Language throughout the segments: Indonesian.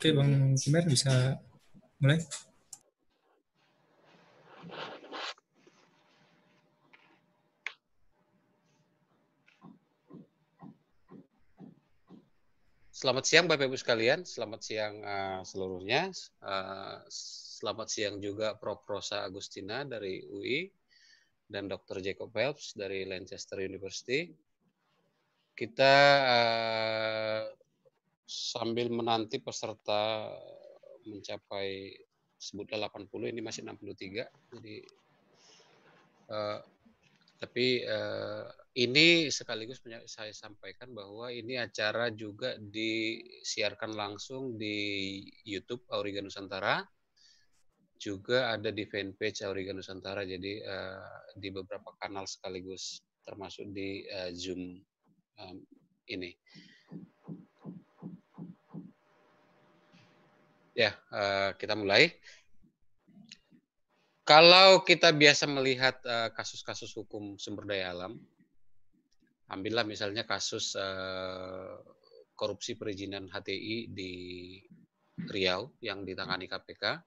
Oke, Bang Kimer bisa mulai. Selamat siang Bapak Ibu sekalian, selamat siang uh, seluruhnya. Uh, selamat siang juga Prof. Rosa Agustina dari UI dan Dr. Jacob Phelps dari Lancaster University. Kita uh, sambil menanti peserta mencapai sebutlah 80 ini masih 63 jadi uh, tapi uh, ini sekaligus saya sampaikan bahwa ini acara juga disiarkan langsung di YouTube Auriga Nusantara juga ada di fanpage Auriga Nusantara jadi uh, di beberapa kanal sekaligus termasuk di uh, Zoom um, ini. Ya, uh, kita mulai. Kalau kita biasa melihat eh, kasus-kasus uh, hukum sumber daya alam, ambillah misalnya kasus uh, korupsi perizinan HTI di Riau yang ditangani KPK.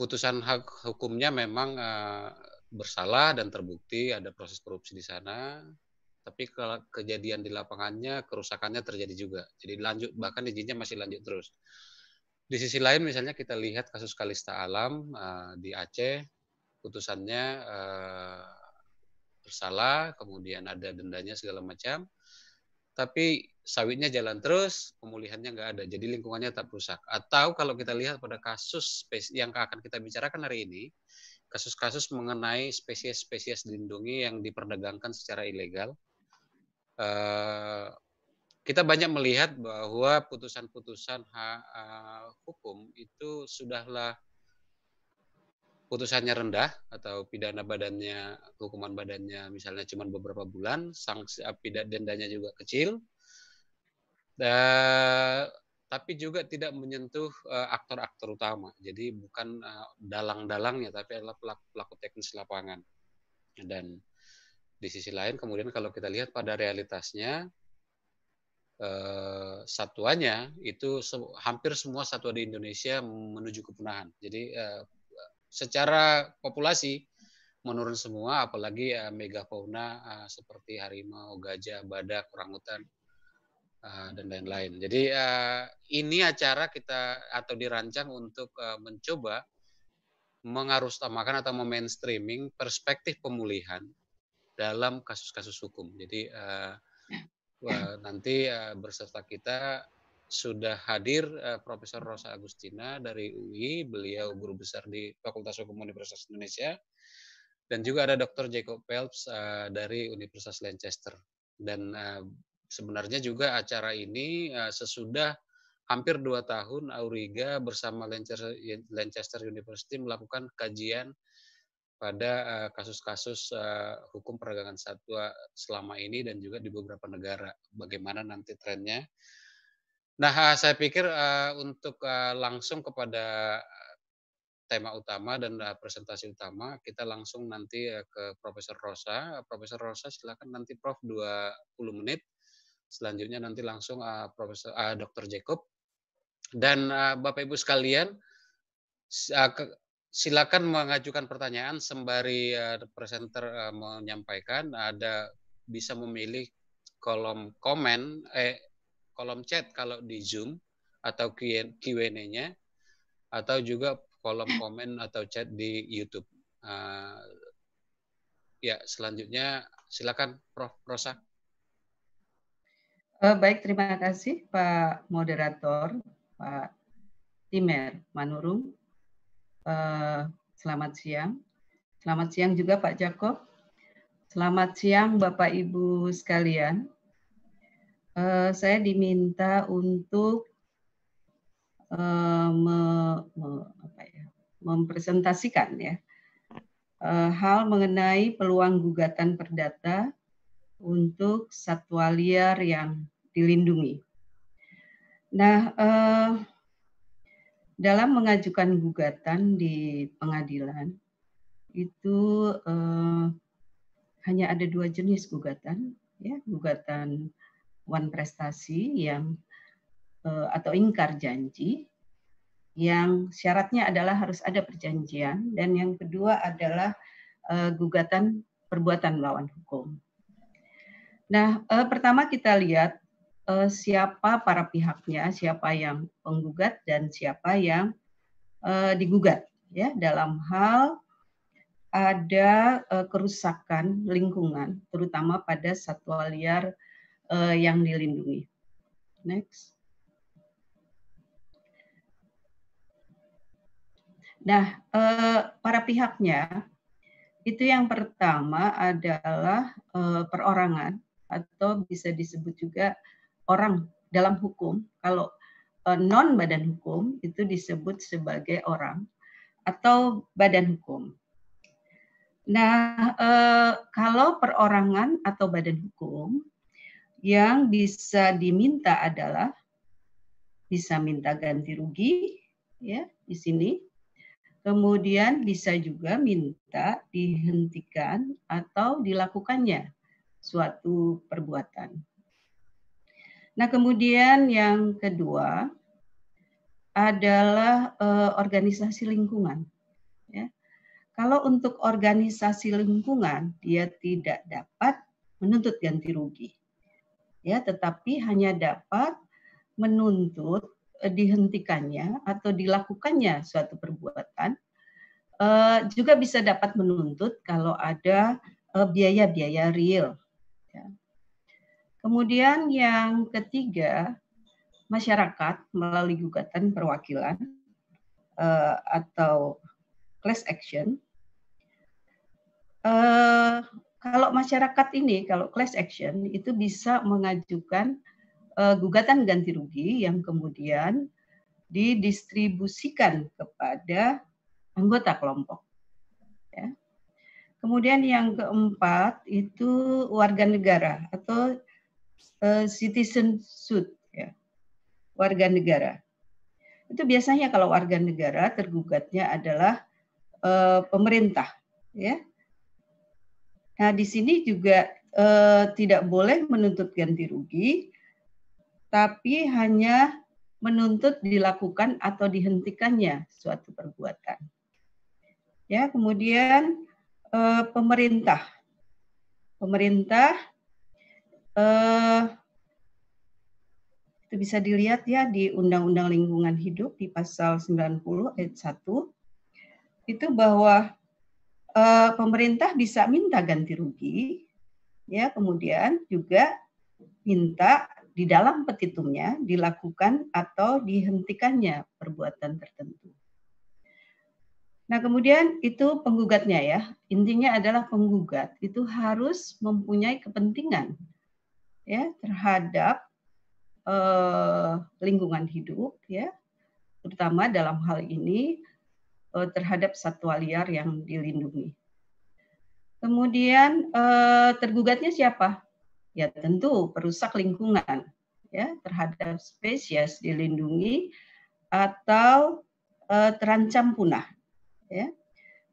Putusan hak hukumnya memang uh, bersalah dan terbukti ada proses korupsi di sana, tapi kalau kejadian di lapangannya kerusakannya terjadi juga. Jadi lanjut hmm. bahkan izinnya masih lanjut terus. Di sisi lain misalnya kita lihat kasus Kalista Alam uh, di Aceh putusannya uh, bersalah, kemudian ada dendanya segala macam. Tapi sawitnya jalan terus, pemulihannya nggak ada. Jadi lingkungannya tetap rusak. Atau kalau kita lihat pada kasus yang akan kita bicarakan hari ini, kasus-kasus mengenai spesies-spesies dilindungi yang diperdagangkan secara ilegal Eh, kita banyak melihat bahwa putusan-putusan eh, hukum itu sudahlah putusannya rendah atau pidana badannya hukuman badannya misalnya cuma beberapa bulan, sanksi eh, pidana dendanya juga kecil. Uh, tapi juga tidak menyentuh aktor-aktor uh, utama. Jadi bukan uh, dalang-dalangnya tapi adalah pelaku-pelaku teknis lapangan. Dan di sisi lain, kemudian kalau kita lihat pada realitasnya, eh, satuannya itu hampir semua satwa di Indonesia menuju kepunahan. Jadi eh, secara populasi menurun semua, apalagi eh, megafauna seperti harimau, gajah, badak, orangutan, dan lain-lain. Jadi ini acara kita atau dirancang untuk mencoba mencoba mengarustamakan atau memainstreaming perspektif pemulihan dalam kasus-kasus hukum. Jadi uh, uh, nanti uh, berserta kita sudah hadir uh, Profesor Rosa Agustina dari UI, beliau guru besar di Fakultas Hukum Universitas Indonesia, dan juga ada Dr. Jacob Phelps uh, dari Universitas Lancaster. Dan uh, sebenarnya juga acara ini uh, sesudah hampir dua tahun Auriga bersama Lancaster, University melakukan kajian pada eh, kasus-kasus uh, uh, hukum perdagangan satwa selama ini dan juga di beberapa negara. Bagaimana nanti trennya? Nah, uh, saya pikir uh, untuk uh, langsung kepada tema utama dan uh, presentasi utama, kita langsung nanti uh, ke Profesor Rosa. Profesor Rosa, silakan nanti Prof 20 menit. Selanjutnya nanti langsung uh, Profesor uh, Dr. Jacob dan uh, Bapak Ibu sekalian silakan mengajukan pertanyaan sembari uh, presenter uh, menyampaikan ada bisa memilih kolom komen eh kolom chat kalau di Zoom atau Q&A-nya atau juga kolom komen atau chat di YouTube. Uh, ya, selanjutnya silakan Prof Rosa. Baik, terima kasih Pak moderator, Pak Timer Manurung. Eh, selamat siang. Selamat siang juga Pak Jakob. Selamat siang Bapak Ibu sekalian. Eh, saya diminta untuk eh, ya, mempresentasikan ya hal mengenai peluang gugatan perdata untuk satwa liar yang dilindungi. Nah, dalam mengajukan gugatan di pengadilan itu eh, hanya ada dua jenis gugatan, ya gugatan one prestasi yang eh, atau ingkar janji yang syaratnya adalah harus ada perjanjian dan yang kedua adalah eh, gugatan perbuatan melawan hukum. Nah, eh, pertama kita lihat uh, siapa para pihaknya, siapa yang penggugat dan siapa yang uh, digugat ya dalam hal ada uh, kerusakan lingkungan terutama pada satwa liar uh, yang dilindungi. Next. Nah, para pihaknya itu yang pertama adalah perorangan atau bisa disebut juga orang dalam hukum kalau eh, non badan hukum itu disebut sebagai orang atau badan hukum. Nah, eh, kalau perorangan atau badan hukum yang bisa diminta adalah bisa minta ganti rugi ya di sini. Kemudian bisa juga minta dihentikan atau dilakukannya suatu perbuatan. Nah, kemudian yang kedua adalah eh, organisasi lingkungan. Ya. Kalau untuk organisasi lingkungan, dia tidak dapat menuntut ganti rugi, ya, tetapi hanya dapat menuntut eh, dihentikannya atau dilakukannya suatu perbuatan. Eh, juga bisa dapat menuntut kalau ada eh, biaya-biaya real. Ya. Kemudian yang ketiga, masyarakat melalui gugatan perwakilan uh, atau class action. Uh, kalau masyarakat ini, kalau class action itu bisa mengajukan uh, gugatan ganti rugi yang kemudian didistribusikan kepada anggota kelompok. Ya. Kemudian yang keempat itu warga negara atau Eh, citizen suit ya warga negara itu biasanya kalau warga negara tergugatnya adalah uh, pemerintah ya nah di sini juga uh, tidak boleh menuntut ganti rugi tapi hanya menuntut dilakukan atau dihentikannya suatu perbuatan ya kemudian pemerintah pemerintah Uh, itu bisa dilihat ya di Undang-Undang Lingkungan Hidup di pasal 90 ayat 1 itu bahwa uh, pemerintah bisa minta ganti rugi ya kemudian juga minta di dalam petitumnya dilakukan atau dihentikannya perbuatan tertentu. Nah, kemudian itu penggugatnya ya. Intinya adalah penggugat itu harus mempunyai kepentingan ya terhadap eh, lingkungan hidup ya terutama dalam hal ini eh, terhadap satwa liar yang dilindungi. Kemudian eh, tergugatnya siapa? Ya tentu perusak lingkungan ya terhadap spesies dilindungi atau eh, terancam punah ya.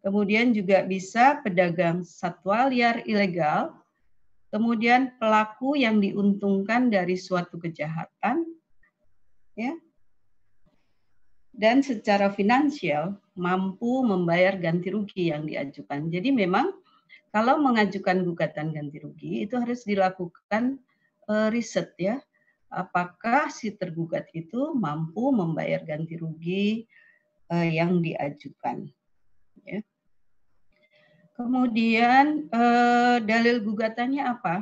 Kemudian juga bisa pedagang satwa liar ilegal Kemudian pelaku yang diuntungkan dari suatu kejahatan ya. Dan secara finansial mampu membayar ganti rugi yang diajukan. Jadi memang kalau mengajukan gugatan ganti rugi itu harus dilakukan uh, riset ya. Apakah si tergugat itu mampu membayar ganti rugi uh, yang diajukan. Ya. Kemudian eh, dalil gugatannya apa?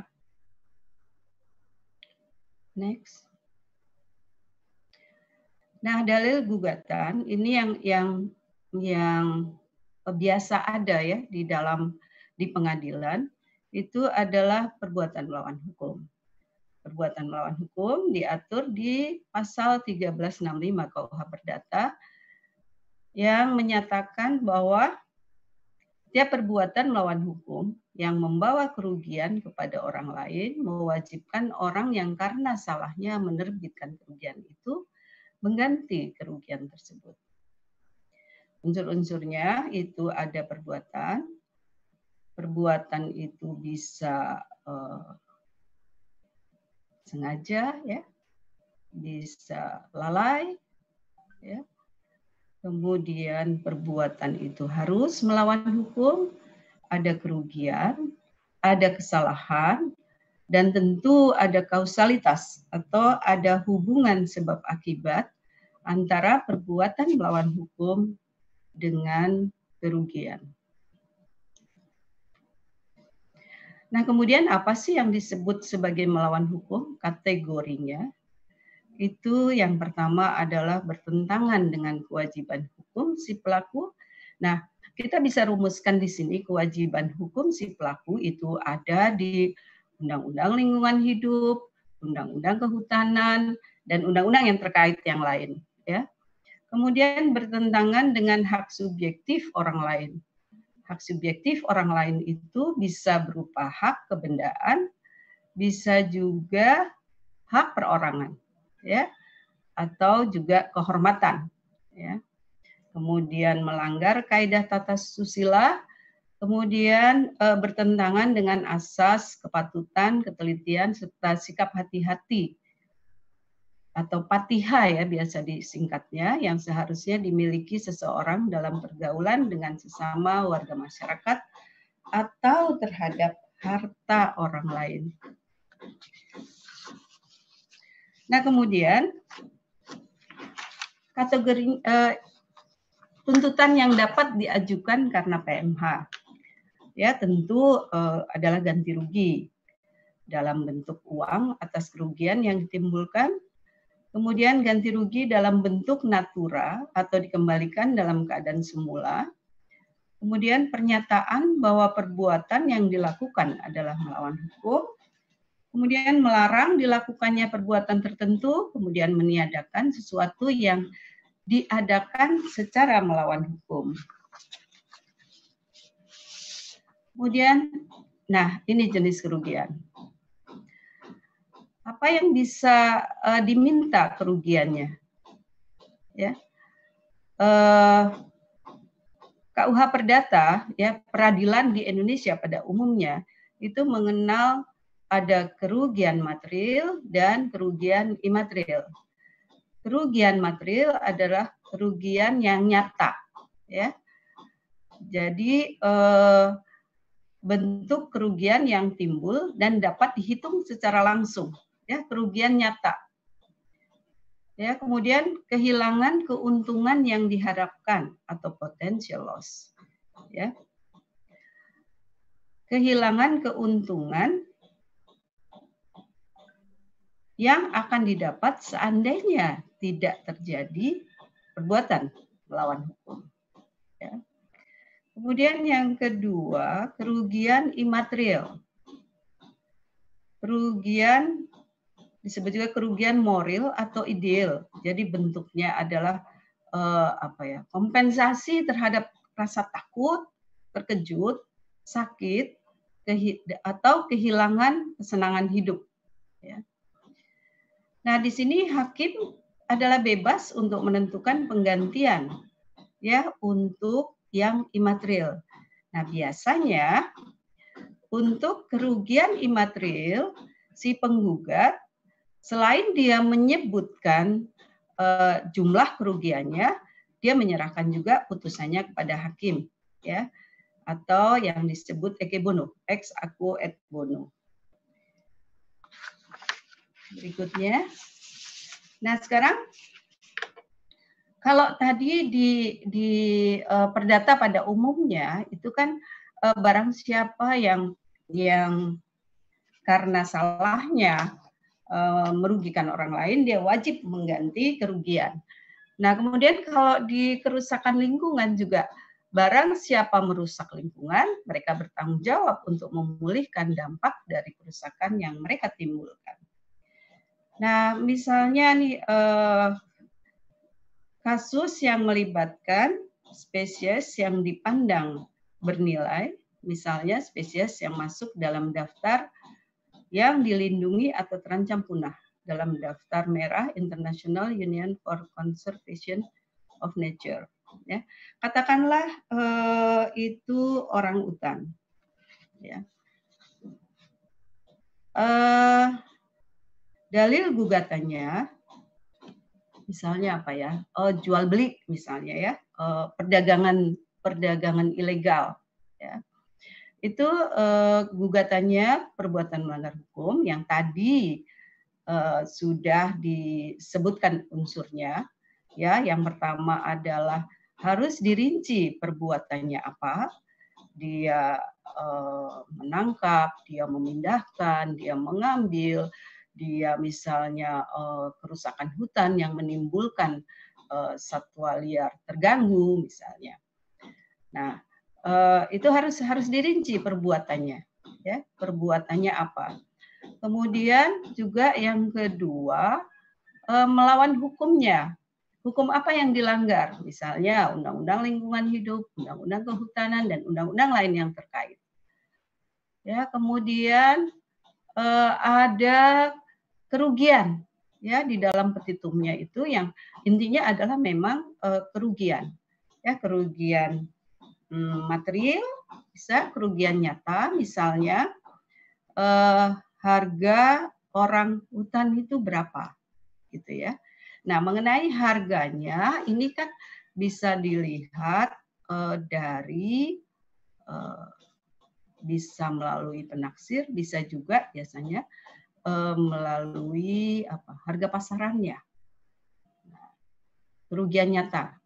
Next. Nah, dalil gugatan ini yang yang yang biasa ada ya di dalam di pengadilan itu adalah perbuatan melawan hukum. Perbuatan melawan hukum diatur di pasal 1365 KUH Perdata yang menyatakan bahwa setiap perbuatan melawan hukum yang membawa kerugian kepada orang lain mewajibkan orang yang karena salahnya menerbitkan kerugian itu mengganti kerugian tersebut. Unsur-unsurnya itu ada perbuatan. Perbuatan itu bisa eh, sengaja ya, bisa lalai ya, kemudian perbuatan itu harus melawan hukum, ada kerugian, ada kesalahan, dan tentu ada kausalitas atau ada hubungan sebab akibat antara perbuatan melawan hukum dengan kerugian. Nah, kemudian apa sih yang disebut sebagai melawan hukum? Kategorinya itu yang pertama adalah bertentangan dengan kewajiban hukum si pelaku. Nah, kita bisa rumuskan di sini kewajiban hukum si pelaku itu ada di Undang-Undang Lingkungan Hidup, Undang-Undang Kehutanan, dan undang-undang yang terkait yang lain. Ya. Kemudian bertentangan dengan hak subjektif orang lain. Hak subjektif orang lain itu bisa berupa hak kebendaan, bisa juga hak perorangan ya atau juga kehormatan ya kemudian melanggar kaidah tata susila kemudian e, bertentangan dengan asas kepatutan ketelitian serta sikap hati-hati atau patiha ya biasa disingkatnya yang seharusnya dimiliki seseorang dalam pergaulan dengan sesama warga masyarakat atau terhadap harta orang lain. Nah, kemudian kategori eh, tuntutan yang dapat diajukan karena PMH. Ya, tentu eh, adalah ganti rugi dalam bentuk uang atas kerugian yang ditimbulkan, kemudian ganti rugi dalam bentuk natura atau dikembalikan dalam keadaan semula, kemudian pernyataan bahwa perbuatan yang dilakukan adalah melawan hukum, kemudian melarang dilakukannya perbuatan tertentu, kemudian meniadakan sesuatu yang diadakan secara melawan hukum. Kemudian, nah ini jenis kerugian. Apa yang bisa uh, diminta kerugiannya? Ya, uh, eh, KUH Perdata, ya peradilan di Indonesia pada umumnya itu mengenal ada kerugian material dan kerugian imaterial. Kerugian material adalah kerugian yang nyata, ya. Jadi eh, bentuk kerugian yang timbul dan dapat dihitung secara langsung, ya kerugian nyata. Ya, kemudian kehilangan keuntungan yang diharapkan atau potential loss, ya. Kehilangan keuntungan yang akan didapat seandainya tidak terjadi perbuatan melawan hukum. Ya. Kemudian yang kedua, kerugian imaterial. Kerugian disebut juga kerugian moral atau ideal. Jadi bentuknya adalah eh, apa ya? kompensasi terhadap rasa takut, terkejut, sakit, atau kehilangan kesenangan hidup. Ya. Nah, di sini hakim adalah bebas untuk menentukan penggantian ya untuk yang imaterial. Nah, biasanya untuk kerugian imaterial si penggugat selain dia menyebutkan uh, jumlah kerugiannya, dia menyerahkan juga putusannya kepada hakim ya atau yang disebut ekebono, ex aquo et bono berikutnya. Nah, sekarang kalau tadi di di uh, perdata pada umumnya itu kan uh, barang siapa yang yang karena salahnya uh, merugikan orang lain dia wajib mengganti kerugian. Nah, kemudian kalau di kerusakan lingkungan juga barang siapa merusak lingkungan, mereka bertanggung jawab untuk memulihkan dampak dari kerusakan yang mereka timbulkan. Nah, misalnya nih eh, kasus yang melibatkan spesies yang dipandang bernilai, misalnya spesies yang masuk dalam daftar yang dilindungi atau terancam punah dalam daftar merah International Union for Conservation of Nature. Ya. Katakanlah eh, itu orang utan, Ya. Eh, Dalil gugatannya, misalnya apa ya, oh, jual beli misalnya ya, oh, perdagangan perdagangan ilegal, ya itu eh, gugatannya perbuatan melanggar hukum yang tadi eh, sudah disebutkan unsurnya ya yang pertama adalah harus dirinci perbuatannya apa dia eh, menangkap dia memindahkan dia mengambil dia misalnya uh, kerusakan hutan yang menimbulkan uh, satwa liar terganggu misalnya. Nah, uh, itu harus harus dirinci perbuatannya, ya perbuatannya apa. Kemudian juga yang kedua uh, melawan hukumnya. Hukum apa yang dilanggar? Misalnya Undang-Undang Lingkungan Hidup, Undang-Undang Kehutanan dan undang-undang lain yang terkait. Ya, kemudian ada kerugian ya di dalam petitumnya itu yang intinya adalah memang uh, kerugian ya kerugian hmm, material bisa kerugian nyata misalnya uh, harga orang hutan itu berapa gitu ya nah mengenai harganya ini kan bisa dilihat uh, dari uh, bisa melalui penaksir bisa juga biasanya Eh, melalui apa harga pasarannya nah, kerugian nyata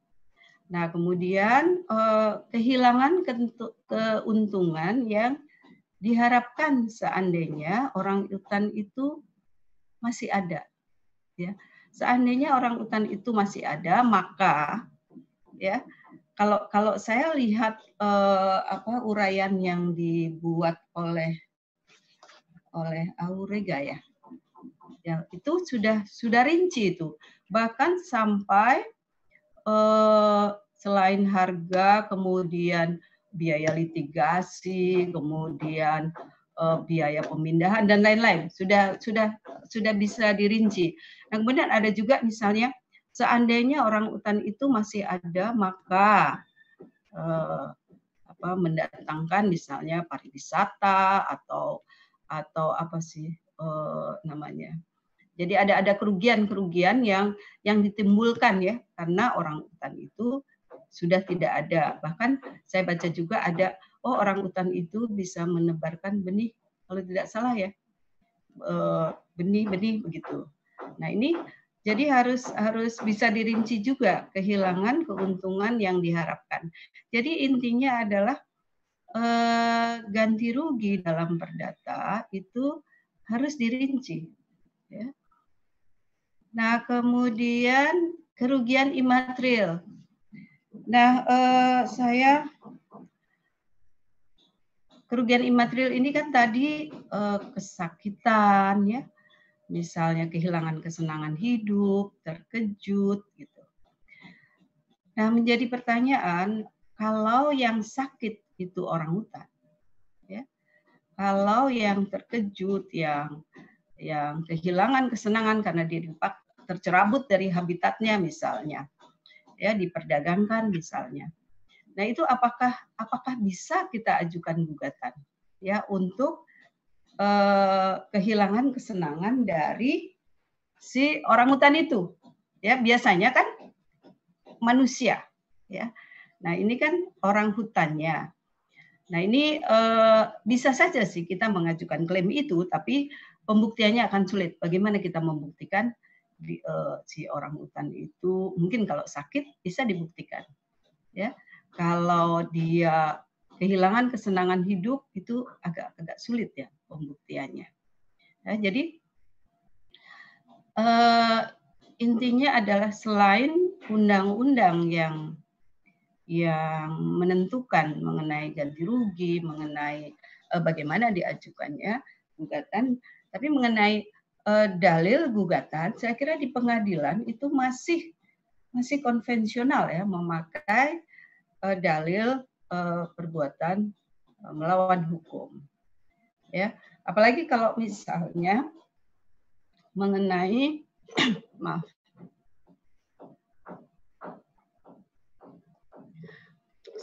nah kemudian eh, kehilangan keuntungan yang diharapkan seandainya orang utan itu masih ada ya seandainya orang utan itu masih ada maka ya kalau kalau saya lihat eh, apa uraian yang dibuat oleh oleh Aurega ya. Ya, itu sudah sudah rinci itu. Bahkan sampai eh, selain harga kemudian biaya litigasi, kemudian eh, biaya pemindahan dan lain-lain. Sudah sudah sudah bisa dirinci. Yang kemudian ada juga misalnya seandainya orang utan itu masih ada maka eh, apa mendatangkan misalnya pariwisata atau atau apa sih uh, namanya. Jadi ada ada kerugian-kerugian yang yang ditimbulkan ya karena orang hutan itu sudah tidak ada. Bahkan saya baca juga ada oh orang hutan itu bisa menebarkan benih kalau tidak salah ya eh, benih-benih begitu. Nah ini jadi harus harus bisa dirinci juga kehilangan keuntungan yang diharapkan. Jadi intinya adalah Eh, ganti rugi dalam perdata itu harus dirinci. Ya. Nah, kemudian kerugian imaterial. Nah, eh, saya kerugian imaterial ini kan tadi eh, kesakitan ya, misalnya kehilangan kesenangan hidup, terkejut gitu. Nah, menjadi pertanyaan kalau yang sakit itu orang hutan. Ya. Kalau yang terkejut, yang yang kehilangan kesenangan karena dia dipak tercerabut dari habitatnya misalnya, ya diperdagangkan misalnya. Nah itu apakah apakah bisa kita ajukan gugatan ya untuk eh, kehilangan kesenangan dari si orang hutan itu ya biasanya kan manusia ya. Nah ini kan orang hutannya Nah ini uh, bisa saja sih kita mengajukan klaim itu, tapi pembuktiannya akan sulit. Bagaimana kita membuktikan di, uh, si orang hutan itu mungkin kalau sakit bisa dibuktikan, ya. Kalau dia kehilangan kesenangan hidup itu agak-agak sulit ya pembuktiannya. Ya, jadi uh, intinya adalah selain undang-undang yang yang menentukan mengenai ganti rugi, mengenai eh, bagaimana diajukannya gugatan, tapi mengenai eh, dalil gugatan, saya kira di pengadilan itu masih masih konvensional ya memakai eh, dalil perbuatan melawan hukum. Ya, apalagi kalau misalnya mengenai maaf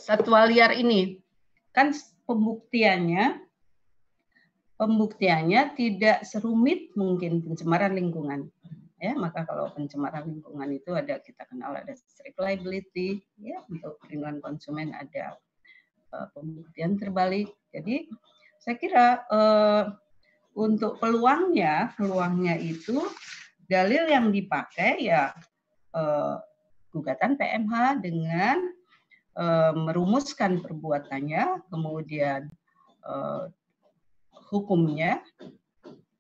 satwa liar ini kan pembuktiannya pembuktiannya tidak serumit mungkin pencemaran lingkungan ya maka kalau pencemaran lingkungan itu ada kita kenal ada strict liability ya untuk perlindungan konsumen ada uh, pembuktian terbalik jadi saya kira uh, untuk peluangnya peluangnya itu dalil yang dipakai ya uh, gugatan PMH dengan Eh, merumuskan perbuatannya, kemudian eh, hukumnya,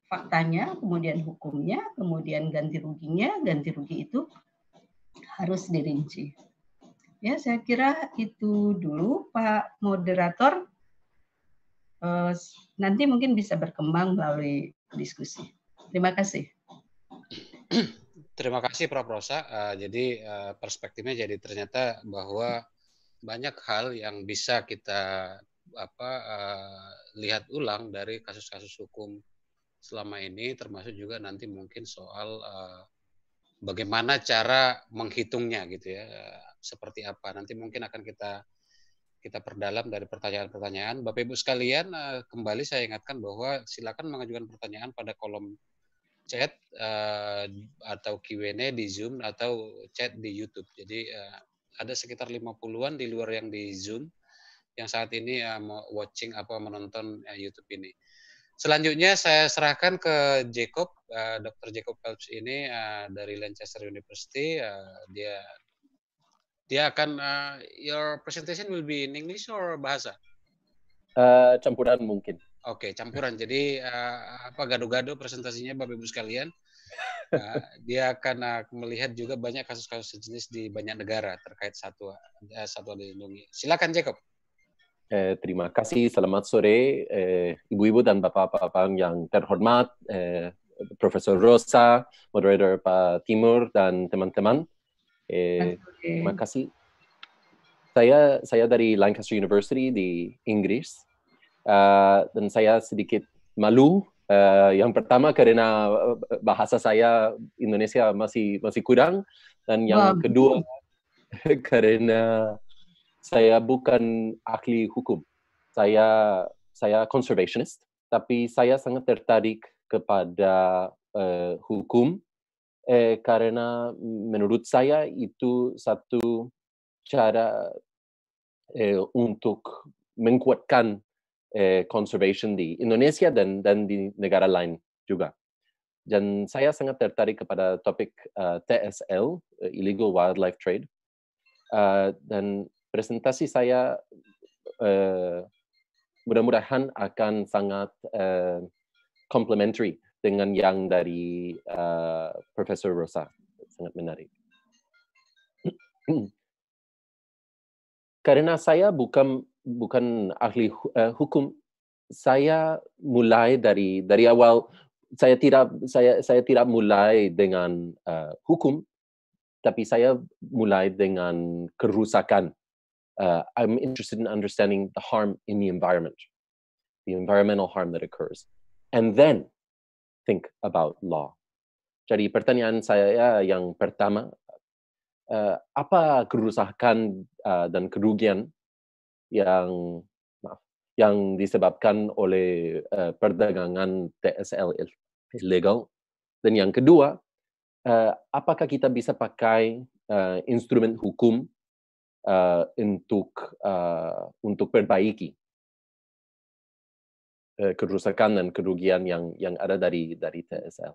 faktanya, kemudian hukumnya, kemudian ganti ruginya, ganti rugi itu harus dirinci. Ya, saya kira itu dulu Pak moderator. Eh, nanti mungkin bisa berkembang melalui diskusi. Terima kasih. Terima kasih Prof. Rosa. jadi perspektifnya jadi ternyata bahwa banyak hal yang bisa kita apa uh, lihat ulang dari kasus-kasus hukum selama ini termasuk juga nanti mungkin soal uh, bagaimana cara menghitungnya gitu ya seperti apa nanti mungkin akan kita kita perdalam dari pertanyaan-pertanyaan Bapak Ibu sekalian uh, kembali saya ingatkan bahwa silakan mengajukan pertanyaan pada kolom chat uh, atau Q&A di Zoom atau chat di YouTube jadi uh, ada sekitar 50-an di luar yang di Zoom yang saat ini ya mau watching apa menonton ya, YouTube ini. Selanjutnya saya serahkan ke Jacob, uh, eh, Dr. Jacob Phelps ini uh, dari Lancaster University. Uh, dia dia akan uh, your presentation will be in English or bahasa? Uh, campuran mungkin. Oke, okay, campuran. Jadi uh, apa gado-gado presentasinya Bapak Ibu sekalian. Nah, dia akan ah, melihat juga banyak kasus-kasus sejenis di banyak negara terkait satwa uh, eh, satwa dilindungi. Silakan Jacob. Eh, terima kasih, selamat sore ibu eh, ibu-ibu dan bapak-bapak yang terhormat, eh, Profesor Rosa, moderator Pak Timur dan teman-teman. Eh, terima kasih. Saya saya dari Lancaster University di Inggris uh, dan saya sedikit malu Uh, yang pertama karena eh, bahasa saya Indonesia masih masih kurang dan yang wow. kedua karena saya bukan ahli hukum. Saya saya conservationist, tapi saya sangat tertarik kepada uh, hukum eh, karena menurut saya itu satu cara eh, untuk menguatkan eh, conservation di Indonesia dan dan di negara lain juga. Dan saya sangat tertarik kepada topik uh, eh, TSL, eh, Illegal Wildlife Trade. Uh, dan presentasi saya uh, mudah-mudahan akan sangat uh, complementary dengan yang dari uh, Profesor Rosa. Sangat menarik. Karena saya bukan bukan ahli eh, hukum saya mulai dari dari awal saya tidak saya saya tidak mulai dengan uh, hukum tapi saya mulai dengan kerusakan uh, I'm interested in understanding the harm in the environment the environmental harm that occurs and then think about law jadi pertanyaan saya yang pertama uh, apa kerusakan uh, dan kerugian yang yang disebabkan oleh uh, perdagangan TSL iya. ilegal. Dan yang kedua, uh, apakah kita bisa pakai uh, instrumen hukum uh, untuk uh, untuk perbaiki uh, kerusakan dan kerugian yang yang ada dari dari TSL.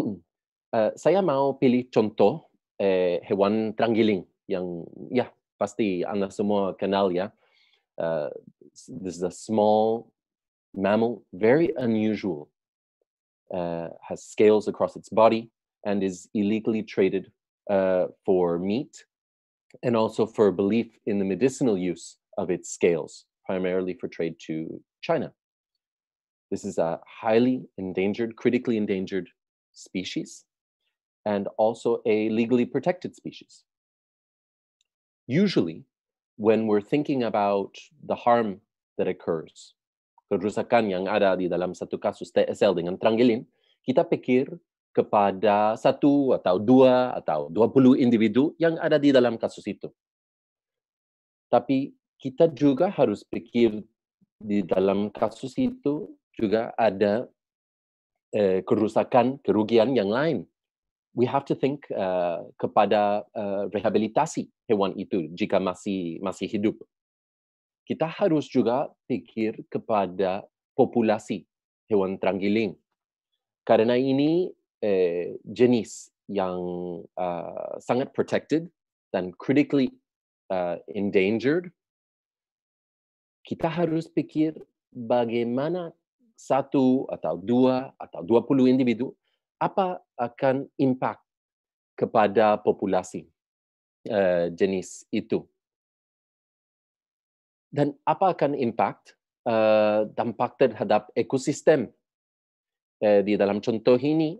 Uh, saya mau pilih contoh uh, hewan terenggiling yang ya pasti anda semua kenal ya. Uh, this is a small mammal, very unusual, uh, has scales across its body, and is illegally traded uh, for meat and also for belief in the medicinal use of its scales, primarily for trade to China. This is a highly endangered, critically endangered species, and also a legally protected species. usually when we're thinking about the harm that occurs, kerusakan yang ada di dalam satu kasus TSL dengan Trangelin, kita pikir kepada satu atau dua atau dua puluh individu yang ada di dalam kasus itu. Tapi kita juga harus pikir di dalam kasus itu juga ada eh, kerusakan, kerugian yang lain we have to think uh, kepada uh, rehabilitasi hewan itu jika masih masih hidup. Kita harus juga pikir kepada populasi hewan teranggiling. Karena ini eh, jenis yang uh, sangat protected dan critically uh, endangered. Kita harus pikir bagaimana satu atau dua atau dua puluh individu apa akan impact kepada populasi uh, jenis itu dan apa akan impact uh, dampak terhadap ekosistem uh, di dalam contoh ini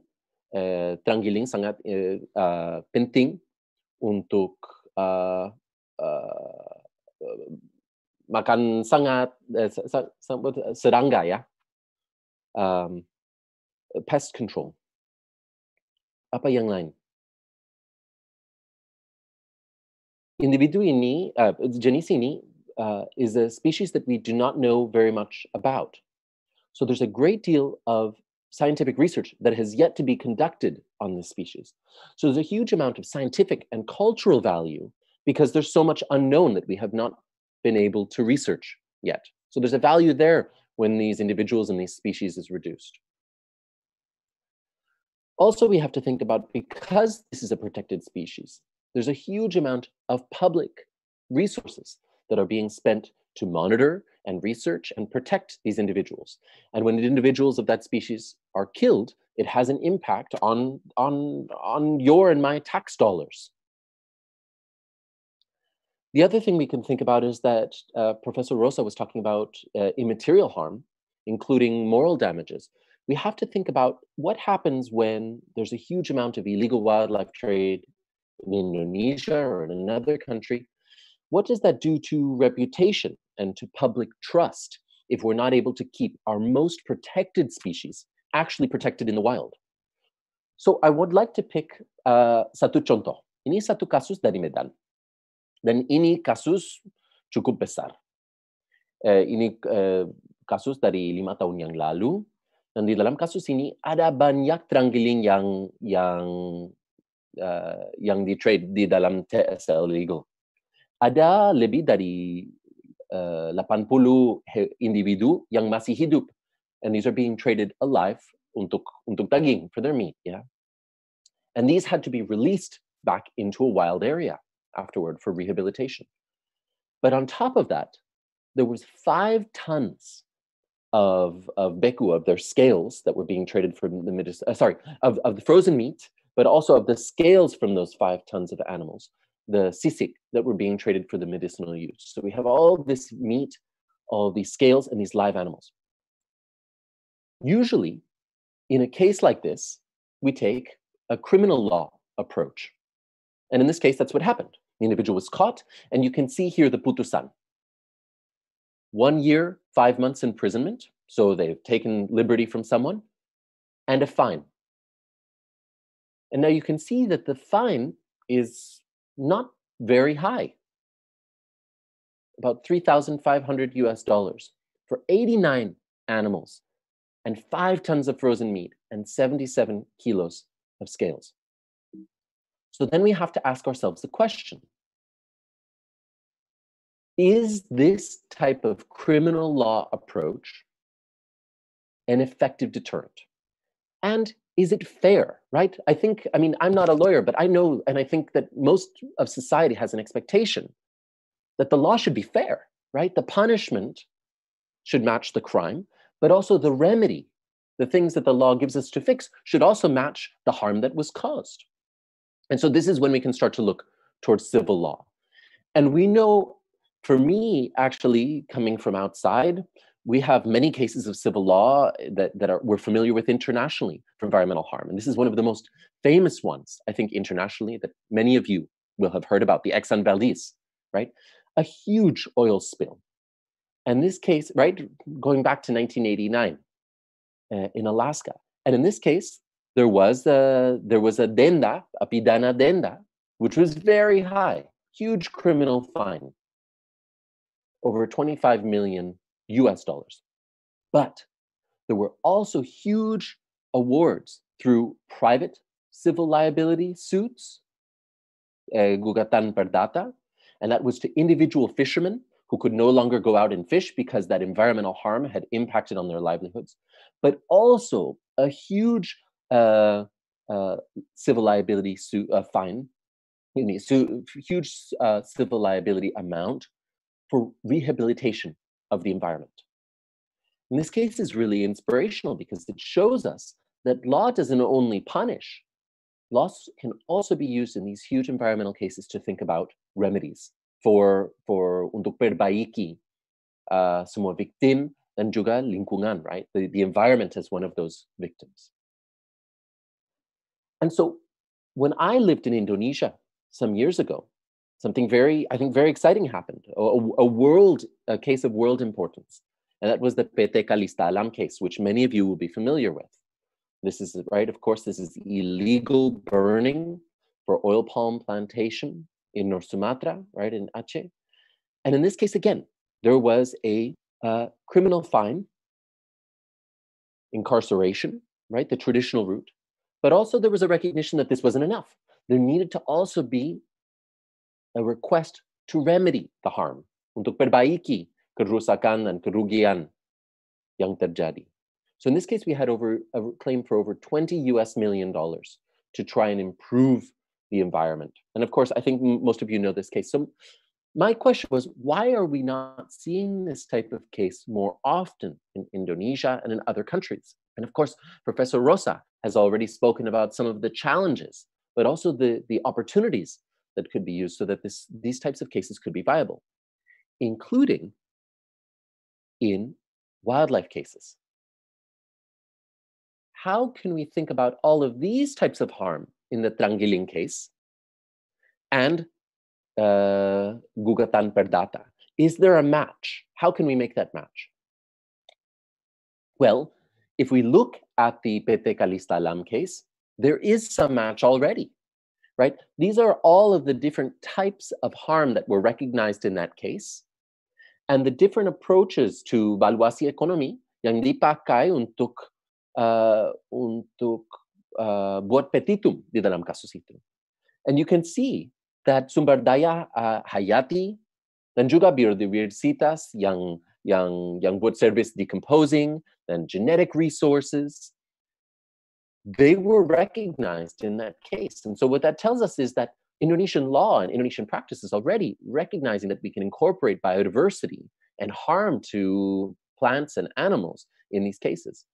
uh, sangat uh, uh, penting untuk uh, uh, makan sangat uh, serangga ya um, pest control apa yang lain? Individu ini, uh, jenis ini, uh, is a species that we do not know very much about. So there's a great deal of scientific research that has yet to be conducted on this species. So there's a huge amount of scientific and cultural value because there's so much unknown that we have not been able to research yet. So there's a value there when these individuals and these species is reduced. Also, we have to think about because this is a protected species, there's a huge amount of public resources that are being spent to monitor and research and protect these individuals. And when individuals of that species are killed, it has an impact on, on, on your and my tax dollars. The other thing we can think about is that uh, Professor Rosa was talking about uh, immaterial harm, including moral damages we have to think about what happens when there's a huge amount of illegal wildlife trade in Indonesia or in another country. What does that do to reputation and to public trust if we're not able to keep our most protected species actually protected in the wild? So I would like to pick uh, satu contoh. Ini satu kasus dari Medan. Dan ini kasus cukup besar. Uh, ini uh, kasus dari lima tahun yang lalu Dan di dalam kasus ini ada banyak teranggiling yang yang uh, yang di trade di dalam TSL legal. Ada lebih dari eh, uh, 80 individu yang masih hidup and these are being traded alive untuk untuk daging for their meat, yeah. And these had to be released back into a wild area afterward for rehabilitation. But on top of that, there was five tons of, of beku, of their scales that were being traded from the medicinal uh, sorry, of, of the frozen meat, but also of the scales from those five tons of animals, the sisik that were being traded for the medicinal use. So we have all this meat, all these scales, and these live animals. Usually, in a case like this, we take a criminal law approach. And in this case, that's what happened. The individual was caught, and you can see here the putusan, one year, five months imprisonment, so they've taken liberty from someone, and a fine. And now you can see that the fine is not very high about 3,500 US dollars for 89 animals and five tons of frozen meat and 77 kilos of scales. So then we have to ask ourselves the question is this type of criminal law approach an effective deterrent? And is it fair, right? I think, I mean, I'm not a lawyer, but I know, and I think that most of society has an expectation that the law should be fair, right? The punishment should match the crime, but also the remedy, the things that the law gives us to fix, should also match the harm that was caused. And so this is when we can start to look towards civil law. And we know for me, actually, coming from outside, we have many cases of civil law eh, that, that are, we're familiar with internationally for environmental harm. And this is one of the most famous ones, I think, internationally that many of you will have heard about the Exxon Valdez, right? A huge oil spill. And this case, right, going back to 1989 uh, eh, in Alaska. And in this case, there was a, there was a denda, a pidana denda, which was very high, huge criminal fine over 25 million US dollars. But there were also huge awards through private civil liability suits, uh, gugatan per data, and that was to individual fishermen who could no longer go out and fish because that environmental harm had impacted on their livelihoods, but also a huge uh, uh, civil liability suit, uh, fine, excuse me, su- huge uh, civil liability amount for rehabilitation of the environment. And this case is really inspirational because it shows us that law doesn't only punish, law can also be used in these huge environmental cases to think about remedies. For, for untuk perbaiki uh, semua victim dan juga lingkungan, right? The, the environment is one of those victims. And so when I lived in Indonesia some years ago, something very, I think, very exciting happened, a, a world, a case of world importance. And that was the Pete Kalistalam case, which many of you will be familiar with. This is, right, of course, this is illegal burning for oil palm plantation in North Sumatra, right, in Aceh. And in this case, again, there was a uh, criminal fine, incarceration, right, the traditional route, but also there was a recognition that this wasn't enough. There needed to also be a request to remedy the harm, untuk perbaiki kerusakan dan kerugian yang terjadi. So in this case, we had over a claim for over 20 US million dollars to try and improve the environment. And of course, I think most of you know this case. So my question was, why are we not seeing this type of case more often in Indonesia and in other countries? And of course, Professor Rosa has already spoken about some of the challenges, but also the, the opportunities that could be used so that this, these types of cases could be viable, including in wildlife cases. How can we think about all of these types of harm in the Trangiling case and uh, Gugatan Perdata? Is there a match? How can we make that match? Well, if we look at the Pete Calista Lam case, there is some match already right? These are all of the different types of harm that were recognized in that case and the different approaches to valuasi ekonomi yang mm-hmm. dipakai untuk uh, untuk uh, buat petitum di dalam kasus itu. And you can see that sumber daya uh, hayati dan juga biodiversitas yang yang yang buat service decomposing dan genetic resources they were recognized in that case. And so what that tells us is that Indonesian law and Indonesian practices already recognizing that we can incorporate biodiversity and harm to plants and animals in these cases.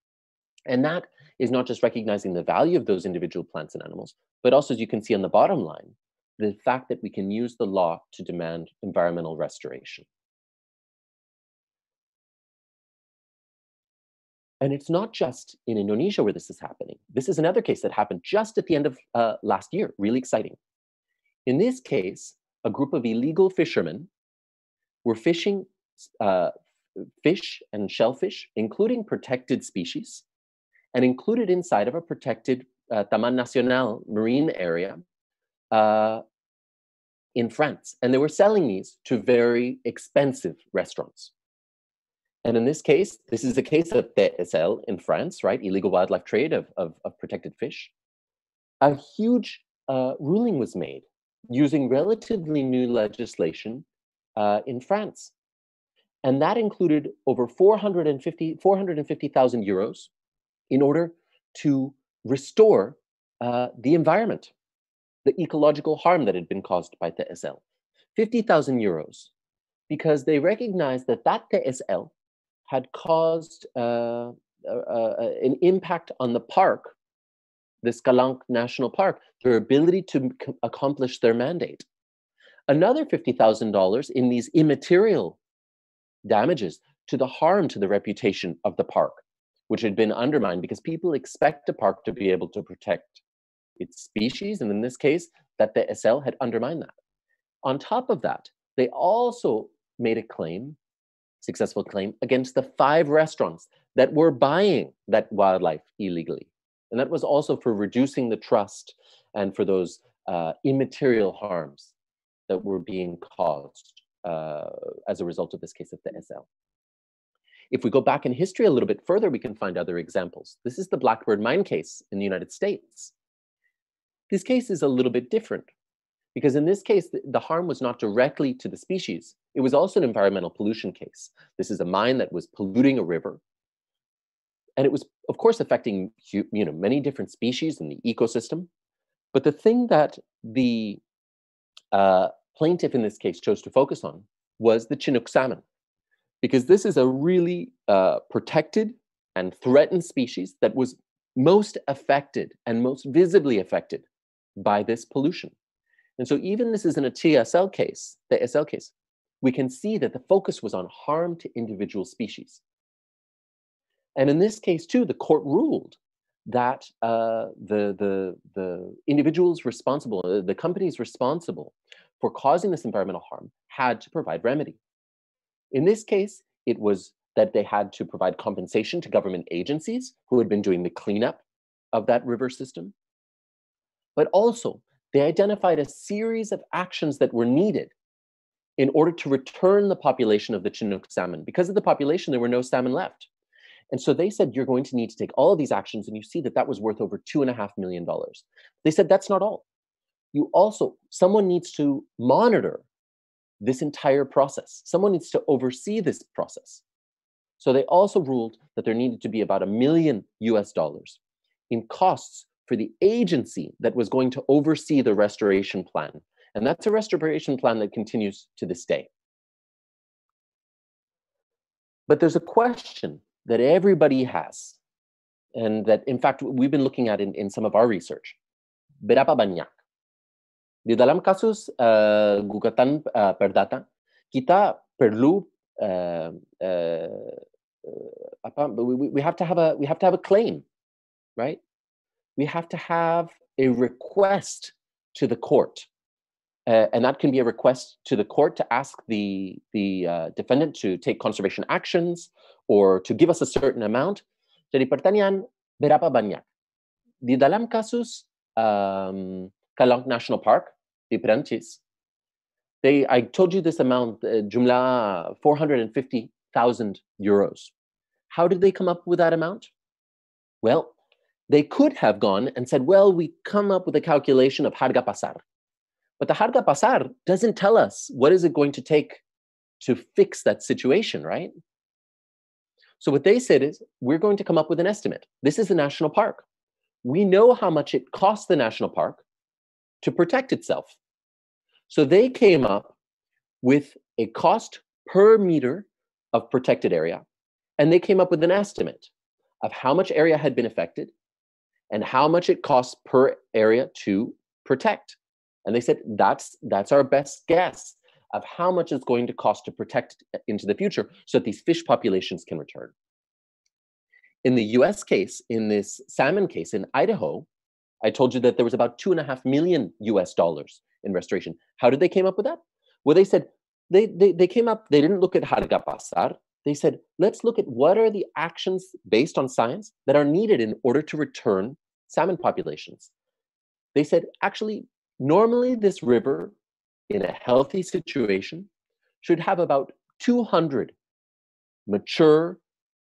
And that is not just recognizing the value of those individual plants and animals, but also, as you can see on the bottom line, the fact that we can use the law to demand environmental restoration. And it's not just in Indonesia where this is happening. This is another case that happened just at the end of uh, last year, really exciting. In this case, a group of illegal fishermen were fishing uh, fish and shellfish, including protected species, and included inside of a protected uh, Taman Nacional marine area uh, in France. And they were selling these to very expensive restaurants. And in this case, this is the case of PSL in France, right? Illegal wildlife trade of, of, of protected fish. A huge uh, ruling was made using relatively new legislation uh, in France. And that included over 450,000 euros in order to restore uh, the environment, the ecological harm that had been caused by TSL. 50,000 euros because they recognized that that TSL had caused uh uh, uh, uh, an impact on the park, the Skalank National Park, their ability to accomplish their mandate. Another $50,000 in these immaterial damages to the harm to the reputation of the park, which had been undermined because people expect a park to be able to protect its species. And in this case, that the SL had undermined that. On top of that, they also made a claim successful claim against the five restaurants that were buying that wildlife illegally. And that was also for reducing the trust and for those uh, immaterial harms that were being caused uh, as a result of this case of the SL. If we go back in history a little bit further, we can find other examples. This is the Blackbird Mine case in the United States. This case is a little bit different because in this case, the harm was not directly to the species. It was also an environmental pollution case. This is a mine that was polluting a river. And it was, of course, affecting you know, many different species in the ecosystem. But the thing that the uh, plaintiff in this case chose to focus on was the Chinook salmon, because this is a really uh, protected and threatened species that was most affected and most visibly affected by this pollution. And so even this is in a TSL case, the SL case, we can see that the focus was on harm to individual species. And in this case too, the court ruled that uh, the, the, the individuals responsible, uh, the companies responsible for causing this environmental harm had to provide remedy. In this case, it was that they had to provide compensation to government agencies who had been doing the cleanup of that river system. But also, they identified a series of actions that were needed in order to return the population of the Chinook salmon. Because of the population, there were no salmon left. And so they said, you're going to need to take all of these actions. And you see that that was worth over $2.5 million. They said, that's not all. You also, someone needs to monitor this entire process. Someone needs to oversee this process. So they also ruled that there needed to be about a million US dollars in costs for the agency that was going to oversee the restoration plan. And that's a restoration plan that continues to this day. But there's a question that everybody has, and that in fact we've been looking at in, in some of our research. Berapa banyak? Di dalam kasus uh, eh, gugatan uh, perdata, kita perlu uh, uh, apa, we, we have to have a we have to have a claim, right? we have to have a request to the court. Uh, and that can be a request to the court to ask the, the uh, defendant to take conservation actions or to give us a certain amount. Jadi pertanyaan, berapa banyak? Di dalam kasus um, Kalong National Park di Perancis, they, I told you this amount, uh, jumlah 450,000 euros. How did they come up with that amount? Well, they could have gone and said, well, we come up with a calculation of harga pasar. But the harga pasar doesn't tell us what is it going to take to fix that situation, right? So what they said is, we're going to come up with an estimate. This is a national park. We know how much it costs the national park to protect itself. So they came up with a cost per meter of protected area, and they came up with an estimate of how much area had been affected and how much it costs per area to protect. And they said that's that's our best guess of how much it's going to cost to protect uh, into the future so that these fish populations can return. In the US case, in this salmon case in Idaho, I told you that there was about two and a half million US dollars in restoration. How did they came up with that? Well, they said they, they, they came up, they didn't look at Harga Pasar, they said, let's look at what are the actions based on science that are needed in order to return salmon populations. They said, actually, normally this river in a healthy situation should have about 200 mature,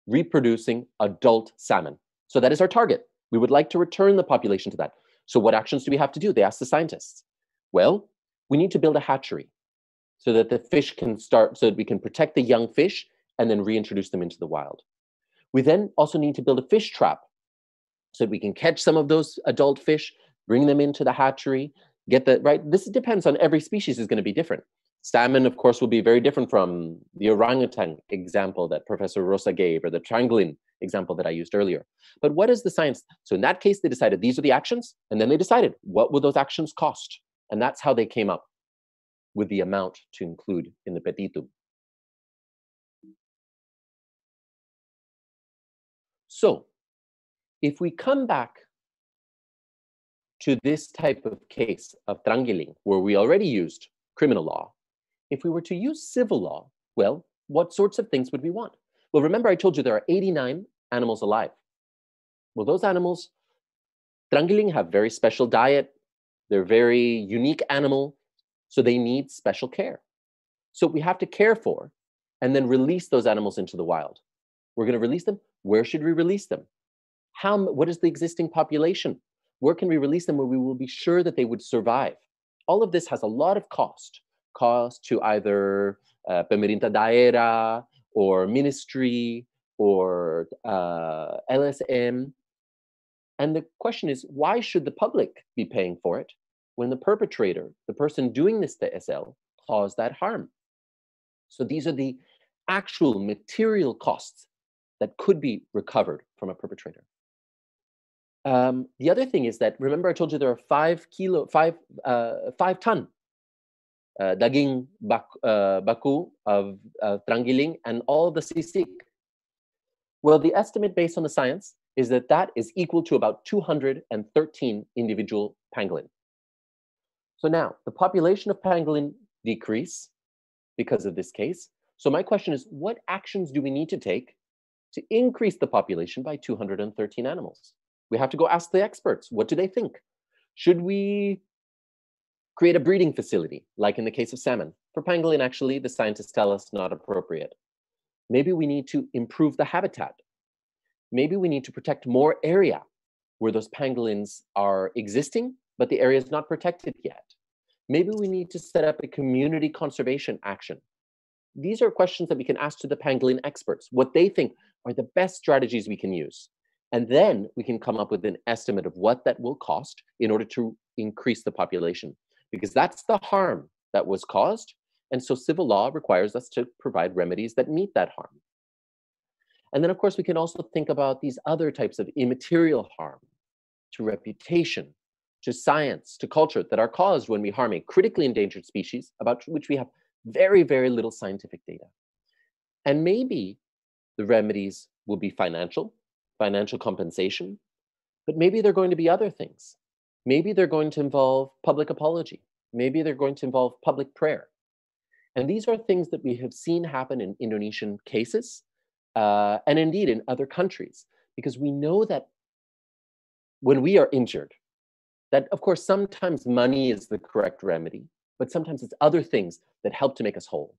reproducing adult salmon. So that is our target. We would like to return the population to that. So, what actions do we have to do? They asked the scientists. Well, we need to build a hatchery so that the fish can start, so that we can protect the young fish and then reintroduce them into the wild. We then also need to build a fish trap so that we can catch some of those adult fish, bring them into the hatchery, get the right. This depends on every species is going to be different. Salmon, of course, will be very different from the orangutan example that Professor Rosa gave or the tranglin example that I used earlier. But what is the science? So in that case, they decided these are the actions, and then they decided what would those actions cost? And that's how they came up with the amount to include in the petitum. So if we come back to this type of case of Trangiling, where we already used criminal law, if we were to use civil law, well, what sorts of things would we want? Well, remember I told you there are 89 animals alive. Well, those animals, Trangiling have very special diet. They're very unique animal, so they need special care. So we have to care for and then release those animals into the wild. We're going to release them where should we release them? How, what is the existing population? Where can we release them where we will be sure that they would survive? All of this has a lot of cost cost to either uh, Pemirinta Daera or ministry or uh, LSM. And the question is why should the public be paying for it when the perpetrator, the person doing this to SL, caused that harm? So these are the actual material costs that could be recovered from a perpetrator. Um, the other thing is that remember I told you there are five kilo, five uh, five ton uh, daging bak, uh, baku of uh, trangiling and all the sisik. Well, the estimate based on the science is that that is equal to about 213 individual pangolin. So now the population of pangolin decrease because of this case. So my question is, what actions do we need to take to increase the population by 213 animals. We have to go ask the experts what do they think? Should we create a breeding facility, like in the case of salmon? For pangolin, actually, the scientists tell us not appropriate. Maybe we need to improve the habitat. Maybe we need to protect more area where those pangolins are existing, but the area is not protected yet. Maybe we need to set up a community conservation action. These are questions that we can ask to the pangolin experts, what they think are the best strategies we can use. And then we can come up with an estimate of what that will cost in order to increase the population, because that's the harm that was caused. And so civil law requires us to provide remedies that meet that harm. And then, of course, we can also think about these other types of immaterial harm to reputation, to science, to culture that are caused when we harm a critically endangered species about which we have very, very little scientific data. And maybe the remedies will be financial, financial compensation, but maybe they're going to be other things. Maybe they're going to involve public apology. Maybe they're going to involve public prayer. And these are things that we have seen happen in Indonesian cases uh, and indeed in other countries, because we know that when we are injured, that of course sometimes money is the correct remedy, but sometimes it's other things that help to make us whole.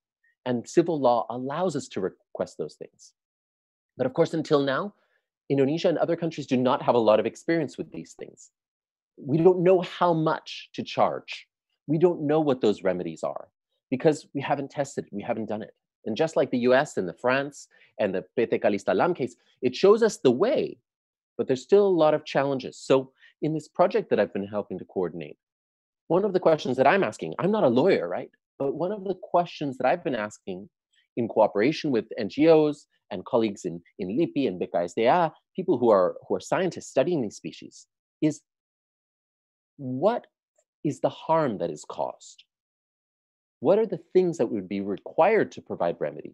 And civil law allows us to request those things. But of course, until now, Indonesia and other countries do not have a lot of experience with these things. We don't know how much to charge. We don't know what those remedies are because we haven't tested it, we haven't done it. And just like the US and the France and the PT Lam case, it shows us the way, but there's still a lot of challenges. So in this project that I've been helping to coordinate, one of the questions that I'm asking, I'm not a lawyer, right? But one of the questions that I've been asking in cooperation with NGOs and colleagues in, in Lippi and Becais, they are people who are, who are scientists studying these species, is what is the harm that is caused? What are the things that would be required to provide remedy?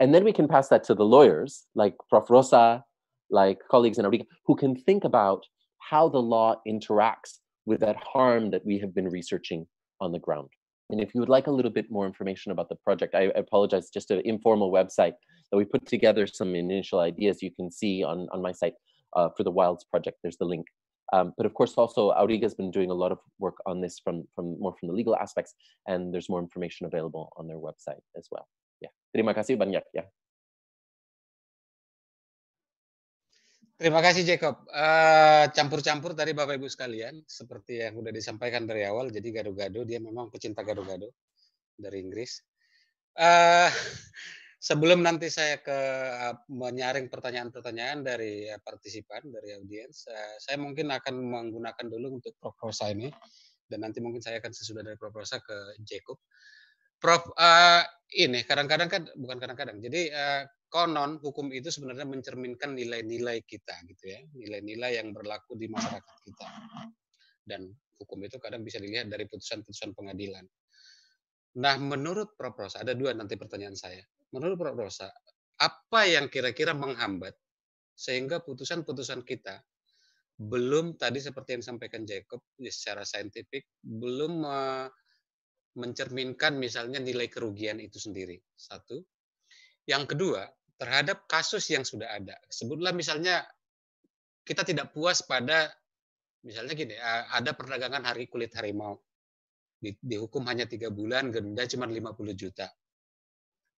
And then we can pass that to the lawyers, like Prof. Rosa, like colleagues in Arica, who can think about how the law interacts with that harm that we have been researching on the ground. And if you would like a little bit more information about the project, I, apologize, just an informal website that we put together some initial ideas you can see on, on my site uh, for the Wilds project. There's the link. Um, but of course, also Auriga's been doing a lot of work on this from, from more from the legal aspects, and there's more information available on their website as well. Yeah. Terima kasih banyak. Yeah. Terima kasih Jacob. Uh, campur-campur dari Bapak Ibu sekalian, seperti yang sudah disampaikan dari awal, jadi gado-gado dia memang pecinta gado-gado dari Inggris. Uh, sebelum nanti saya ke uh, menyaring pertanyaan-pertanyaan dari uh, partisipan, dari audiens, uh, saya mungkin akan menggunakan dulu untuk proposal ini dan nanti mungkin saya akan sesudah dari proposal ke Jacob. Prof, uh, ini kadang-kadang kan bukan kadang-kadang. Jadi uh, konon hukum itu sebenarnya mencerminkan nilai-nilai kita gitu ya, nilai-nilai yang berlaku di masyarakat kita. Dan hukum itu kadang bisa dilihat dari putusan-putusan pengadilan. Nah, menurut Prof. Rosa, ada dua nanti pertanyaan saya. Menurut Prof. Rosa, apa yang kira-kira menghambat sehingga putusan-putusan kita belum tadi seperti yang disampaikan Jacob ya, secara saintifik belum mencerminkan misalnya nilai kerugian itu sendiri. Satu. Yang kedua, terhadap kasus yang sudah ada. Sebutlah misalnya kita tidak puas pada misalnya gini, ada perdagangan hari kulit harimau. Di, Dihukum hanya tiga bulan, genda cuma 50 juta.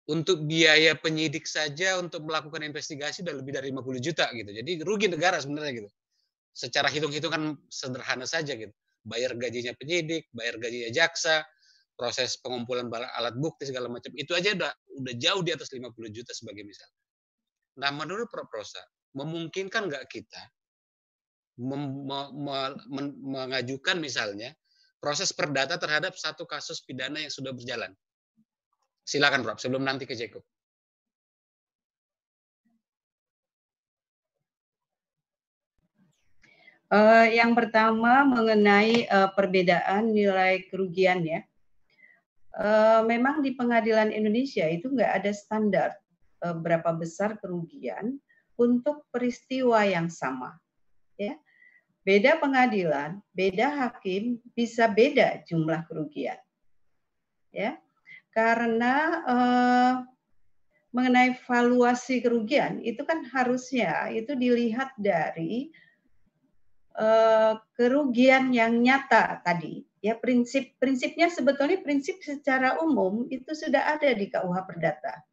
Untuk biaya penyidik saja untuk melakukan investigasi sudah lebih dari 50 juta gitu. Jadi rugi negara sebenarnya gitu. Secara hitung-hitungan sederhana saja gitu. Bayar gajinya penyidik, bayar gajinya jaksa, proses pengumpulan alat bukti segala macam itu aja udah udah jauh di atas 50 juta sebagai misal. Nah menurut Proprosa memungkinkan nggak kita mem, me, me, mengajukan misalnya proses perdata terhadap satu kasus pidana yang sudah berjalan. Silakan Prof sebelum nanti ke Jacob. Uh, yang pertama mengenai uh, perbedaan nilai kerugian ya. Eh, memang di pengadilan Indonesia itu nggak ada standar eh, berapa besar kerugian untuk peristiwa yang sama. Ya, beda pengadilan, beda hakim bisa beda jumlah kerugian. Ya, karena eh, mengenai valuasi kerugian itu kan harusnya itu dilihat dari eh, kerugian yang nyata tadi Ya, prinsip prinsipnya sebetulnya prinsip secara umum itu sudah ada di KUH Perdata.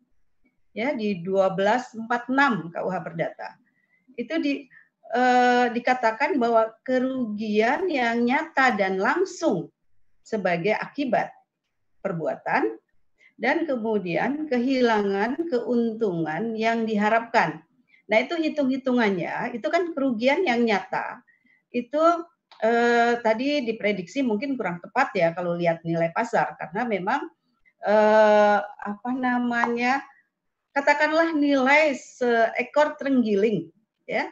Ya, di 1246 KUH Perdata. Itu di eh, dikatakan bahwa kerugian yang nyata dan langsung sebagai akibat perbuatan dan kemudian kehilangan keuntungan yang diharapkan. Nah, itu hitung-hitungannya, itu kan kerugian yang nyata. Itu eh, tadi diprediksi mungkin kurang tepat ya kalau lihat nilai pasar karena memang eh, apa namanya katakanlah nilai seekor terenggiling ya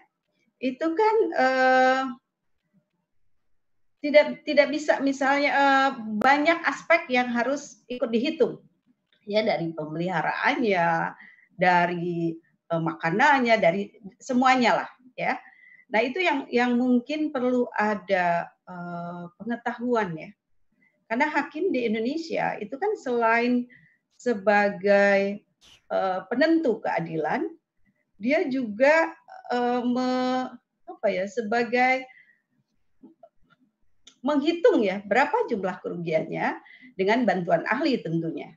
itu kan eh, tidak tidak bisa misalnya eh, banyak aspek yang harus ikut dihitung ya dari pemeliharaannya dari eh, makanannya dari semuanya lah ya Nah itu yang yang mungkin perlu ada uh, pengetahuan ya, karena hakim di Indonesia itu kan selain sebagai uh, penentu keadilan, dia juga uh, me, apa ya sebagai menghitung ya berapa jumlah kerugiannya dengan bantuan ahli tentunya.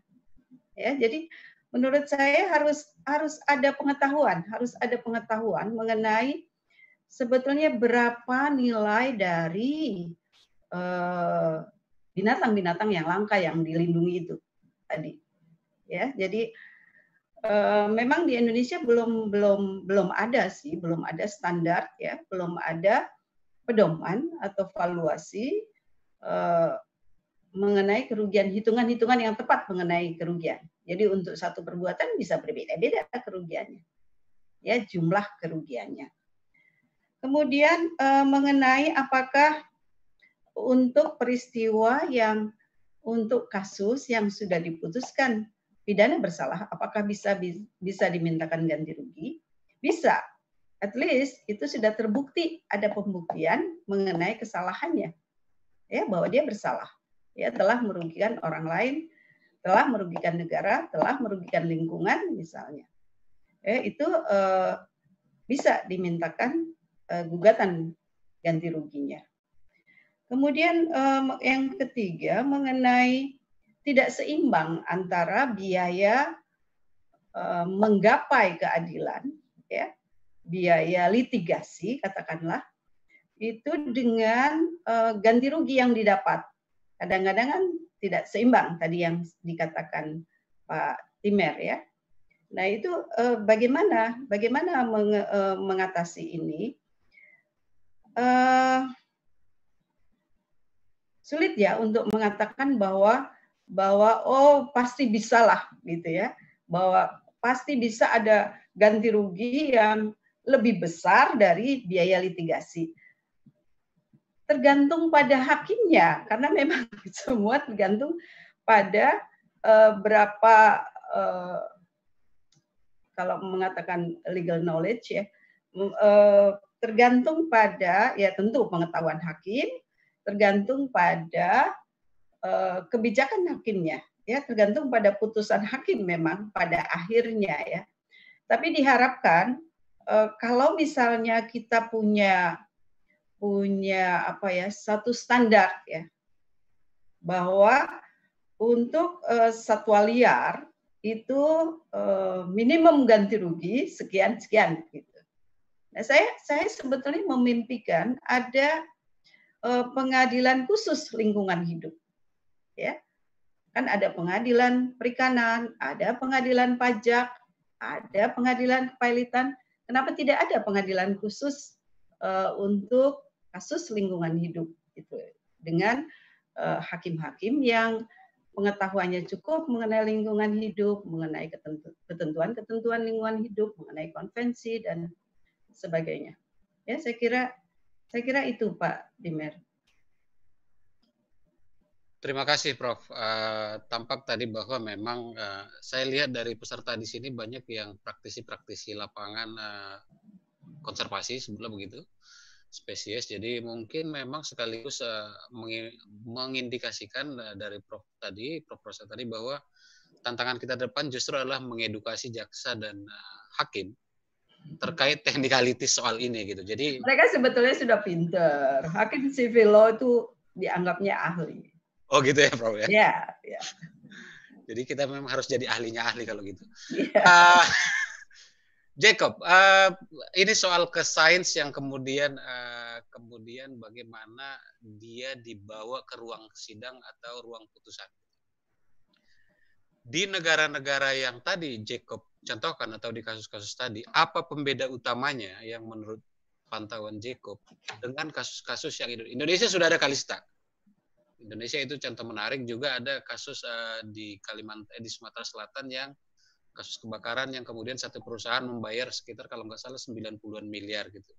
Ya, jadi menurut saya harus harus ada pengetahuan, harus ada pengetahuan mengenai sebetulnya berapa nilai dari eh, binatang-binatang yang langka yang dilindungi itu tadi. Ya, jadi eh, memang di Indonesia belum belum belum ada sih, belum ada standar ya, belum ada pedoman atau valuasi eh, mengenai kerugian hitungan-hitungan yang tepat mengenai kerugian. Jadi untuk satu perbuatan bisa berbeda-beda kerugiannya. Ya, jumlah kerugiannya. Kemudian eh, mengenai apakah untuk peristiwa yang untuk kasus yang sudah diputuskan pidana bersalah, apakah bisa bisa dimintakan ganti rugi? Bisa. At least itu sudah terbukti ada pembuktian mengenai kesalahannya. Ya, bahwa dia bersalah. Ya, telah merugikan orang lain, telah merugikan negara, telah merugikan lingkungan misalnya. Ya, itu eh, bisa dimintakan Eh, gugatan ganti ruginya. Kemudian eh, yang ketiga mengenai tidak seimbang antara biaya eh, menggapai keadilan, ya, biaya litigasi katakanlah itu dengan ganti rugi yang didapat. Kadang-kadang kan tidak seimbang tadi yang dikatakan Pak Timer ya. Nah itu bagaimana bagaimana mengatasi ini? uh, sulit ya untuk mengatakan bahwa bahwa oh pasti bisalah gitu ya bahwa pasti bisa ada ganti rugi yang lebih besar dari biaya litigasi tergantung pada hakimnya karena memang semua tergantung pada uh, berapa uh, kalau mengatakan legal knowledge ya uh, tergantung pada ya tentu pengetahuan hakim, tergantung pada eh, kebijakan hakimnya, ya tergantung pada putusan hakim memang pada akhirnya ya. Tapi diharapkan eh, kalau misalnya kita punya punya apa ya satu standar ya bahwa untuk eh, satwa liar itu minimum ganti rugi sekian sekian gitu Nah, saya saya sebetulnya memimpikan ada uh, pengadilan khusus lingkungan hidup. Ya. Kan ada pengadilan perikanan, ada pengadilan pajak, ada pengadilan kepailitan. Kenapa tidak ada pengadilan khusus uh, untuk kasus lingkungan hidup itu dengan e, hakim-hakim uh, yang pengetahuannya cukup mengenai lingkungan hidup, mengenai ketentuan-ketentuan lingkungan hidup, mengenai konvensi dan sebagainya. Ya, saya kira saya kira itu Pak Dimer. Terima kasih Prof. Uh, tampak tadi bahwa memang uh, saya lihat dari peserta di sini banyak yang praktisi-praktisi lapangan uh, konservasi sebelum begitu spesies. Jadi mungkin memang sekaligus uh, mengindikasikan uh, dari Prof tadi, Prof Rosa tadi bahwa tantangan kita depan justru adalah mengedukasi jaksa dan uh, hakim terkait teknikalitis soal ini gitu. Jadi mereka sebetulnya sudah pinter. Hakim civil law itu dianggapnya ahli. Oh gitu ya, Prof ya. Iya, yeah, yeah. Jadi kita memang harus jadi ahlinya ahli kalau gitu. Yeah. Iya. Uh, Jacob, uh, ini soal ke sains yang kemudian uh, kemudian bagaimana dia dibawa ke ruang sidang atau ruang putusan di negara-negara yang tadi Jacob contohkan atau di kasus-kasus tadi, apa pembeda utamanya yang menurut pantauan Jacob dengan kasus-kasus yang Indonesia sudah ada Kalista. Indonesia itu contoh menarik juga ada kasus uh, di Kalimantan eh, di Sumatera Selatan yang kasus kebakaran yang kemudian satu perusahaan membayar sekitar kalau nggak salah 90-an miliar gitu.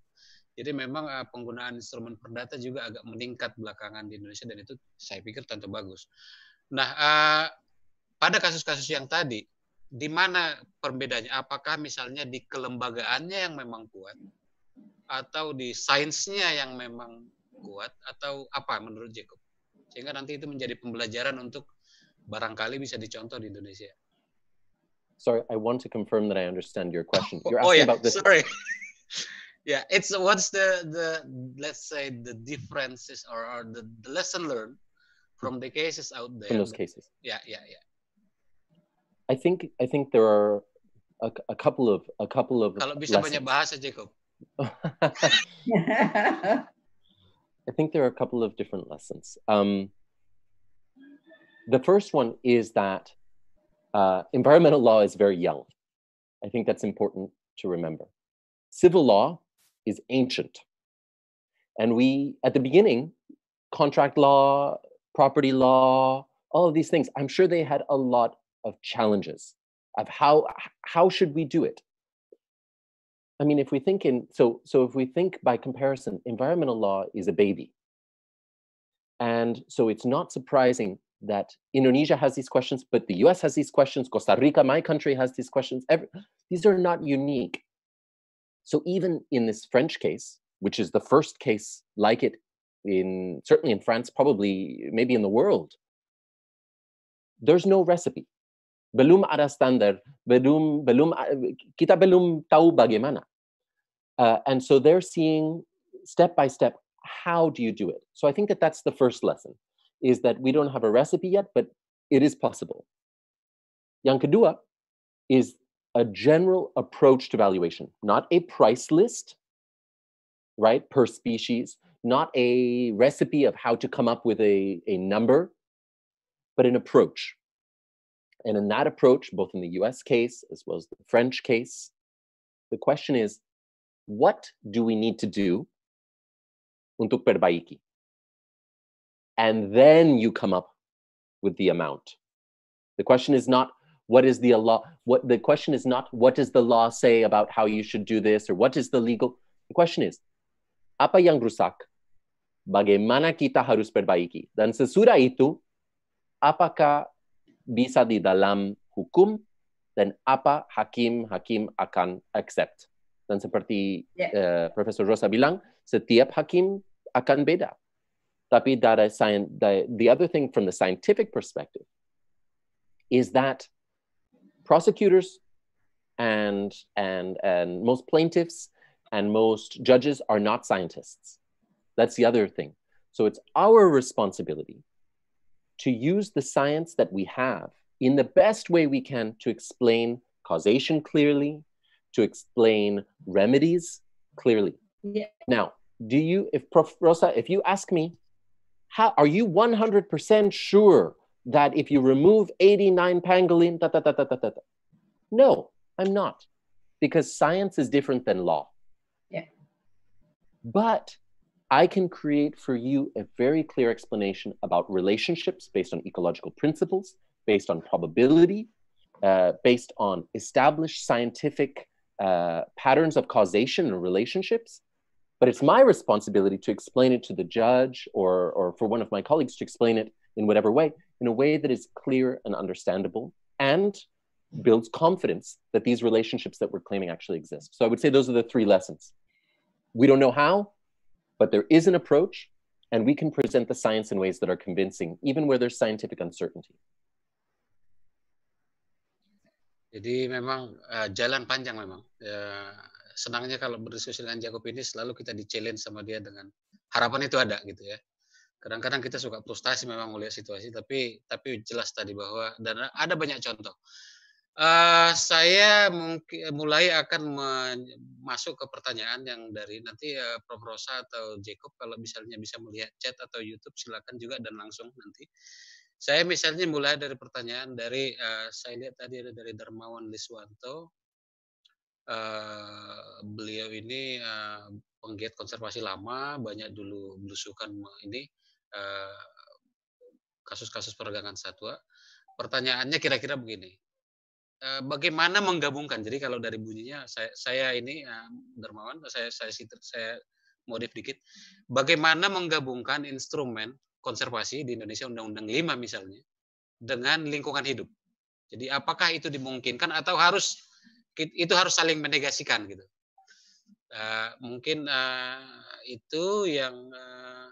Jadi memang uh, penggunaan instrumen perdata juga agak meningkat belakangan di Indonesia dan itu saya pikir tentu bagus. Nah, uh, pada kasus-kasus yang tadi, di mana perbedaannya? Apakah misalnya di kelembagaannya yang memang kuat, atau di sainsnya yang memang kuat, atau apa menurut Jacob? Sehingga nanti itu menjadi pembelajaran untuk barangkali bisa dicontoh di Indonesia. Sorry, I want to confirm that I understand your question. Oh, You're oh, asking oh, yeah. about this. Sorry. yeah, it's what's the the let's say the differences or, or the, the lesson learned from the cases out there. From those cases. Yeah, yeah, yeah. I think I think there are a, a couple of a couple of Kalau bisa banyak bahasa Jacob. I think there are a couple of different lessons. Um, the first one is that uh, environmental law is very young. I think that's important to remember. Civil law is ancient. And we, at the beginning, contract law, property law, all of these things, I'm sure they had a lot of challenges of how how should we do it i mean if we think in so so if we think by comparison environmental law is a baby and so it's not surprising that indonesia has these questions but the us has these questions costa rica my country has these questions Every, these are not unique so even in this french case which is the first case like it in certainly in france probably maybe in the world there's no recipe belum ada standar, belum belum eh, kita belum tahu bagaimana. Uh, and so they're seeing step by step how do you do it. So I think that that's the first lesson is that we don't have a recipe yet, but it is possible. Yang kedua is a general approach to valuation, not a price list, right, per species, not a recipe of how to come up with a, a number, but an approach and in that approach, both in the US case as well as the French case, the question is what do we need to do untuk perbaiki? And then you come up with the amount. The question is not what is the law what the question is not what does the law say about how you should do this or what is the legal the question is apa yang rusak bagaimana kita harus perbaiki dan sesudah itu apakah bisa di dalam hukum dan apa hakim hakim akan accept. Dan seperti yeah. uh, Profesor Rosa bilang, setiap hakim akan beda. Tapi dari the, the other thing from the scientific perspective is that prosecutors and and and most plaintiffs and most judges are not scientists. That's the other thing. So it's our responsibility to use the science that we have in the best way we can to explain causation clearly, to explain remedies clearly. Yeah. Now, do you, if Prof. Rosa, if you ask me, how are you 100% sure that if you remove 89 pangolin, da, da, da, da, da, da, da? No, I'm not, because science is different than law. Yeah. But I can create for you a very clear explanation about relationships based on ecological principles, based on probability, uh, based on established scientific uh, patterns of causation and relationships. But it's my responsibility to explain it to the judge or, or for one of my colleagues to explain it in whatever way, in a way that is clear and understandable and builds confidence that these relationships that we're claiming actually exist. So I would say those are the three lessons. We don't know how, But there is an approach, and we can present the science in ways that are convincing, even where there's scientific uncertainty. Jadi memang uh, jalan panjang memang. Uh, senangnya kalau berdiskusi dengan Jacob ini selalu kita di challenge sama dia dengan harapan itu ada gitu ya. Kadang-kadang kita suka frustasi memang melihat situasi, tapi tapi jelas tadi bahwa dan ada banyak contoh. Uh, saya mungkin mulai akan masuk ke pertanyaan yang dari nanti uh, Prof Rosa atau Jacob kalau misalnya bisa melihat chat atau YouTube silakan juga dan langsung nanti. Saya misalnya mulai dari pertanyaan dari uh, saya lihat tadi ada dari Darmawan Liswanto. Uh, beliau ini uh, penggiat konservasi lama, banyak dulu belusukan ini kasus-kasus uh, peregangan satwa. Pertanyaannya kira-kira begini Eh, bagaimana menggabungkan. Jadi kalau dari bunyinya saya, saya ini eh, Dermawan, saya saya saya modif dikit. Bagaimana menggabungkan instrumen konservasi di Indonesia Undang-Undang 5 misalnya dengan lingkungan hidup. Jadi apakah itu dimungkinkan atau harus itu harus saling menegasikan gitu. Uh, mungkin uh, itu yang uh,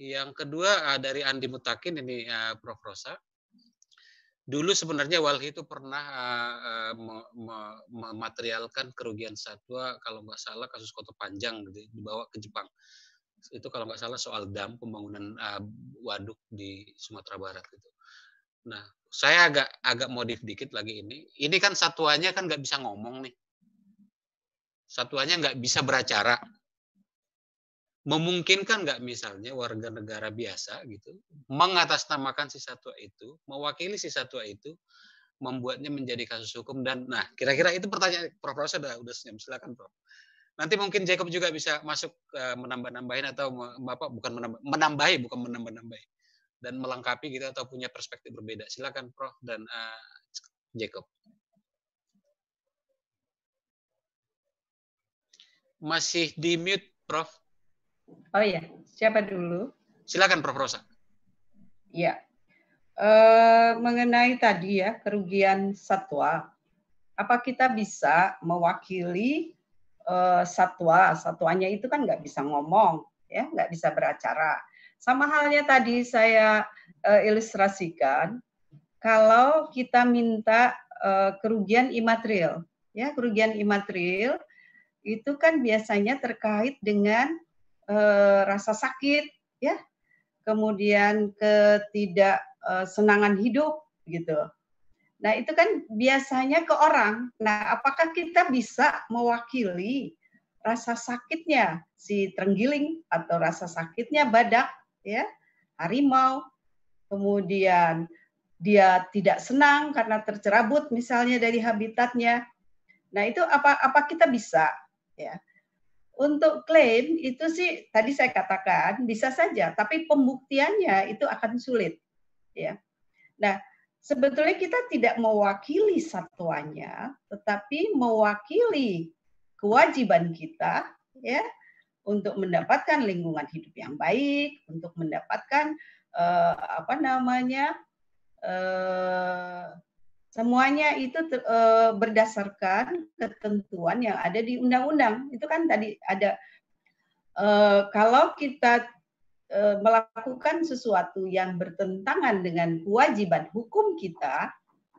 yang kedua uh, dari Andi Mutakin ini uh, Prof Rosa dulu sebenarnya Walhi itu pernah uh, mematerialkan kerugian satwa kalau nggak salah kasus Kota Panjang gitu, ya, dibawa ke Jepang itu kalau nggak salah soal dam pembangunan uh, waduk di Sumatera Barat gitu. Nah saya agak agak modif dikit lagi ini. Ini kan satuannya kan nggak bisa ngomong nih. Satuannya nggak bisa beracara memungkinkan nggak misalnya warga negara biasa gitu mengatasnamakan si satwa itu, mewakili si satwa itu, membuatnya menjadi kasus hukum dan nah kira-kira itu pertanyaan Prof. prof udah udah senyum silakan Prof. Nanti mungkin Jacob juga bisa masuk eh, menambah-nambahin atau Bapak bukan menambah, menambahi bukan menambah-nambahi dan melengkapi gitu atau punya perspektif berbeda. Silakan Prof dan uh, Jacob. Masih di mute Prof Oh iya, siapa dulu? Silakan Prof Rosa. Ya. E, mengenai tadi ya kerugian satwa, apa kita bisa mewakili e, satwa? Satwanya itu kan nggak bisa ngomong, ya, nggak bisa beracara. Sama halnya tadi saya e, ilustrasikan, kalau kita minta e, kerugian imaterial, ya kerugian imaterial itu kan biasanya terkait dengan Eh, rasa sakit, ya, kemudian ketidaksenangan eh, hidup, gitu. Nah itu kan biasanya ke orang. Nah apakah kita bisa mewakili rasa sakitnya si terenggiling atau rasa sakitnya badak, ya, harimau, kemudian dia tidak senang karena tercerabut misalnya dari habitatnya. Nah, itu apa apa kita bisa ya untuk klaim itu sih tadi saya katakan bisa saja, tapi pembuktiannya itu akan sulit. Ya. Nah, sebetulnya kita tidak mewakili satuannya, tetapi mewakili kewajiban kita ya untuk mendapatkan lingkungan hidup yang baik, untuk mendapatkan eh, apa namanya eh, Semuanya itu ter, e, eh, berdasarkan ketentuan yang ada di undang-undang. Itu kan tadi ada e, kalau kita e, melakukan sesuatu yang bertentangan dengan kewajiban hukum kita,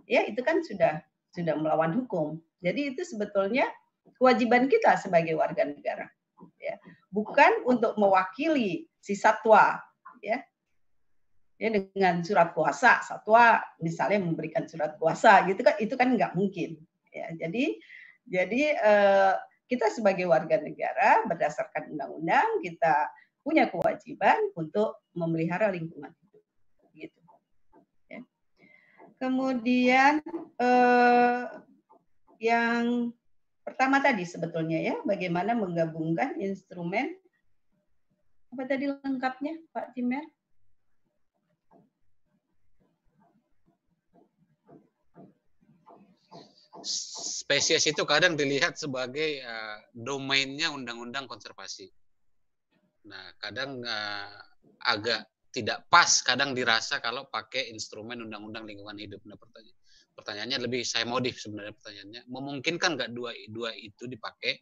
ya itu kan sudah sudah melawan hukum. Jadi itu sebetulnya kewajiban kita sebagai warga negara, ya. bukan untuk mewakili si satwa, ya ya dengan surat kuasa satwa misalnya memberikan surat kuasa gitu kan itu kan nggak mungkin ya jadi jadi eh, kita sebagai warga negara berdasarkan undang-undang kita punya kewajiban untuk memelihara lingkungan hidup gitu ya. kemudian eh, yang pertama tadi sebetulnya ya bagaimana menggabungkan instrumen apa tadi lengkapnya Pak Timer spesies itu kadang dilihat sebagai uh, domainnya undang-undang konservasi. Nah, kadang uh, agak tidak pas, kadang dirasa kalau pakai instrumen undang-undang lingkungan hidup. Nah, pertanya pertanyaannya lebih saya modif sebenarnya pertanyaannya memungkinkan nggak dua dua itu dipakai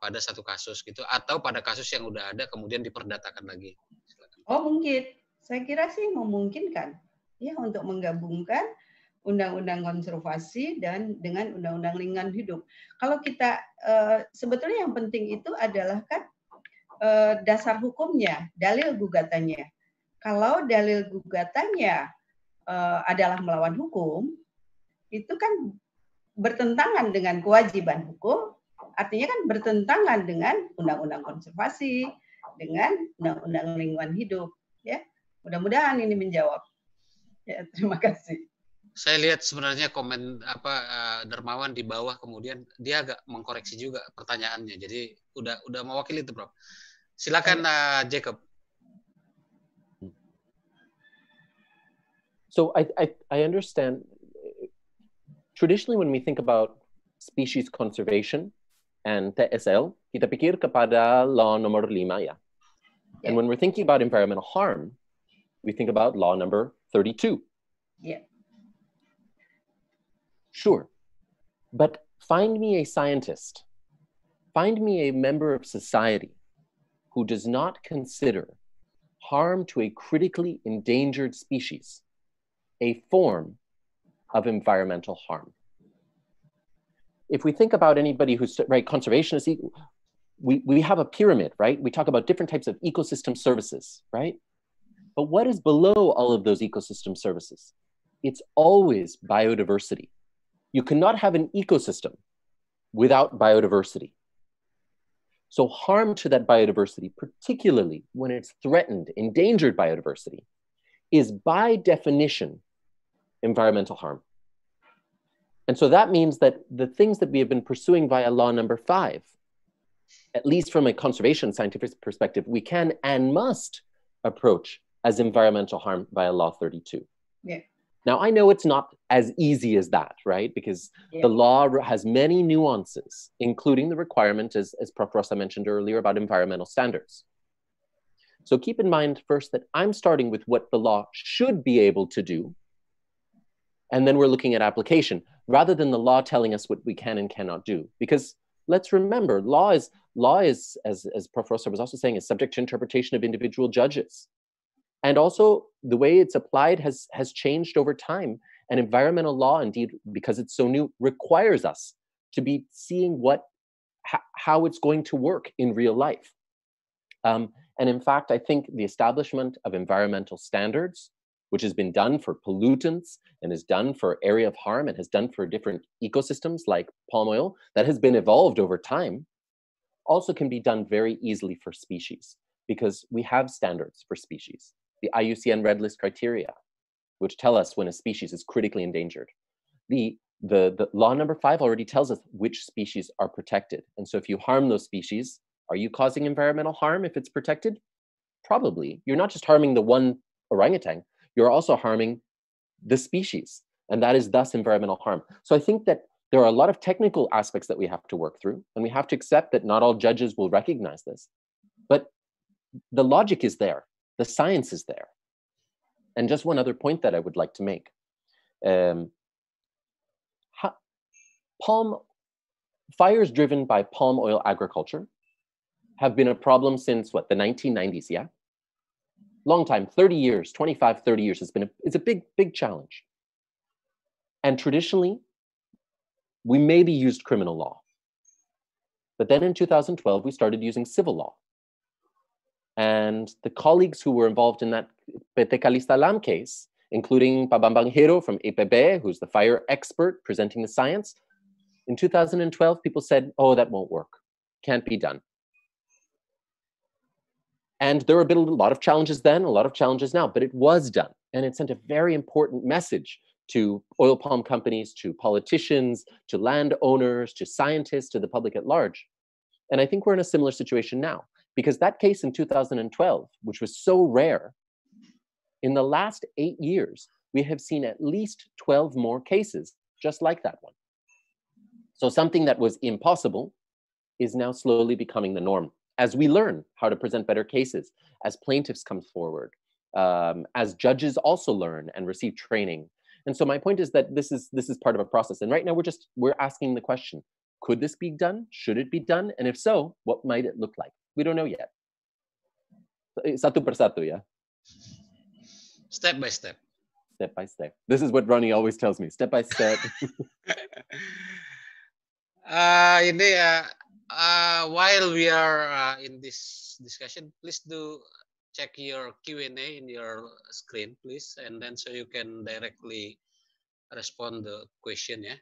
pada satu kasus gitu atau pada kasus yang udah ada kemudian diperdatakan lagi Silakan. oh mungkin saya kira sih memungkinkan ya untuk menggabungkan undang-undang konservasi dan dengan undang-undang lingkungan hidup. Kalau kita eh, sebetulnya yang penting itu adalah kan eh, dasar hukumnya, dalil gugatannya. Kalau dalil gugatannya eh, adalah melawan hukum, itu kan bertentangan dengan kewajiban hukum, artinya kan bertentangan dengan undang-undang konservasi, dengan undang-undang lingkungan hidup, ya. Mudah-mudahan ini menjawab. Ya, terima kasih saya lihat sebenarnya komen apa uh, eh, Dermawan di bawah kemudian dia agak mengkoreksi juga pertanyaannya. Jadi udah udah mewakili itu, Prof. Silakan uh, Jacob. So I, I I understand traditionally when we think about species conservation and TSL, kita pikir kepada law nomor lima ya. And when we're thinking about environmental harm, we think about law number 32. Yeah. Sure. But find me a scientist, find me a member of society who does not consider harm to a critically endangered species a form of environmental harm. If we think about anybody who's right, conservationists, we, we have a pyramid, right? We talk about different types of ecosystem services, right? But what is below all of those ecosystem services? It's always biodiversity you cannot have an ecosystem without biodiversity. So, harm to that biodiversity, particularly when it's threatened, endangered biodiversity, is by definition environmental harm. And so that means that the things that we have been pursuing via law number five, at least from a conservation scientific perspective, we can and must approach as environmental harm via law 32. Yeah. Now, I know it's not as easy as that, right? Because yeah. the law has many nuances, including the requirement, as, as Prof. Rosa mentioned earlier, about environmental standards. So keep in mind first that I'm starting with what the law should be able to do. And then we're looking at application rather than the law telling us what we can and cannot do. Because let's remember, law is, law is as, as Prof. Rosa was also saying, is subject to interpretation of individual judges and also the way it's applied has has changed over time and environmental law indeed because it's so new requires us to be seeing what how it's going to work in real life um, and in fact i think the establishment of environmental standards which has been done for pollutants and is done for area of harm and has done for different ecosystems like palm oil that has been evolved over time also can be done very easily for species because we have standards for species the IUCN Red List criteria, which tell us when a species is critically endangered. The, the, the law number five already tells us which species are protected. And so if you harm those species, are you causing environmental harm if it's protected? Probably. You're not just harming the one orangutan, you're also harming the species. And that is thus environmental harm. So I think that there are a lot of technical aspects that we have to work through. And we have to accept that not all judges will recognize this. But the logic is there the science is there. And just one other point that I would like to make. Um, how, palm fires driven by palm oil agriculture have been a problem since what the 1990s yeah long time 30 years 25 30 years has been a, it's a big big challenge and traditionally we maybe used criminal law but then in 2012 we started using civil law and the colleagues who were involved in that Petecalistalam case, including Pabambanjero from EPB, who's the fire expert presenting the science. In 2012, people said, oh, that won't work, can't be done. And there were a, lot of challenges then, a lot of challenges now, but it was done. And it sent a very important message to oil palm companies, to politicians, to landowners, to scientists, to the public at large. And I think we're in a similar situation now. Because that case in 2012, which was so rare, in the last eight years, we have seen at least 12 more cases just like that one. So something that was impossible is now slowly becoming the norm as we learn how to present better cases, as plaintiffs come forward, um, as judges also learn and receive training. And so my point is that this is this is part of a process. And right now we're just we're asking the question, could this be done? Should it be done? And if so, what might it look like? We don't know yet. Eh, satu persatu ya. Step by step. Step by step. This is what Ronnie always tells me. Step by step. uh, ini ya. Uh, while we are uh, in this discussion, please do check your Q&A in your screen, please, and then so you can directly respond the question ya. Yeah?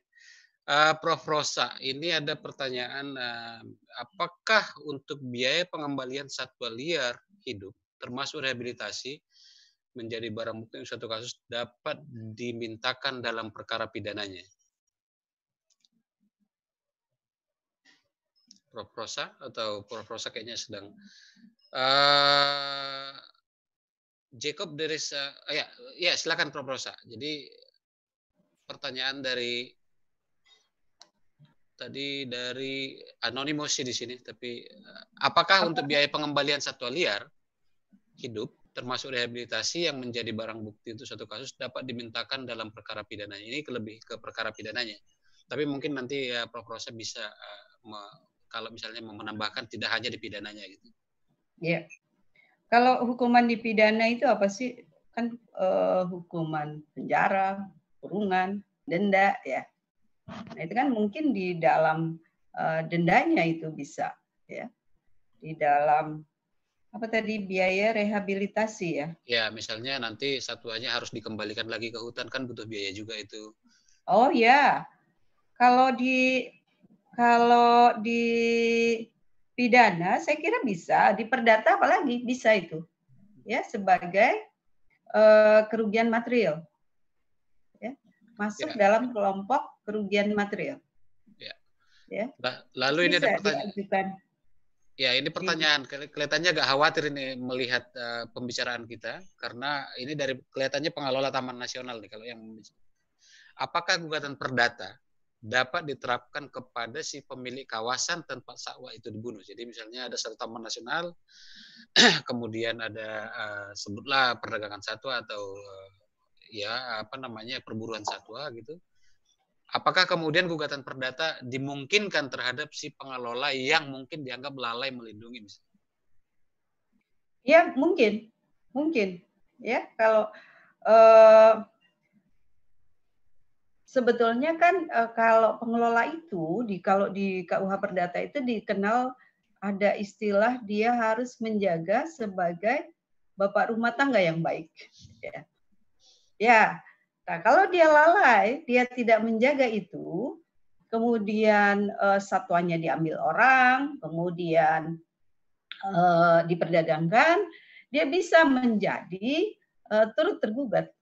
Uh, Prof. Rosa, ini ada pertanyaan, uh, apakah untuk biaya pengembalian satwa liar hidup, termasuk rehabilitasi, menjadi barang bukti yang suatu kasus dapat dimintakan dalam perkara pidananya? Prof. Rosa atau Prof. Rosa kayaknya sedang uh, Jacob dari uh, oh ya ya silakan Prof. Rosa. Jadi pertanyaan dari tadi dari anonimus di sini, tapi eh, apakah untuk biaya pengembalian satwa liar hidup termasuk rehabilitasi yang menjadi barang bukti itu satu kasus dapat dimintakan dalam perkara pidana ini lebih ke perkara pidananya. Tapi mungkin nanti ya Prof. Rosa bisa uh, me, kalau misalnya menambahkan tidak hanya di pidananya gitu. Iya. Kalau hukuman di pidana itu apa sih? Kan uh, hukuman penjara, kurungan, denda ya. Nah, itu kan mungkin di dalam uh, dendanya itu bisa ya. Di dalam apa tadi biaya rehabilitasi ya? Ya, misalnya nanti satuannya harus dikembalikan lagi ke hutan kan butuh biaya juga itu. Oh ya. Kalau di kalau di pidana saya kira bisa, di perdata apalagi bisa itu. Ya, sebagai uh, kerugian material. Ya, masuk ya. dalam kelompok kerugian material. Ya. ya. Lalu ini Bisa ada pertanyaan. Diajukan. Ya, ini pertanyaan. Kelihatannya agak khawatir ini melihat uh, pembicaraan kita karena ini dari kelihatannya pengelola Taman Nasional nih kalau yang apakah gugatan perdata dapat diterapkan kepada si pemilik kawasan tempat sawah itu dibunuh. Jadi misalnya ada satu taman nasional, kemudian ada uh, sebutlah perdagangan satwa atau uh, ya apa namanya perburuan satwa gitu apakah kemudian gugatan perdata dimungkinkan terhadap si pengelola yang mungkin dianggap lalai melindungi misalnya? Ya mungkin, mungkin ya kalau uh, sebetulnya kan uh, kalau pengelola itu di kalau di KUH perdata itu dikenal ada istilah dia harus menjaga sebagai bapak rumah tangga yang baik. Ya, ya Nah, kalau dia lalai, dia tidak menjaga itu, kemudian uh, eh, satuannya diambil orang, kemudian uh, diperdagangkan, dia bisa menjadi uh, turut tergugat.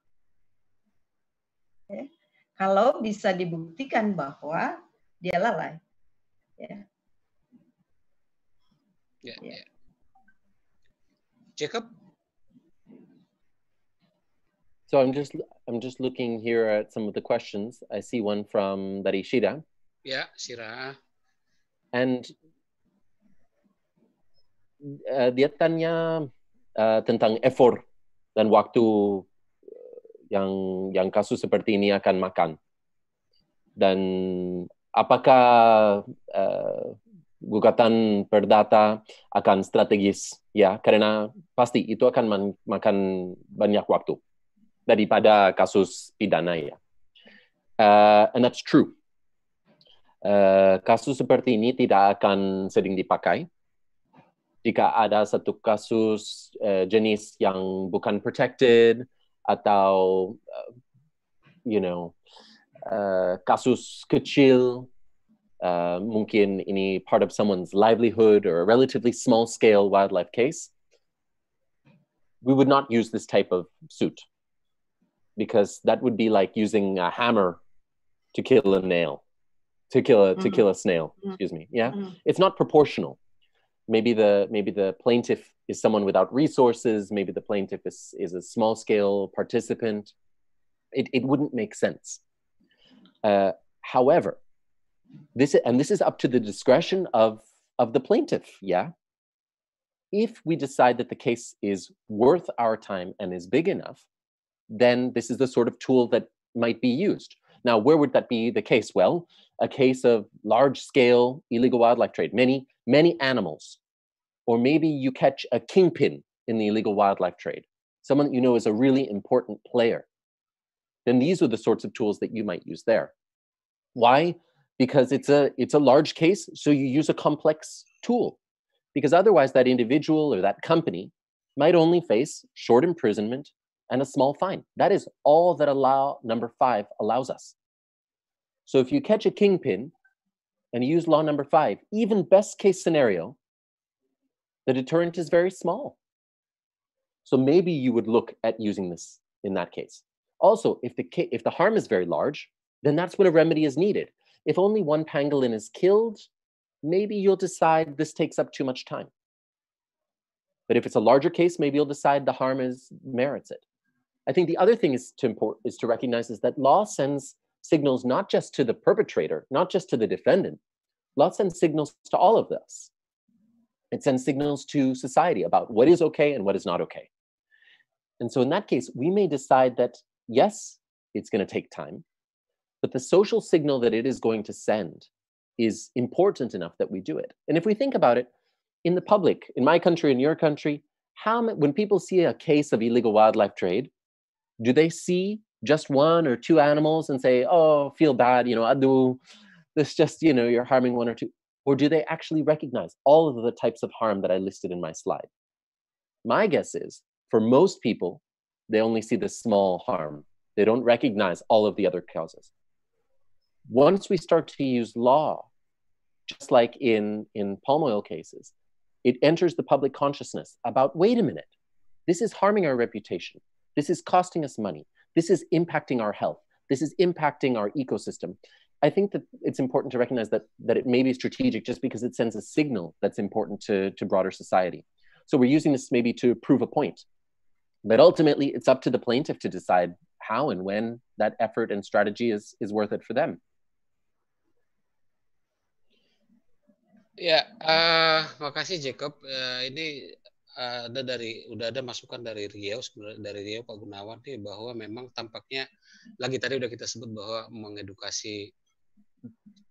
Ya. Kalau bisa dibuktikan bahwa dia lalai. Ya. Ya, yeah. Ya. Jacob, So I'm just I'm just looking here at some of the questions. I see one from dari Shira. Yeah, Shira. And uh, dia tanya uh, tentang effort dan waktu uh, yang yang kasus seperti ini akan makan. Dan apakah uh, gugatan perdata akan strategis ya karena pasti itu akan makan banyak waktu daripada kasus pidana ya. Uh, and that's true. Uh, kasus seperti ini tidak akan sering dipakai jika ada satu kasus uh, jenis yang bukan protected atau uh, you know uh, kasus kecil uh, mungkin ini part of someone's livelihood or a relatively small scale wildlife case we would not use this type of suit because that would be like using a hammer to kill a nail to kill a mm-hmm. to mm. kill a snail mm. excuse me yeah mm-hmm. it's not proportional maybe the maybe the plaintiff is someone without resources maybe the plaintiff is is a small scale participant it, it wouldn't make sense uh, however this and this is up to the discretion of of the plaintiff yeah if we decide that the case is worth our time and is big enough then this is the sort of tool that might be used. Now, where would that be the case? Well, a case of large scale illegal wildlife trade, many, many animals. Or maybe you catch a kingpin in the illegal wildlife trade, someone that you know is a really important player. Then these are the sorts of tools that you might use there. Why? Because it's a it's a large case, so you use a complex tool. Because otherwise that individual or that company might only face short imprisonment and a small fine. That is all that allow number five allows us. So if you catch a kingpin and use law number five, even best case scenario, the deterrent is very small. So maybe you would look at using this in that case. Also, if the if the harm is very large, then that's when a remedy is needed. If only one pangolin is killed, maybe you'll decide this takes up too much time. But if it's a larger case, maybe you'll decide the harm is merits it. I think the other thing is to import is to recognize is that law sends signals not just to the perpetrator, not just to the defendant. Law sends signals to all of us. It sends signals to society about what is okay and what is not okay. And so in that case, we may decide that yes, it's going to take time, but the social signal that it is going to send is important enough that we do it. And if we think about it, in the public, in my country, in your country, how when people see a case of illegal wildlife trade, do they see just one or two animals and say, oh, feel bad, you know, adu, this just, you know, you're harming one or two? Or do they actually recognize all of the types of harm that I listed in my slide? My guess is for most people, they only see the small harm. They don't recognize all of the other causes. Once we start to use law, just like in, in palm oil cases, it enters the public consciousness about wait a minute, this is harming our reputation this is costing us money. This is impacting our health. This is impacting our ecosystem. I think that it's important to recognize that, that it may be strategic just because it sends a signal that's important to, to broader society. So we're using this maybe to prove a point. But ultimately, it's up to the plaintiff to decide how and when that effort and strategy is, is worth it for them. Yeah, uh, makasih Jacob. Uh, ini ada dari udah ada masukan dari Riau sebenarnya dari Riau Pak Gunawan nih bahwa memang tampaknya lagi tadi udah kita sebut bahwa mengedukasi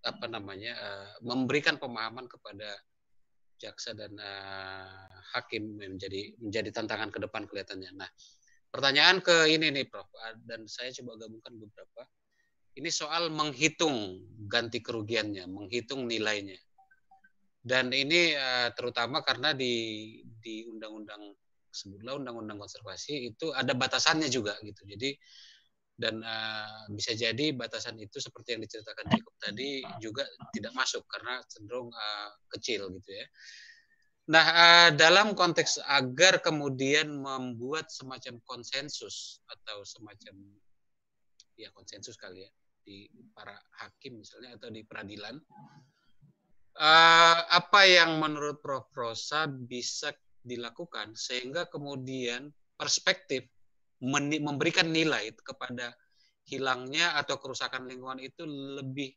apa namanya uh, memberikan pemahaman kepada jaksa dan uh, hakim menjadi menjadi tantangan ke depan kelihatannya. Nah, pertanyaan ke ini nih Prof eh, dan saya coba gabungkan beberapa. Ini soal menghitung ganti kerugiannya, menghitung nilainya dan ini uh, terutama karena di di undang-undang sebutlah undang-undang konservasi itu ada batasannya juga gitu. Jadi dan uh, bisa jadi batasan itu seperti yang diceritakan Jacob tadi juga tidak masuk karena cenderung uh, kecil gitu ya. Nah, eh, dalam konteks agar kemudian membuat semacam konsensus atau semacam ya konsensus kali ya di para hakim misalnya atau di peradilan apa yang menurut Prof Rosa bisa dilakukan sehingga kemudian perspektif memberikan nilai kepada hilangnya atau kerusakan lingkungan itu lebih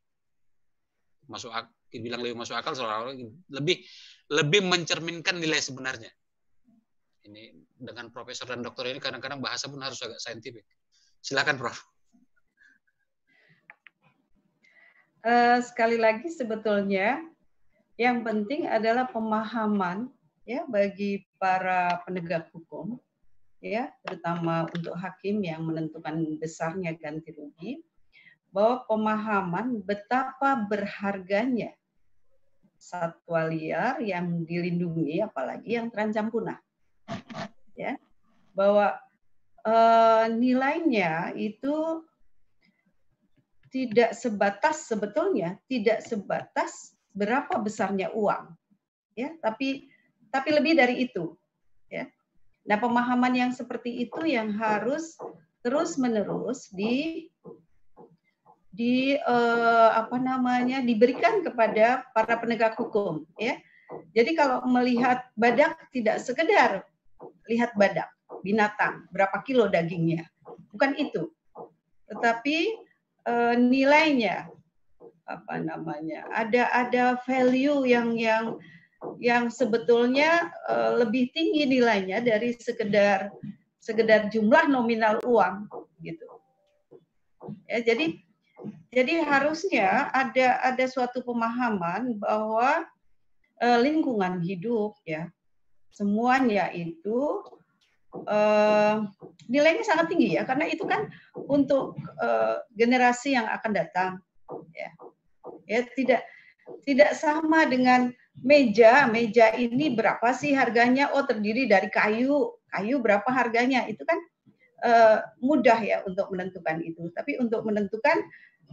masuk akal, bilang lebih masuk akal soalnya lebih lebih mencerminkan nilai sebenarnya. Ini dengan profesor dan dokter ini kadang-kadang bahasa pun harus agak saintifik. Silakan Prof. Eh, sekali lagi sebetulnya yang penting adalah pemahaman ya bagi para penegak hukum ya terutama untuk hakim yang menentukan besarnya ganti rugi bahwa pemahaman betapa berharganya satwa liar yang dilindungi apalagi yang terancam punah ya bahwa e, nilainya itu tidak sebatas sebetulnya tidak sebatas berapa besarnya uang ya tapi tapi lebih dari itu. Ya. Nah, pemahaman yang seperti itu yang harus terus-menerus di di eh, apa namanya diberikan kepada para penegak hukum ya. Jadi kalau melihat badak tidak sekedar lihat badak binatang berapa kilo dagingnya bukan itu tetapi eh, nilainya apa namanya ada ada value yang yang yang sebetulnya eh, lebih tinggi nilainya dari sekedar sekedar jumlah nominal uang gitu. Ya, jadi jadi harusnya ada ada suatu pemahaman bahwa uh, lingkungan hidup ya semuanya itu uh, nilainya sangat tinggi ya karena itu kan untuk uh, generasi yang akan datang ya ya tidak tidak sama dengan meja, meja ini berapa sih harganya? Oh, terdiri dari kayu. Kayu berapa harganya? Itu kan uh, mudah ya untuk menentukan itu. Tapi untuk menentukan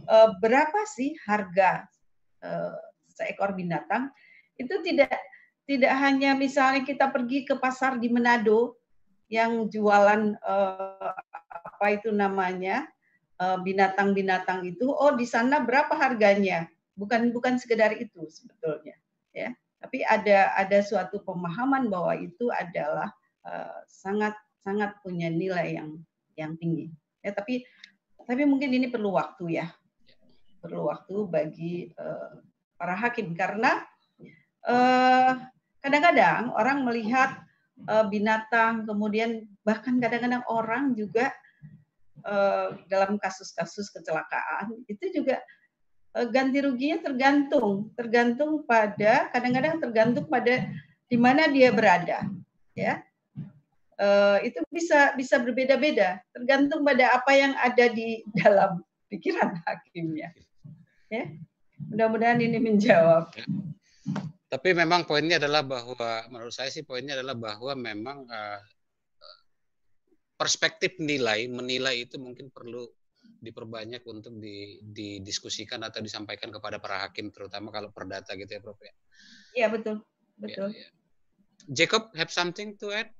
uh, berapa sih harga uh, seekor binatang itu tidak tidak hanya misalnya kita pergi ke pasar di Manado yang jualan uh, apa itu namanya binatang-binatang uh, itu oh di sana berapa harganya bukan bukan sekedar itu sebetulnya ya tapi ada ada suatu pemahaman bahwa itu adalah eh, sangat sangat punya nilai yang yang tinggi ya tapi tapi mungkin ini perlu waktu ya perlu waktu bagi eh, para hakim karena eh, kadang-kadang orang melihat binatang kemudian bahkan kadang-kadang orang juga dalam kasus-kasus kecelakaan itu juga Eh, ganti ruginya tergantung, tergantung pada kadang-kadang tergantung pada di mana dia berada, ya. Uh, itu bisa bisa berbeda-beda, tergantung pada apa yang ada di dalam pikiran hakimnya. Ya. Mudah-mudahan ini menjawab. Tapi memang poinnya adalah bahwa menurut saya sih poinnya adalah bahwa memang uh, perspektif nilai menilai itu mungkin perlu diperbanyak untuk didiskusikan atau disampaikan kepada para hakim terutama kalau perdata gitu ya Prof ya. Iya betul. Betul. Yeah, yeah. Jacob have something to add?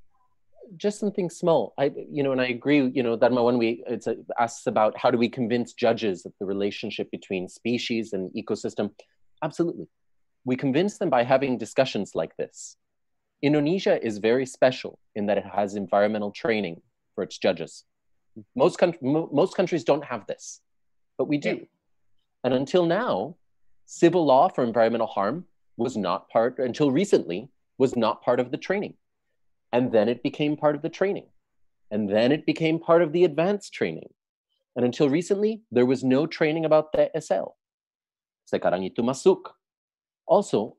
just something small i you know and i agree you know that when we it's a, uh, asks about how do we convince judges of the relationship between species and ecosystem absolutely we convince them by having discussions like this indonesia is very special in that it has environmental training for its judges Most, con- most countries don't have this, but we do. Yeah. And until now, civil law for environmental harm was not part, until recently, was not part of the training. And then it became part of the training. And then it became part of the advanced training. And until recently, there was no training about the SL. Sekarang itu masuk. Also,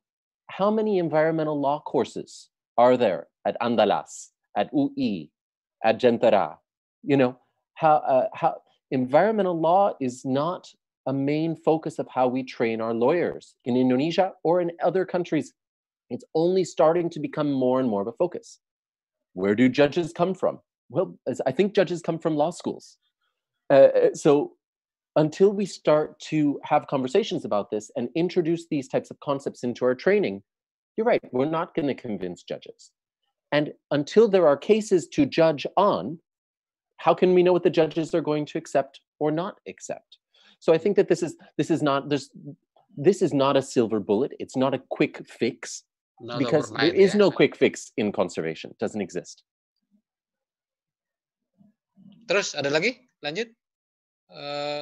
how many environmental law courses are there at Andalas, at UI, at Gentara? You know, how, uh, how environmental law is not a main focus of how we train our lawyers in Indonesia or in other countries. It's only starting to become more and more of a focus. Where do judges come from? Well, I think judges come from law schools. Uh, uh, so until we start to have conversations about this and introduce these types of concepts into our training, you're right, we're not going to convince judges. And until there are cases to judge on, how can we know what the judges are going to accept or not accept? So I think that this is this is not this this is not a silver bullet. It's not a quick fix because there is no quick fix in conservation. It doesn't exist. Terus ada lagi? Lanjut. Uh,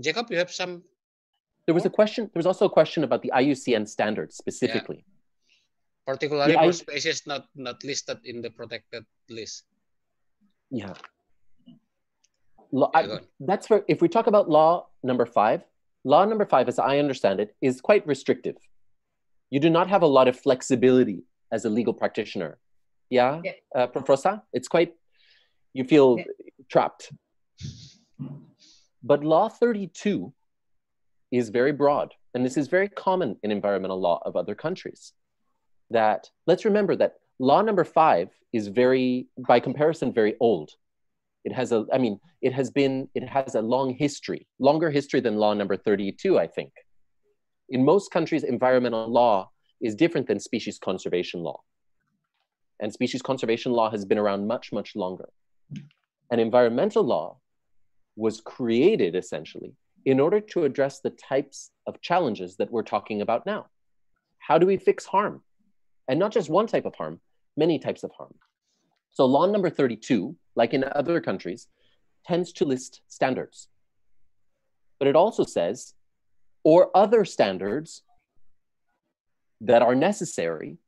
Jacob, you have some. There was a question. There was also a question about the IUCN standards specifically. Yeah. Particularly for species not not listed in the protected list. Yeah. Law, I, that's where, if we talk about law number five, law number five, as I understand it, is quite restrictive. You do not have a lot of flexibility as a legal practitioner. Yeah, yeah. Uh, Profrosa? It's quite, you feel yeah. trapped. But law 32 is very broad. And this is very common in environmental law of other countries. That let's remember that Law number five is very, by comparison, very old. It has a, I mean, it has been, it has a long history, longer history than law number 32, I think. In most countries, environmental law is different than species conservation law. And species conservation law has been around much, much longer. And environmental law was created essentially in order to address the types of challenges that we're talking about now. How do we fix harm? and not just one type of harm, many types of harm. So law number 32, like in other countries, tends to list standards. But it also says, or other standards that are necessary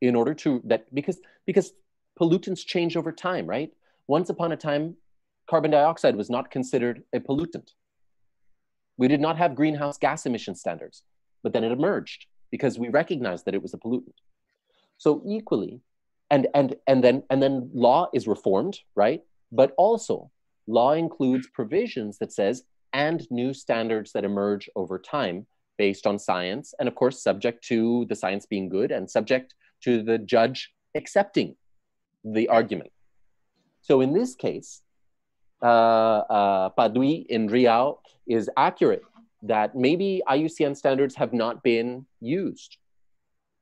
in order to that because because pollutants change over time, right? Once upon a time, carbon dioxide was not considered a pollutant. We did not have greenhouse gas emission standards, but then it emerged because we recognized that it was a pollutant. So equally, and and and then and then law is reformed, right? But also law includes provisions that says and new standards that emerge over time based on science and of course subject to the science being good and subject to the judge accepting the argument so in this case uh, uh, padui in riau is accurate that maybe iucn standards have not been used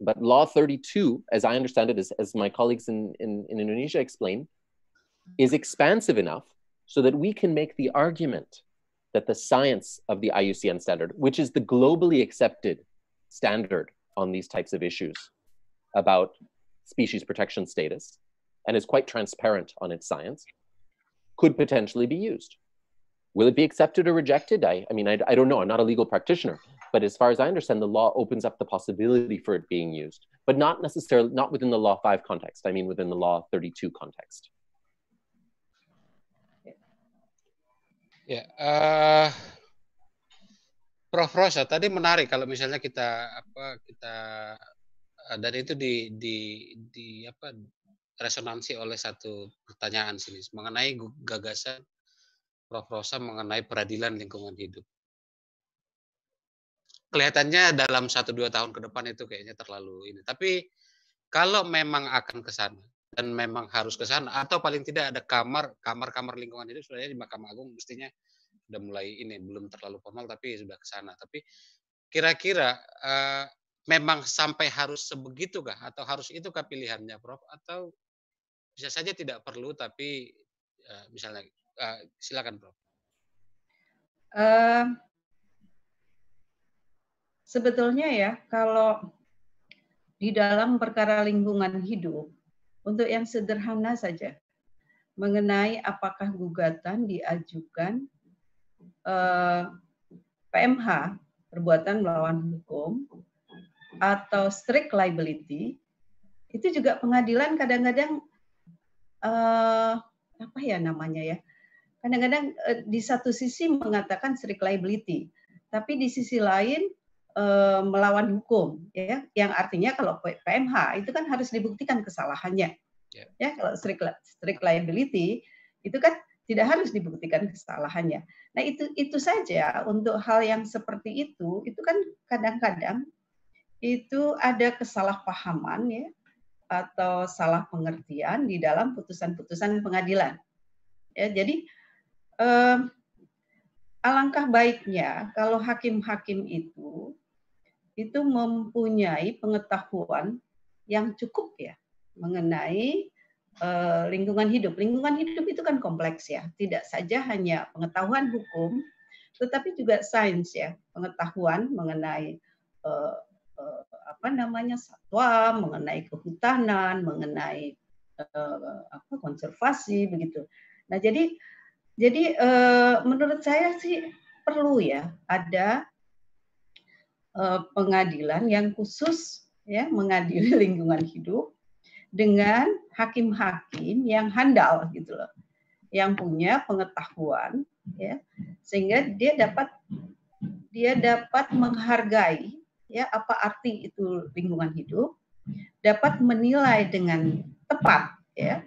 but Law 32, as I understand it, as, as my colleagues in, in, in Indonesia explain, is expansive enough so that we can make the argument that the science of the IUCN standard, which is the globally accepted standard on these types of issues about species protection status and is quite transparent on its science, could potentially be used. Will it be accepted or rejected? I, I mean, I, I don't know. I'm not a legal practitioner. But as far as I understand, the law opens up the possibility for it being used, but not necessarily, not within the Law 5 context. I mean, within the Law 32 context. Ya, uh, Prof. Rosa tadi menarik kalau misalnya kita apa kita uh, dan itu di di di apa resonansi oleh satu pertanyaan sini mengenai gagasan Prof. Rosa mengenai peradilan lingkungan hidup. Kelihatannya dalam 1-2 tahun ke depan itu kayaknya terlalu ini. Tapi kalau memang akan ke sana, dan memang harus ke sana, atau paling tidak ada kamar, kamar-kamar lingkungan hidup sebenarnya di Mahkamah Agung mestinya sudah mulai ini, belum terlalu formal tapi sudah ke sana. Tapi kira-kira uh, memang sampai harus sebegitukah atau harus itu kah pilihannya Prof? Atau bisa saja tidak perlu tapi eh, misalnya uh, silakan Prof. Uh, sebetulnya ya kalau di dalam perkara lingkungan hidup untuk yang sederhana saja mengenai apakah gugatan diajukan uh, eh, PMH perbuatan melawan hukum atau strict liability itu juga pengadilan kadang-kadang uh, apa ya namanya ya kadang-kadang eh, di satu sisi mengatakan strict liability, tapi di sisi lain eh, melawan hukum, ya, yang artinya kalau PMH itu kan harus dibuktikan kesalahannya, ya, ya kalau strict, strict liability itu kan tidak harus dibuktikan kesalahannya. Nah itu itu saja untuk hal yang seperti itu itu kan kadang-kadang itu ada kesalahpahaman ya atau salah pengertian di dalam putusan-putusan pengadilan. Ya, jadi eh, alangkah baiknya kalau hakim-hakim itu itu mempunyai pengetahuan yang cukup ya mengenai eh, lingkungan hidup. Lingkungan hidup itu kan kompleks ya, tidak saja hanya pengetahuan hukum, tetapi juga sains ya, pengetahuan mengenai eh, eh apa namanya satwa, mengenai kehutanan, mengenai eh, apa, konservasi begitu. Nah jadi jadi eh, menurut saya sih perlu ya ada eh, pengadilan yang khusus ya mengadili lingkungan hidup dengan hakim-hakim yang handal gitu loh, yang punya pengetahuan ya sehingga dia dapat dia dapat menghargai ya apa arti itu lingkungan hidup dapat menilai dengan tepat ya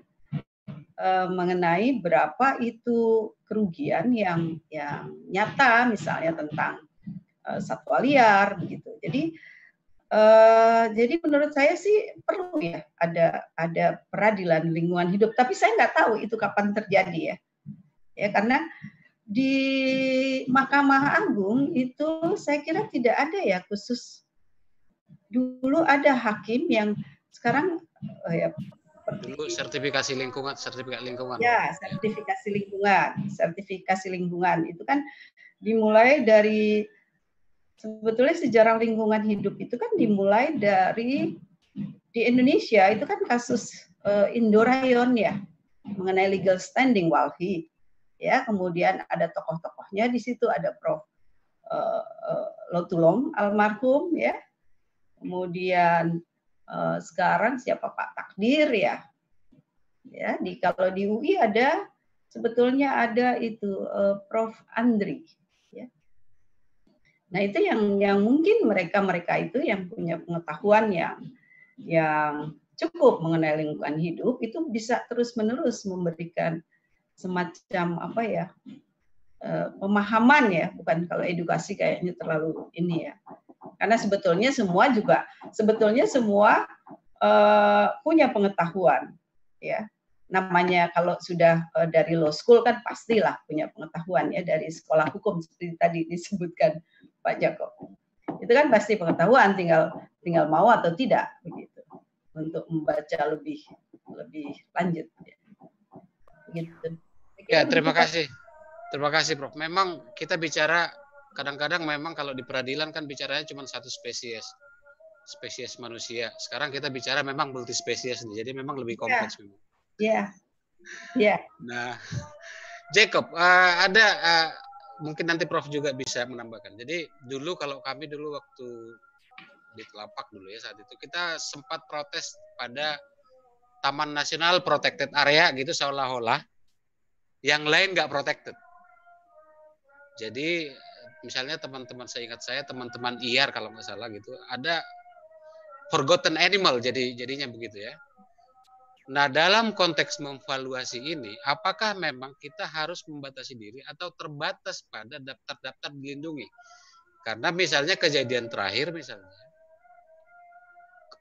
Eh, mengenai berapa itu kerugian yang yang nyata misalnya tentang uh, satwa liar begitu. Jadi uh, jadi menurut saya sih perlu ya ada ada peradilan lingkungan hidup, tapi saya nggak tahu itu kapan terjadi ya. Ya karena di Mahkamah Agung itu saya kira tidak ada ya khusus dulu ada hakim yang sekarang oh ya Dulu sertifikasi lingkungan, sertifikat lingkungan. Ya, sertifikasi lingkungan, sertifikasi lingkungan itu kan dimulai dari sebetulnya sejarah lingkungan hidup itu kan dimulai dari di Indonesia itu kan kasus uh, eh, Indorayon ya mengenai legal standing Walhi ya kemudian ada tokoh-tokohnya di situ ada Prof. Uh, uh, Lotulong almarhum ya kemudian Eh, sekarang siapa Pak Takdir ya? Ya, di kalau di UI ada sebetulnya ada itu uh, Prof Andri ya. Nah, itu yang yang mungkin mereka-mereka itu yang punya pengetahuan yang yang cukup mengenai lingkungan hidup itu bisa terus-menerus memberikan semacam apa ya eh, pemahaman ya bukan kalau edukasi kayaknya terlalu ini ya karena sebetulnya semua juga sebetulnya semua uh, punya pengetahuan, ya. Namanya kalau sudah uh, dari law school kan pastilah punya pengetahuan ya dari sekolah hukum seperti tadi disebutkan Pak Joko. Itu kan pasti pengetahuan tinggal tinggal mau atau tidak begitu untuk membaca lebih lebih lanjut. Ya. Gitu. Ya, terima kasih. Terima kasih, Prof. Memang kita bicara kadang-kadang memang kalau di peradilan kan bicaranya cuma satu spesies spesies manusia. Sekarang kita bicara memang multi spesies, jadi memang lebih iya. kompleks. Ya, yeah. ya. Nah, Jacob, uh, ada uh, mungkin nanti Prof juga bisa menambahkan. Jadi dulu kalau kami dulu waktu di telapak dulu ya saat itu kita sempat protes pada Taman Nasional Protected Area gitu seolah-olah yang lain nggak protected. Jadi misalnya teman-teman saya ingat saya teman-teman IR kalau nggak salah gitu ada forgotten animal jadi jadinya begitu ya. Nah, dalam konteks memvaluasi ini, apakah memang kita harus membatasi diri atau terbatas pada daftar-daftar dilindungi? Karena misalnya kejadian terakhir misalnya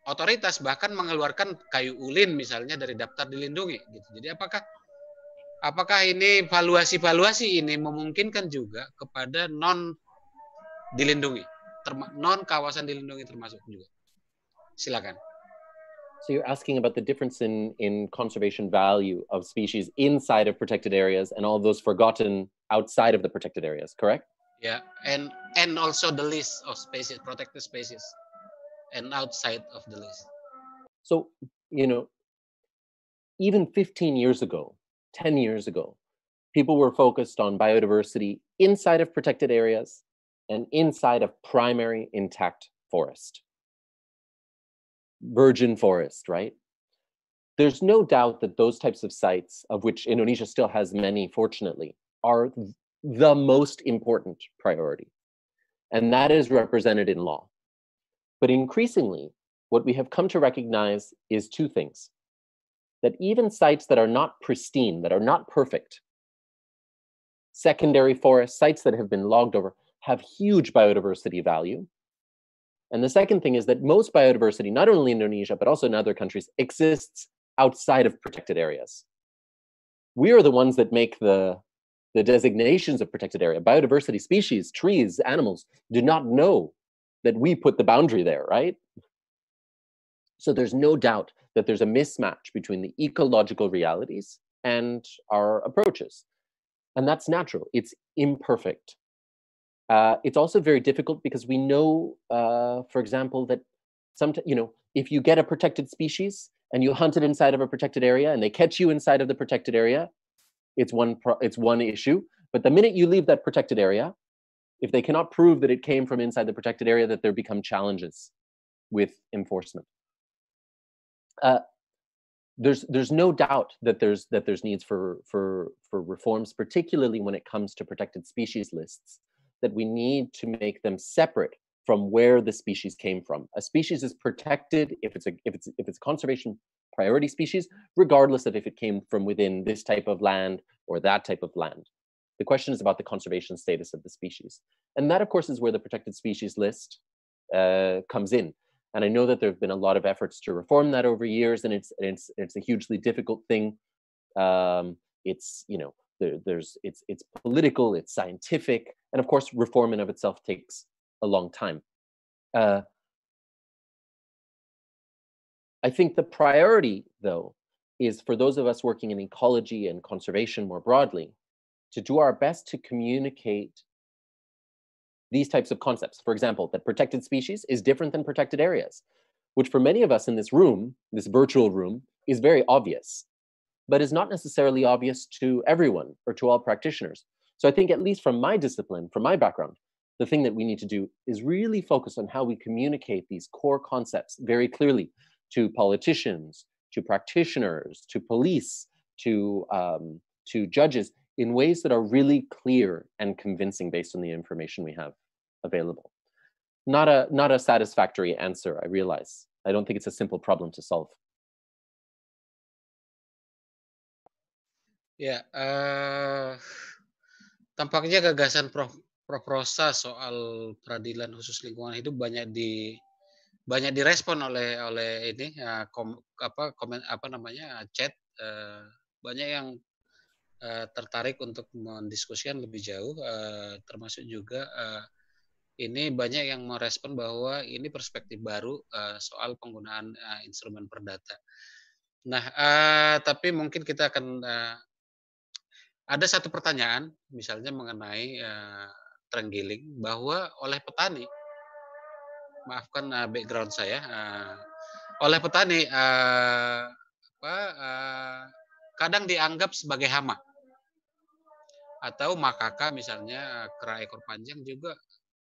otoritas bahkan mengeluarkan kayu ulin misalnya dari daftar dilindungi gitu. Jadi apakah apakah ini valuasi-valuasi ini memungkinkan juga kepada non dilindungi, non kawasan dilindungi termasuk juga. Silakan. So you're asking about the difference in in conservation value of species inside of protected areas and all those forgotten outside of the protected areas, correct? Yeah, and and also the list of species, protected species, and outside of the list. So you know, even 15 years ago, 10 years ago, people were focused on biodiversity inside of protected areas and inside of primary intact forest. Virgin forest, right? There's no doubt that those types of sites, of which Indonesia still has many, fortunately, are the most important priority. And that is represented in law. But increasingly, what we have come to recognize is two things that even sites that are not pristine, that are not perfect, secondary forests, sites that have been logged over, have huge biodiversity value. And the second thing is that most biodiversity, not only in Indonesia, but also in other countries, exists outside of protected areas. We are the ones that make the, the designations of protected area. Biodiversity, species, trees, animals do not know that we put the boundary there, right? So there's no doubt that there's a mismatch between the ecological realities and our approaches. And that's natural, it's imperfect. Uh, it's also very difficult because we know, uh, for example, that sometimes, you know, if you get a protected species and you hunt it inside of a protected area and they catch you inside of the protected area, it's one, pro- it's one issue. But the minute you leave that protected area, if they cannot prove that it came from inside the protected area, that there become challenges with enforcement. Uh, there's there's no doubt that there's that there's needs for for for reforms, particularly when it comes to protected species lists, that we need to make them separate from where the species came from. A species is protected if it's a if it's if it's conservation priority species, regardless of if it came from within this type of land or that type of land. The question is about the conservation status of the species. And that, of course, is where the protected species list uh, comes in. And I know that there have been a lot of efforts to reform that over years, and it's it's it's a hugely difficult thing. Um, it's you know there, there's it's it's political, it's scientific, and of course, reform in of itself takes a long time. Uh, I think the priority, though, is for those of us working in ecology and conservation more broadly, to do our best to communicate these types of concepts. For example, that protected species is different than protected areas, which for many of us in this room, this virtual room, is very obvious, but is not necessarily obvious to everyone or to all practitioners. So I think, at least from my discipline, from my background, the thing that we need to do is really focus on how we communicate these core concepts very clearly to politicians, to practitioners, to police, to, um, to judges in ways that are really clear and convincing based on the information we have. available. Not a, not a satisfactory answer, I realize. I don't think it's a simple problem to solve. Ya, uh, tampaknya gagasan Prof. Prof. Rosa soal peradilan khusus lingkungan hidup banyak di banyak direspon oleh oleh ini uh, kom, apa komen apa namanya chat uh, banyak yang uh, tertarik untuk mendiskusikan lebih jauh uh, termasuk juga uh, ini banyak yang merespon bahwa ini perspektif baru uh, soal penggunaan uh, instrumen perdata. Nah, uh, tapi mungkin kita akan uh, ada satu pertanyaan, misalnya mengenai uh, terenggiling, bahwa oleh petani, maafkan uh, background saya, uh, oleh petani uh, apa, uh, kadang dianggap sebagai hama atau makaka misalnya kera ekor panjang juga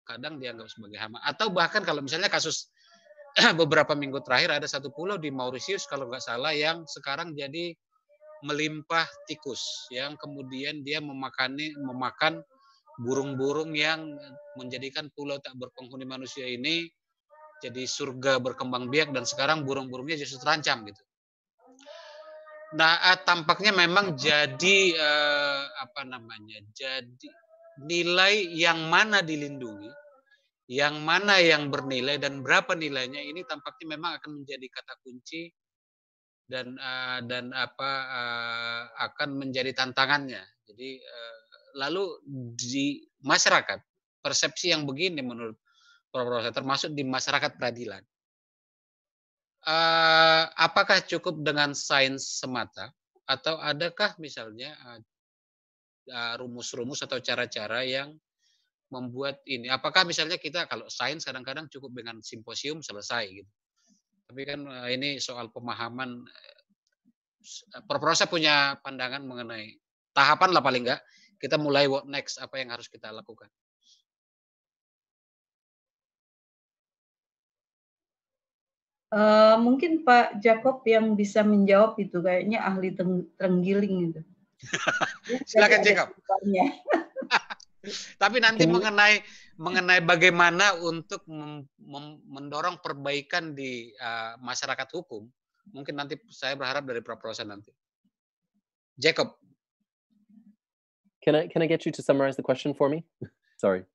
kadang dianggap sebagai hama. Atau bahkan kalau misalnya kasus beberapa minggu terakhir ada satu pulau di Mauritius kalau nggak salah yang sekarang jadi melimpah tikus yang kemudian dia memakani memakan burung-burung yang menjadikan pulau tak berpenghuni manusia ini jadi surga berkembang biak dan sekarang burung-burungnya justru terancam gitu. Nah, eh, tampaknya memang jadi eh, apa namanya? Jadi nilai yang mana dilindungi, yang mana yang bernilai dan berapa nilainya ini tampaknya memang akan menjadi kata kunci dan uh, dan apa uh, akan menjadi tantangannya. Jadi uh, lalu di masyarakat persepsi yang begini menurut Prof. Rosa termasuk di masyarakat peradilan. Uh, apakah cukup dengan sains semata atau adakah misalnya uh, Eh, rumus-rumus atau cara-cara yang membuat ini. Apakah misalnya kita kalau sains kadang-kadang cukup dengan simposium selesai gitu. Tapi kan eh, ini soal pemahaman eh, Proprosa punya pandangan mengenai tahapan lah paling enggak kita mulai what next apa yang harus kita lakukan. Uh, mungkin Pak Jakob yang bisa menjawab itu kayaknya ahli terenggiling itu. Iya, Silakan Jacob. Tapi nanti okay. mengenai mengenai bagaimana untuk mem, mem, mendorong perbaikan di uh, masyarakat hukum, mungkin nanti saya berharap dari Praprosa nanti. Jacob. Can I can I get you to summarize the question for me? Sorry.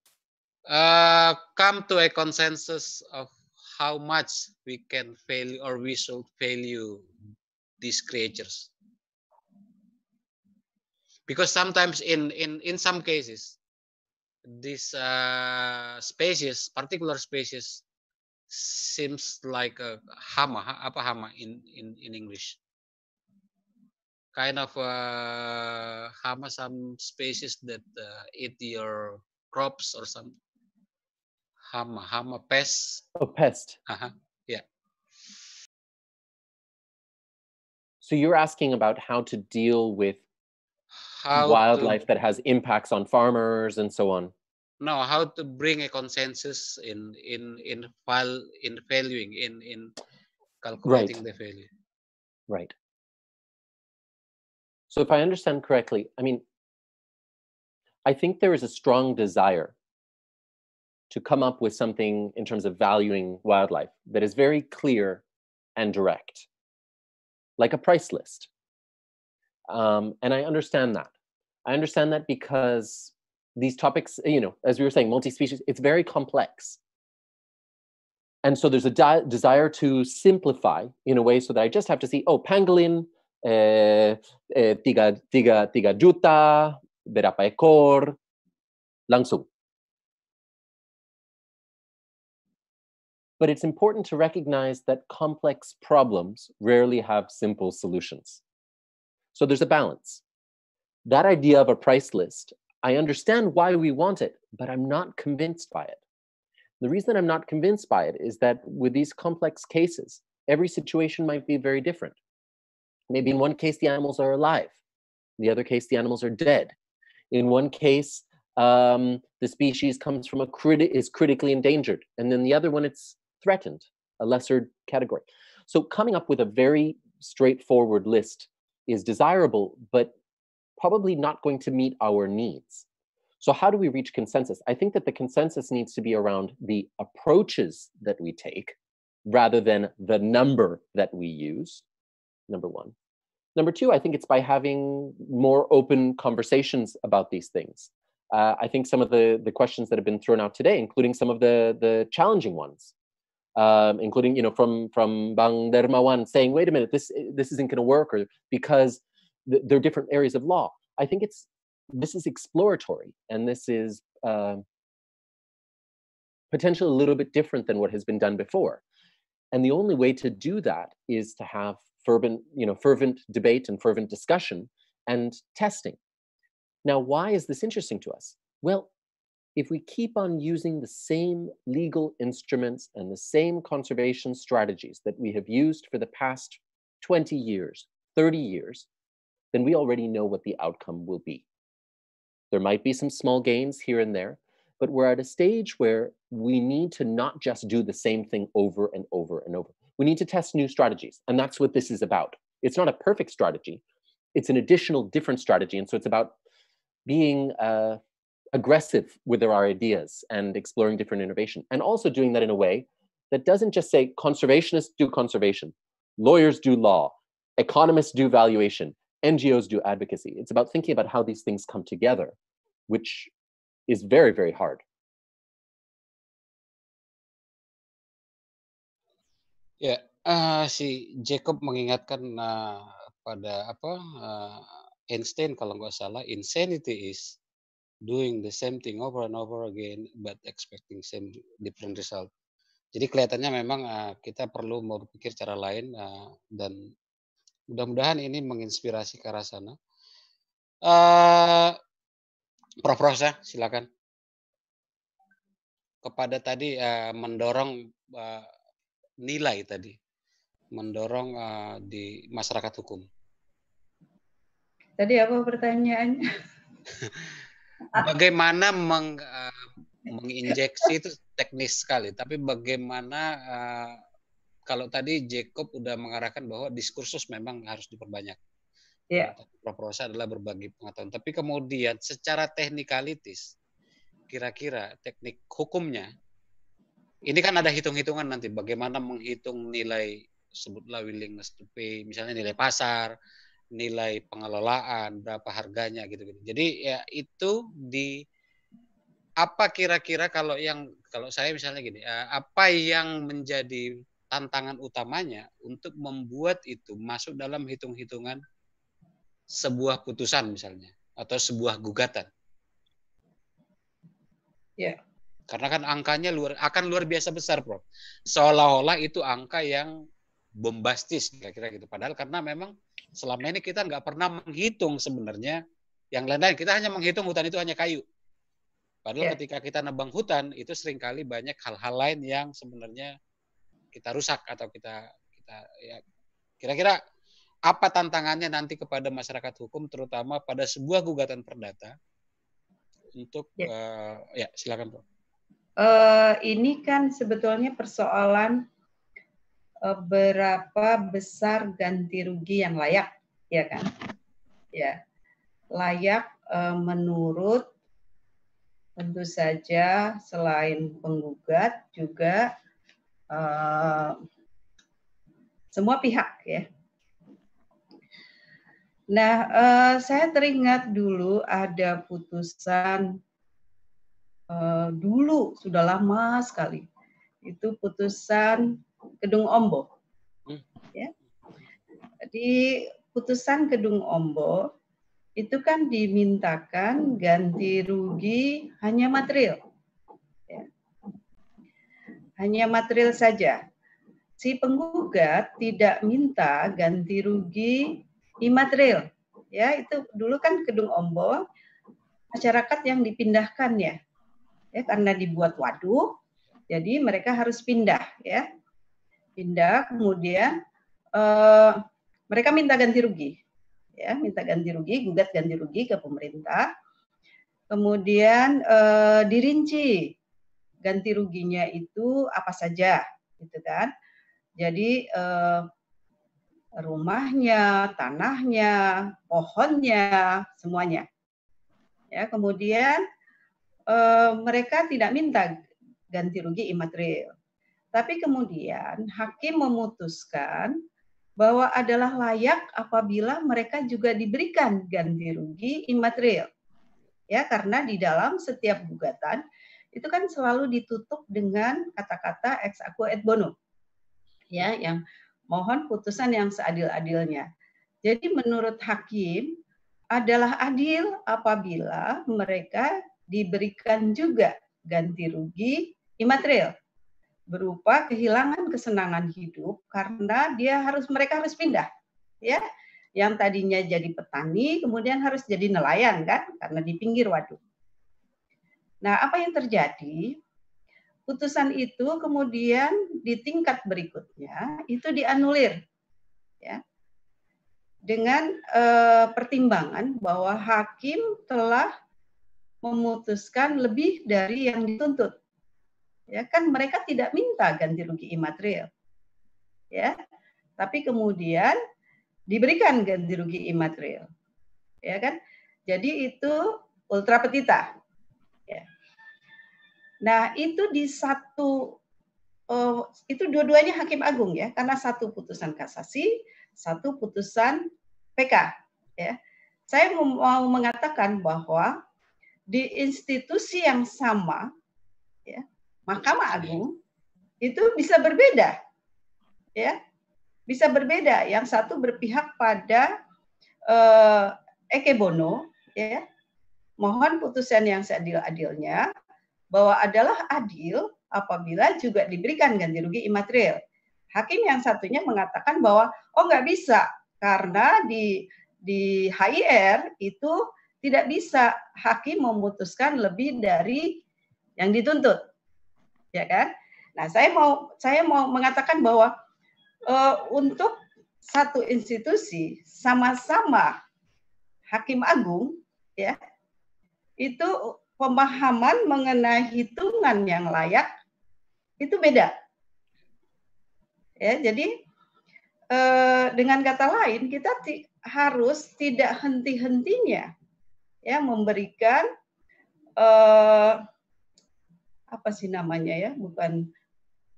Uh, come to a consensus of how much we can fail or we should value these creatures. because sometimes in in in some cases this uh, species particular species seems like a hama apa hama in in in english kind of uh, hama some species that uh, eat your crops or some hama hama pest a oh, pest uh-huh. yeah so you're asking about how to deal with how wildlife to, that has impacts on farmers and so on no how to bring a consensus in in in while in valuing in in calculating right. the value right so if i understand correctly i mean i think there is a strong desire to come up with something in terms of valuing wildlife that is very clear and direct like a price list um, and I understand that. I understand that because these topics, you know, as we were saying, multi species, it's very complex. And so there's a di- desire to simplify in a way so that I just have to see, oh, pangolin, uh, uh, tiga, tiga, tiga juta, ekor, langsung. But it's important to recognize that complex problems rarely have simple solutions. So there's a balance. That idea of a price list, I understand why we want it, but I'm not convinced by it. The reason I'm not convinced by it is that with these complex cases, every situation might be very different. Maybe in one case, the animals are alive. In the other case, the animals are dead. In one case, um, the species comes from a criti- is critically endangered, and then the other one it's threatened, a lesser category. So coming up with a very straightforward list is desirable, but probably not going to meet our needs. So, how do we reach consensus? I think that the consensus needs to be around the approaches that we take rather than the number that we use, number one. Number two, I think it's by having more open conversations about these things. Uh, I think some of the, the questions that have been thrown out today, including some of the, the challenging ones, um, including you know from from Bang Dermawan saying, "Wait a minute, this this isn't going to work," or because th- there are different areas of law. I think it's this is exploratory, and this is uh, potentially a little bit different than what has been done before. And the only way to do that is to have fervent, you know, fervent debate and fervent discussion and testing. Now, why is this interesting to us? Well, if we keep on using the same legal instruments and the same conservation strategies that we have used for the past 20 years, 30 years, then we already know what the outcome will be. There might be some small gains here and there, but we're at a stage where we need to not just do the same thing over and over and over. We need to test new strategies, and that's what this is about. It's not a perfect strategy, it's an additional different strategy. And so it's about being uh, aggressive with our ideas and exploring different innovation, and also doing that in a way that doesn't just say conservationists do conservation, lawyers do law, economists do valuation, NGOs do advocacy. It's about thinking about how these things come together, which is very, very hard. Yeah, uh, si Jacob mengingatkan uh, pada apa uh, Einstein kalau nggak salah, insanity is doing the same thing over and over again but expecting same different result. Jadi kelihatannya memang uh, kita perlu mau berpikir cara lain uh, dan mudah-mudahan ini menginspirasi ke arah sana. Uh, Prof. Rosa, silakan. Kepada tadi uh, mendorong uh, nilai tadi, mendorong uh, di masyarakat hukum. Tadi apa pertanyaannya? bagaimana meng, uh, menginjeksi itu teknis sekali, tapi bagaimana uh, kalau tadi Jacob udah mengarahkan bahwa diskursus memang harus diperbanyak. Yeah. Iya. Proposal adalah berbagi pengetahuan. Tapi kemudian secara teknikalitis, kira-kira teknik hukumnya, ini kan ada hitung-hitungan nanti. Bagaimana menghitung nilai sebutlah willingness to pay, misalnya nilai pasar, nilai pengelolaan, berapa harganya gitu-gitu. Jadi ya itu di apa kira-kira kalau yang kalau saya misalnya gini, eh, apa yang menjadi tantangan utamanya untuk membuat itu masuk dalam hitung-hitungan sebuah putusan misalnya atau sebuah gugatan. Ya. Karena kan angkanya luar akan luar biasa besar, Prof. Seolah-olah itu angka yang bombastis kira-kira gitu. Padahal karena memang selama ini kita nggak pernah menghitung sebenarnya yang lain-lain. Kita hanya menghitung hutan itu hanya kayu. Padahal yeah. ketika kita nebang hutan itu seringkali banyak hal-hal lain yang sebenarnya kita rusak atau kita kita ya kira-kira apa tantangannya nanti kepada masyarakat hukum terutama pada sebuah gugatan perdata untuk yeah. Iya. uh, ya silakan Pak. Uh, eh, ini kan sebetulnya persoalan Eh, berapa besar ganti rugi yang layak, ya kan? Ya, layak eh, menurut tentu saja selain penggugat juga eh, semua pihak ya. Nah, saya teringat dulu ada putusan dulu sudah lama sekali itu putusan Kedung Ombo. Hmm. Ya. Di putusan Kedung Ombo itu kan dimintakan ganti rugi hanya material. Ya. Hanya material saja. Si penggugat tidak minta ganti rugi imaterial. Ya, itu dulu kan Kedung Ombo masyarakat yang dipindahkan ya. Ya, karena dibuat waduk, jadi mereka harus pindah ya pindah kemudian uh, mereka minta ganti rugi ya minta ganti rugi gugat ganti rugi ke pemerintah kemudian uh, dirinci ganti ruginya itu apa saja gitu kan jadi uh, rumahnya, tanahnya, pohonnya, semuanya. Ya, kemudian uh, mereka tidak minta ganti rugi imaterial. Tapi kemudian hakim memutuskan bahwa adalah layak apabila mereka juga diberikan ganti rugi imaterial. Ya, karena di dalam setiap gugatan itu kan selalu ditutup dengan kata-kata ex aequo et bono. Ya, yang mohon putusan yang seadil-adilnya. Jadi menurut hakim adalah adil apabila mereka diberikan juga ganti rugi imaterial berupa kehilangan kesenangan hidup karena dia harus mereka harus pindah ya yang tadinya jadi petani kemudian harus jadi nelayan kan karena di pinggir waduk. Nah, apa yang terjadi? Putusan itu kemudian di tingkat berikutnya itu dianulir. Ya. Dengan e, pertimbangan bahwa hakim telah memutuskan lebih dari yang dituntut ya kan mereka tidak minta ganti rugi imaterial ya tapi kemudian diberikan ganti rugi imaterial ya kan jadi itu ultra petita ya. nah itu di satu oh, itu dua-duanya hakim agung ya karena satu putusan kasasi satu putusan PK ya saya mau mengatakan bahwa di institusi yang sama Mahkamah Agung itu bisa berbeda. Ya. Bisa berbeda. Yang satu berpihak pada eh, Eke Bono, ya. Mohon putusan yang seadil-adilnya bahwa adalah adil apabila juga diberikan ganti rugi imaterial. Hakim yang satunya mengatakan bahwa oh nggak bisa karena di di HIR itu tidak bisa hakim memutuskan lebih dari yang dituntut ya kan? Nah, saya mau saya mau mengatakan bahwa uh, untuk satu institusi sama-sama hakim agung ya itu pemahaman mengenai hitungan yang layak itu beda. Ya, jadi eh, dengan kata lain kita ti harus tidak henti-hentinya ya memberikan eh, apa sih namanya ya bukan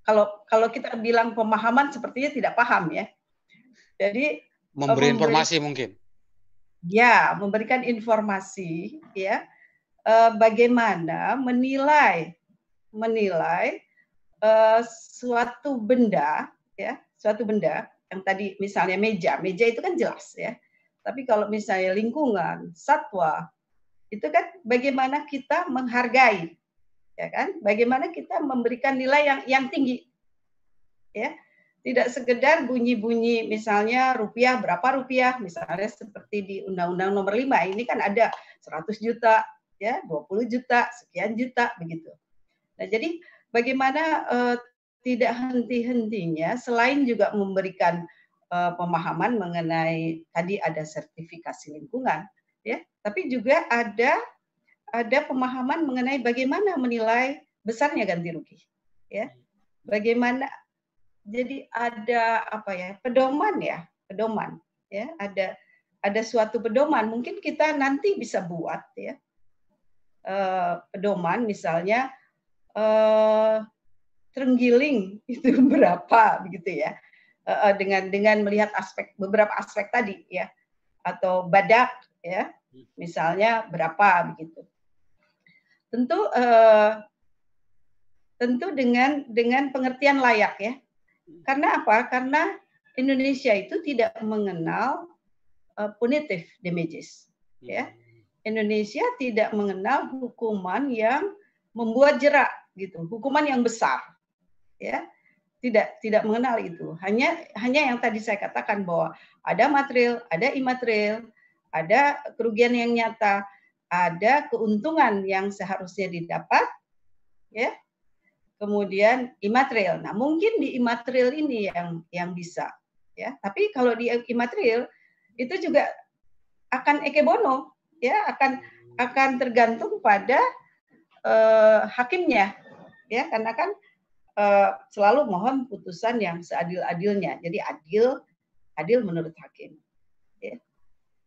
kalau kalau kita bilang pemahaman sepertinya tidak paham ya jadi eh, memberi, memberi informasi mungkin ya memberikan informasi ya eh, bagaimana menilai menilai eh, suatu benda ya suatu benda yang tadi misalnya meja meja itu kan jelas ya tapi kalau misalnya lingkungan satwa itu kan bagaimana kita menghargai ya kan? Bagaimana kita memberikan nilai yang yang tinggi, ya? Tidak sekedar bunyi-bunyi misalnya rupiah berapa rupiah, misalnya seperti di Undang-Undang Nomor 5 ini kan ada 100 juta, ya 20 juta, sekian juta begitu. Nah jadi bagaimana eh, tidak henti-hentinya selain juga memberikan eh, pemahaman mengenai tadi ada sertifikasi lingkungan, ya, tapi juga ada ada pemahaman mengenai bagaimana menilai besarnya ganti rugi. Ya. Bagaimana jadi ada apa ya? pedoman ya, pedoman ya, ada ada suatu pedoman mungkin kita nanti bisa buat ya. e, pedoman misalnya e, terenggiling itu berapa begitu ya e, dengan dengan melihat aspek beberapa aspek tadi ya atau badak ya misalnya berapa begitu Tentu uh, tentu dengan dengan pengertian layak ya. Karena apa? Karena Indonesia itu tidak mengenal uh, eh, punitive damages hmm. ya. Indonesia tidak mengenal hukuman yang membuat jerak gitu, hukuman yang besar ya. Tidak tidak mengenal itu. Hanya hanya yang tadi saya katakan bahwa ada material, ada imaterial, ada kerugian yang nyata ada keuntungan yang seharusnya didapat ya kemudian imaterial nah mungkin di imaterial ini yang yang bisa ya tapi kalau di imaterial itu juga akan ekebono ya akan akan tergantung pada uh, hakimnya ya karena kan uh, selalu mohon putusan yang seadil-adilnya jadi adil adil menurut hakim ya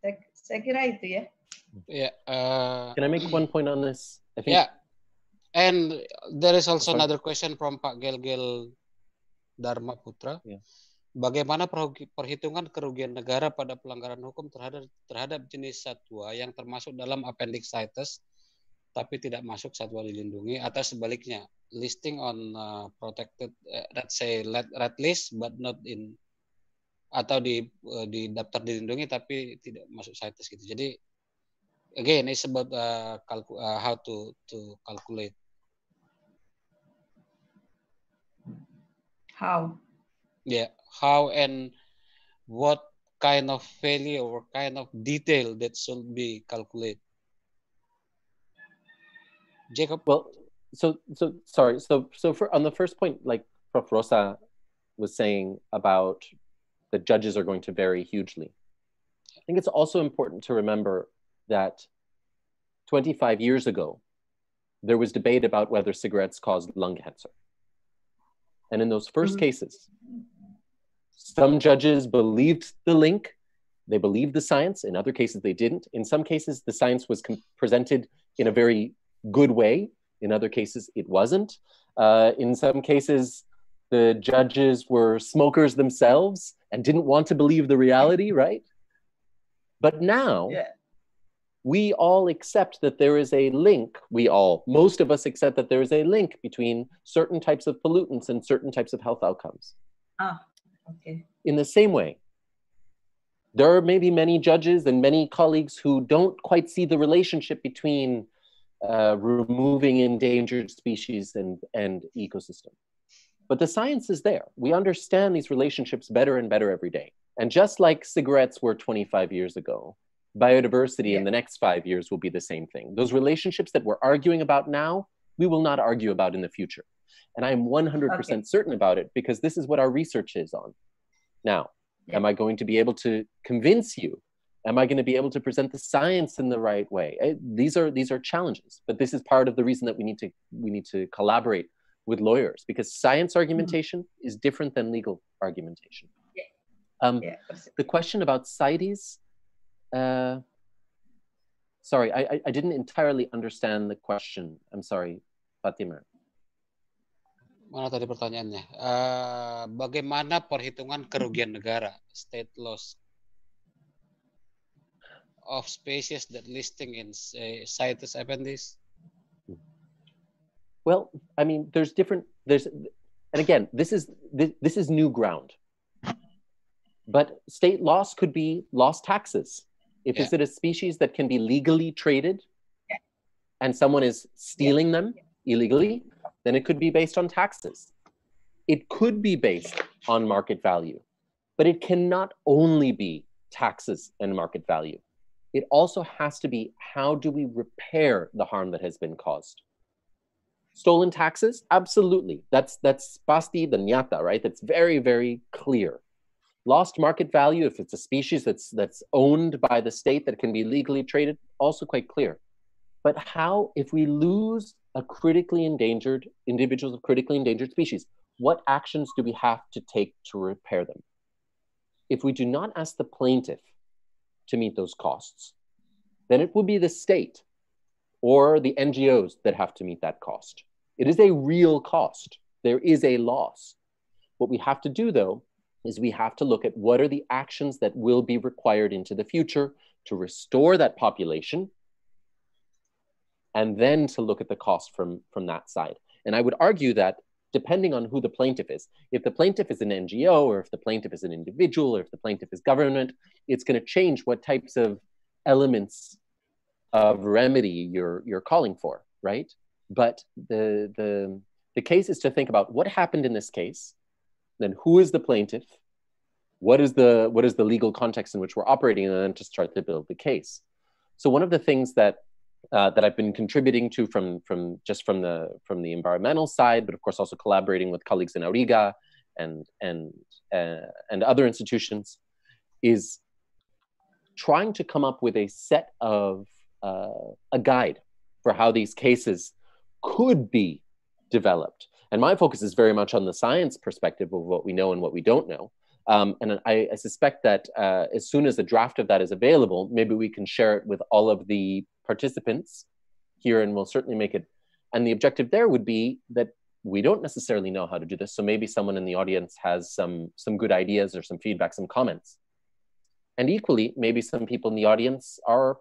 saya, saya kira itu ya Yeah. Uh, Can I make one point on this? I think. Yeah. And there is also okay. another question from Pak Gelgel Dharma Putra. Yeah. Bagaimana perhitungan kerugian negara pada pelanggaran hukum terhadap terhadap jenis satwa yang termasuk dalam appendix CITES tapi tidak masuk satwa dilindungi atau sebaliknya listing on uh, protected uh, let's say red, red list but not in atau di uh, di daftar dilindungi tapi tidak masuk CITES gitu. Jadi again it's about uh, uh, how to to calculate how yeah how and what kind of value or kind of detail that should be calculated jacob well so so sorry so so for on the first point like prof rosa was saying about the judges are going to vary hugely i think it's also important to remember that 25 years ago, there was debate about whether cigarettes caused lung cancer. And in those 1st mm -hmm. cases, some judges believed the link, they believed the science. In other cases, they didn't. In some cases, the science was presented in a very good way. In other cases, it wasn't. Uh, in some cases, the judges were smokers themselves and didn't want to believe the reality, right? But now, yeah we all accept that there is a link, we all, most of us accept that there is a link between certain types of pollutants and certain types of health outcomes. Ah, okay. In the same way, there are maybe many judges and many colleagues who don't quite see the relationship between uh, removing endangered species and, and ecosystem. But the science is there. We understand these relationships better and better every day. And just like cigarettes were 25 years ago, biodiversity yeah. in the next five years will be the same thing. Those relationships that we're arguing about now, we will not argue about in the future. And I'm 100% okay. certain about it because this is what our research is on. Now, yeah. am I going to be able to convince you? Am I going to be able to present the science in the right way? Eh, these are these are challenges, but this is part of the reason that we need to we need to collaborate with lawyers because science mm-hmm. argumentation mm-hmm. is different than legal argumentation. Yeah. Um, yeah. The question about CITES, uh, sorry, I, I didn't entirely understand the question. I'm sorry, Fatima. Mana tadi pertanyaannya? Uh, bagaimana perhitungan kerugian negara (state loss) of spaces that listing in uh, CITES appendix? Well, I mean, there's different. There's, and again, this is this, this is new ground. But state loss could be lost taxes if yeah. is it a species that can be legally traded yeah. and someone is stealing them illegally, then it could be based on taxes. It could be based on market value, but it cannot only be taxes and market value. It also has to be how do we repair the harm that has been caused? Stolen taxes? Absolutely. That's that's pasti the nyata, right? That's very, very clear. Lost market value, if it's a species that's that's owned by the state that can be legally traded, also quite clear. But how, if we lose a critically endangered individuals of critically endangered species, what actions do we have to take to repair them? If we do not ask the plaintiff to meet those costs, then it will be the state or the NGOs that have to meet that cost. It is a real cost. There is a loss. What we have to do, though, is we have to look at what are the actions that will be required into the future to restore that population and then to look at the cost from, from that side. And I would argue that depending on who the plaintiff is, if the plaintiff is an NGO or if the plaintiff is an individual or if the plaintiff is government, it's going to change what types of elements of remedy you're, you're calling for, right? But the, the, the case is to think about what happened in this case then who is the plaintiff? What is the, what is the legal context in which we're operating? And then to start to build the case. So one of the things that uh, that I've been contributing to from from just from the from the environmental side, but of course also collaborating with colleagues in Auriga and and uh, and other institutions, is trying to come up with a set of uh, a guide for how these cases could be developed. And my focus is very much on the science perspective of what we know and what we don't know. Um, and I, I, suspect that uh, as soon as a draft of that is available, maybe we can share it with all of the participants here, and we'll certainly make it. And the objective there would be that we don't necessarily know how to do this, so maybe someone in the audience has some some good ideas or some feedback, some comments. And equally, maybe some people in the audience are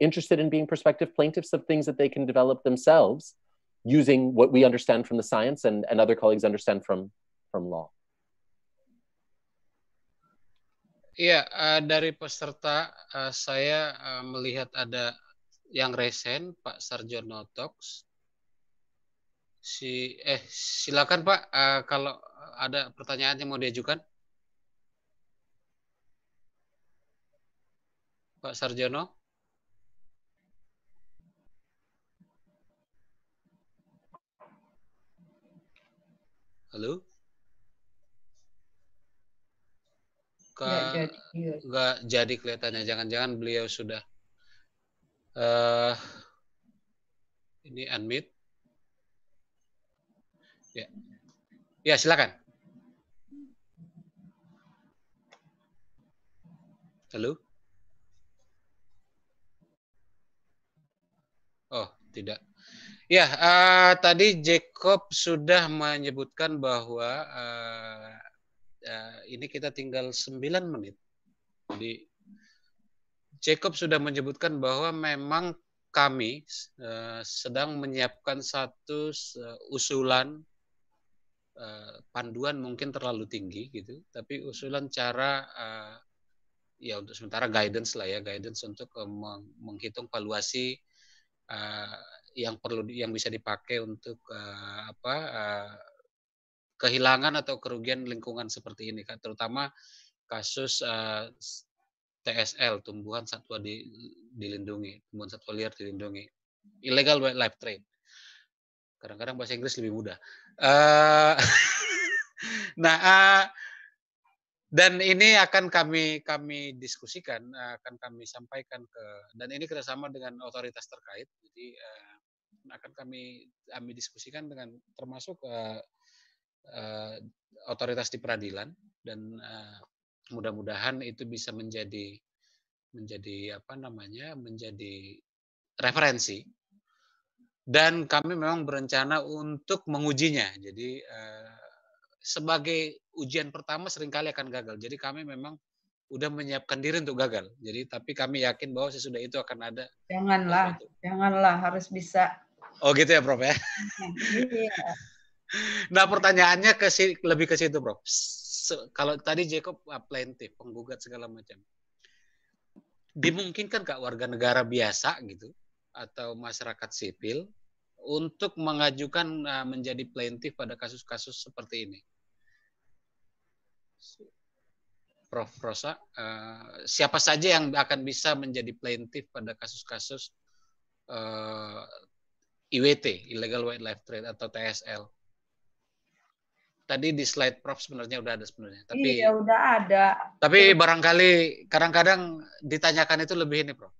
interested in being prospective plaintiffs of things that they can develop themselves using what we understand from the science and, and other colleagues understand from from law. Iya, uh, dari peserta uh, saya uh, melihat ada yang resen Pak Sarjono Tox. Si eh silakan Pak uh, kalau ada pertanyaan yang mau diajukan. Pak Sarjono. Halo? Ke, jadi, iya. jadi kelihatannya. Jangan-jangan beliau sudah uh, ini admit. Ya, ya silakan. Halo. Oh, tidak. Ya, uh, tadi Jacob sudah menyebutkan bahwa uh, uh, ini kita tinggal 9 menit. Jadi Jacob sudah menyebutkan bahwa memang kami uh, sedang menyiapkan satu uh, usulan uh, panduan mungkin terlalu tinggi gitu, tapi usulan cara uh, ya untuk sementara guidance lah ya, guidance untuk uh, menghitung valuasi uh, yang perlu yang bisa dipakai untuk uh, apa uh, kehilangan atau kerugian lingkungan seperti ini kan terutama kasus uh, eh, TSL tumbuhan satwa di, dilindungi tumbuhan satwa liar dilindungi illegal wildlife trade kadang-kadang bahasa Inggris lebih mudah uh, nah uh, dan ini akan kami kami diskusikan akan kami sampaikan ke dan ini kerjasama dengan otoritas terkait jadi uh, akan kami kami diskusikan dengan termasuk uh, uh, otoritas di peradilan dan uh, mudah-mudahan itu bisa menjadi menjadi apa namanya menjadi referensi dan kami memang berencana untuk mengujinya jadi uh, sebagai ujian pertama seringkali akan gagal jadi kami memang udah menyiapkan diri untuk gagal jadi tapi kami yakin bahwa sesudah itu akan ada janganlah sesuatu. janganlah harus bisa Oh gitu ya Prof ya. Iya. nah pertanyaannya ke si lebih ke situ Prof. Kalau tadi Jacob ah, plaintiff, penggugat segala macam. Dimungkinkan Kak warga negara biasa gitu atau masyarakat sipil untuk mengajukan ah, menjadi plaintif pada kasus-kasus seperti ini? Prof. Rosa, uh, siapa saja yang akan bisa menjadi plaintif pada kasus-kasus eh, IWT, Illegal Wildlife Trade atau TSL. Tadi di slide Prof sebenarnya udah ada sebenarnya. Tapi, iya udah ada. Tapi barangkali kadang-kadang ditanyakan itu lebih ini Prof.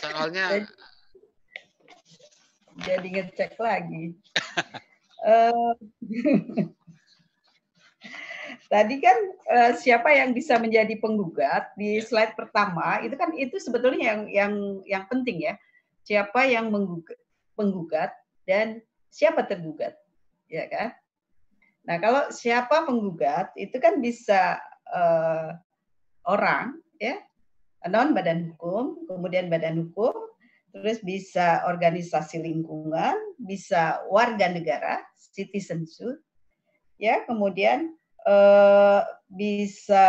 Soalnya jadi ngecek lagi. Eh, tadi kan eh, siapa yang bisa menjadi penggugat di iya. slide pertama itu kan itu sebetulnya yang yang yang penting ya. Siapa yang menggugat, penggugat dan siapa tergugat, ya kan? Nah, kalau siapa penggugat itu kan bisa uh, orang ya, non badan hukum, kemudian badan hukum, terus bisa organisasi lingkungan, bisa warga negara, citizen suit, ya, kemudian uh, bisa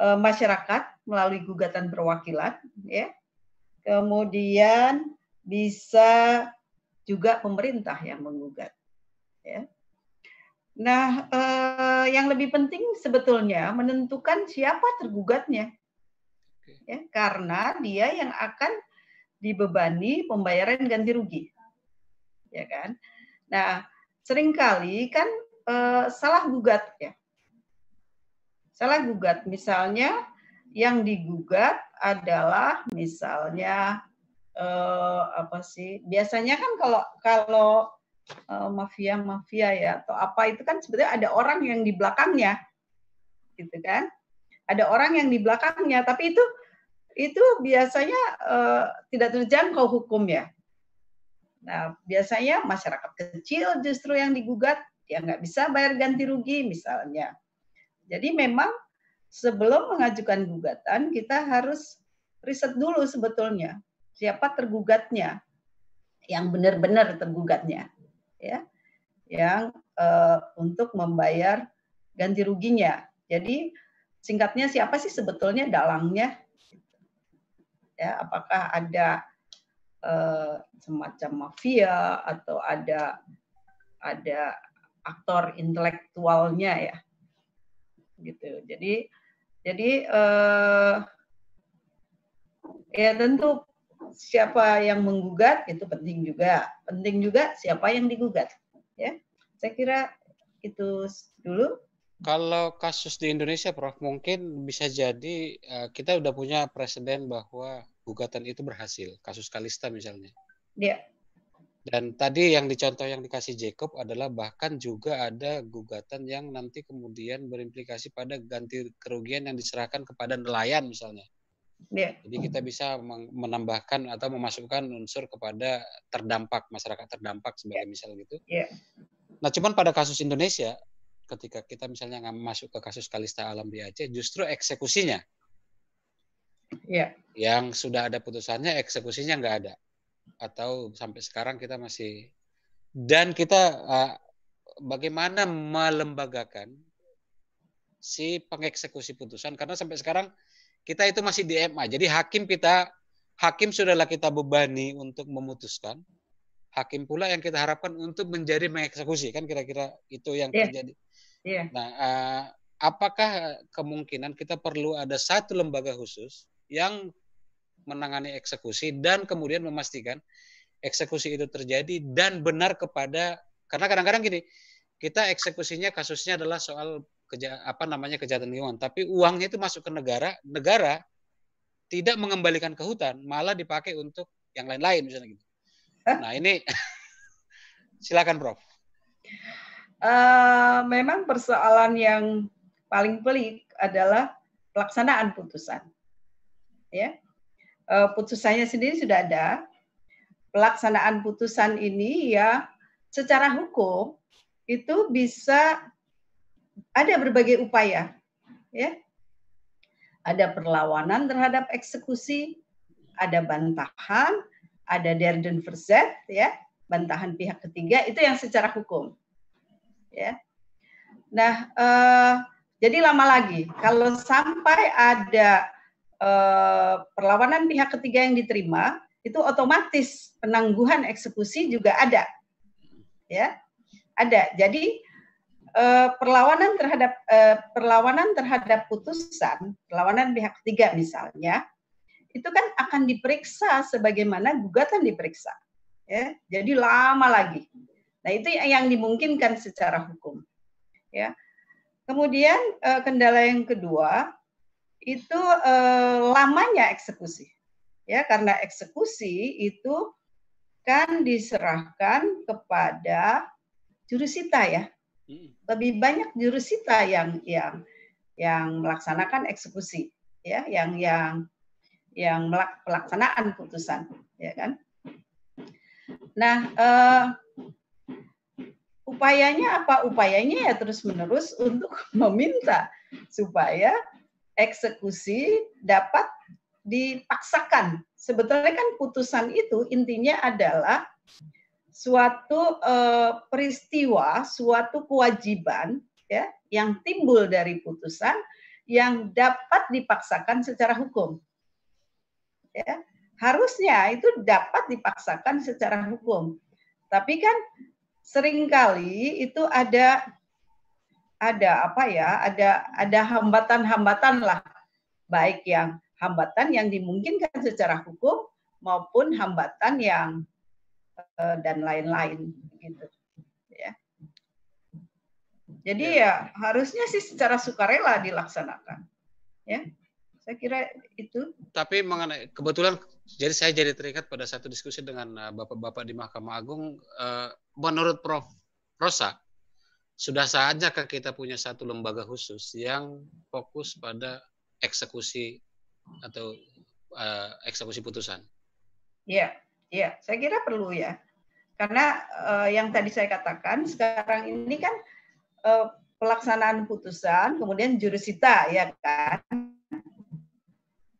eh, masyarakat melalui gugatan perwakilan, ya. Kemudian bisa juga pemerintah yang menggugat. Ya. Nah, eh, yang lebih penting sebetulnya menentukan siapa tergugatnya, ya, karena dia yang akan dibebani pembayaran ganti rugi, ya kan? Nah, seringkali kan eh, salah gugat ya, salah gugat misalnya yang digugat adalah misalnya uh, apa sih? Biasanya kan kalau kalau uh, eh, mafia mafia ya atau apa itu kan sebetulnya ada orang yang di belakangnya, gitu kan? Ada orang yang di belakangnya, tapi itu itu biasanya uh, tidak terjangkau hukum ya. Nah, biasanya masyarakat kecil justru yang digugat yang nggak bisa bayar ganti rugi misalnya. Jadi memang sebelum mengajukan gugatan kita harus riset dulu sebetulnya siapa tergugatnya yang benar-benar tergugatnya ya yang uh, untuk membayar ganti ruginya jadi singkatnya siapa sih sebetulnya dalangnya ya apakah ada uh, semacam mafia atau ada ada aktor intelektualnya ya gitu jadi jadi eh, ya tentu siapa yang menggugat itu penting juga. Penting juga siapa yang digugat. Ya, saya kira itu dulu. Kalau kasus di Indonesia, Prof, mungkin bisa jadi eh, kita udah punya presiden bahwa gugatan itu berhasil. Kasus Kalista misalnya. Iya. Dan tadi yang dicontoh yang dikasih Jacob adalah bahkan juga ada gugatan yang nanti kemudian berimplikasi pada ganti kerugian yang diserahkan kepada nelayan misalnya. Yeah. Jadi kita bisa menambahkan atau memasukkan unsur kepada terdampak masyarakat terdampak sebagai yeah. misal gitu. Yeah. Nah, cuman pada kasus Indonesia ketika kita misalnya nggak masuk ke kasus Kalista Alam di Aceh justru eksekusinya yeah. yang sudah ada putusannya eksekusinya nggak ada atau sampai sekarang kita masih dan kita uh, bagaimana melembagakan si pengeksekusi putusan karena sampai sekarang kita itu masih di MA. Jadi hakim kita hakim sudahlah kita bebani untuk memutuskan. Hakim pula yang kita harapkan untuk menjadi mengeksekusi kan kira-kira itu yang yeah. terjadi. Yeah. Nah, eh, apakah kemungkinan kita perlu ada satu lembaga khusus yang menangani eksekusi dan kemudian memastikan eksekusi itu terjadi dan benar kepada karena kadang-kadang gini, kita eksekusinya kasusnya adalah soal keja, apa namanya kejahatan lingkungan, tapi uangnya itu masuk ke negara, negara tidak mengembalikan ke hutan, malah dipakai untuk yang lain-lain misalnya gitu. Nah ini silakan Prof. Uh, memang persoalan yang paling pelik adalah pelaksanaan putusan. Ya, uh, putusannya sendiri sudah ada. Pelaksanaan putusan ini ya secara hukum itu bisa ada berbagai upaya, ya. Ada perlawanan terhadap eksekusi, ada bantahan, ada derden verzet, ya, bantahan pihak ketiga itu yang secara hukum, ya. Nah, eh, jadi lama lagi kalau sampai ada eh, perlawanan pihak ketiga yang diterima, itu otomatis penangguhan eksekusi juga ada, ya, ada. Jadi Eh, perlawanan terhadap eh, perlawanan terhadap putusan, perlawanan pihak ketiga misalnya, itu kan akan diperiksa sebagaimana gugatan diperiksa. Ya, jadi lama lagi. Nah, itu yang dimungkinkan secara hukum. Ya. Kemudian eh, kendala yang kedua itu eh, lamanya eksekusi. Ya, karena eksekusi itu kan diserahkan kepada jurusita ya, lebih banyak jurusita yang yang yang melaksanakan eksekusi ya yang yang yang pelaksanaan putusan ya kan nah uh, upayanya apa upayanya ya terus menerus untuk meminta supaya eksekusi dapat dipaksakan sebetulnya kan putusan itu intinya adalah suatu uh, peristiwa, suatu kewajiban ya yang timbul dari putusan yang dapat dipaksakan secara hukum. Ya, harusnya itu dapat dipaksakan secara hukum. Tapi kan seringkali itu ada ada apa ya, ada ada hambatan-hambatan lah, baik yang hambatan yang dimungkinkan secara hukum maupun hambatan yang Eh, dan lain-lain gitu ya jadi ya. ya harusnya sih secara sukarela dilaksanakan ya saya kira itu tapi mengenai kebetulan jadi saya jadi terikat pada satu diskusi dengan eh, bapak-bapak di Mahkamah Agung eh, menurut Prof Rosa sudah saatnya kita punya satu lembaga khusus yang fokus pada eksekusi atau eksekusi putusan. Iya, Ya, saya kira perlu ya. Karena uh, yang tadi saya katakan sekarang ini kan uh, pelaksanaan putusan kemudian jurusita ya kan.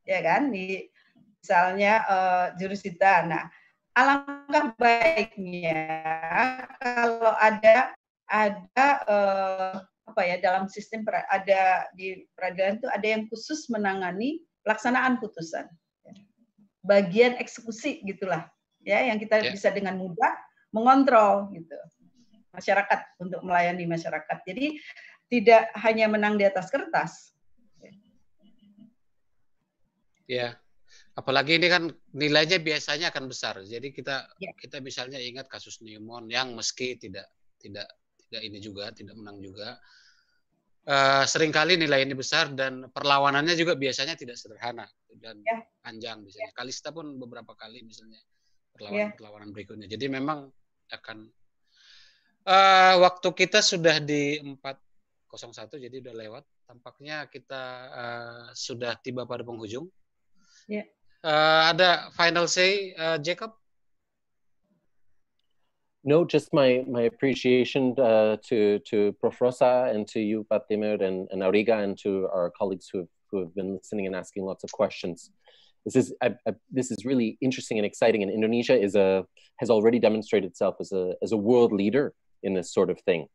Ya kan di misalnya uh, jurusita. Nah, alangkah baiknya kalau ada ada uh, apa ya dalam sistem ada di peradilan itu ada yang khusus menangani pelaksanaan putusan bagian eksekusi gitulah ya yang kita yeah. bisa dengan mudah mengontrol gitu masyarakat untuk melayani masyarakat. Jadi tidak hanya menang di atas kertas. Ya, apalagi ini kan nilainya biasanya akan besar. Jadi kita ya. kita misalnya ingat kasus Newmont yang meski tidak tidak tidak ini juga tidak menang juga. Uh, seringkali nilai ini besar dan perlawanannya juga biasanya tidak sederhana dan ya. panjang misalnya. Ya. Kalista pun beberapa kali misalnya perlawanan yeah. perlawanan berikutnya. Jadi memang akan uh, waktu kita sudah di 401 jadi udah lewat. Tampaknya kita uh, sudah tiba pada penghujung. Yeah. Iya. Uh, ada final say uh, Jacob? No, just my my appreciation uh, to to Prof Rosa and to you, Patimir and, and Auriga, and to our colleagues who have, who have been listening and asking lots of questions. this is I, I, this is really interesting and exciting. And Indonesia is a has already demonstrated itself as a as a world leader in this sort of thing.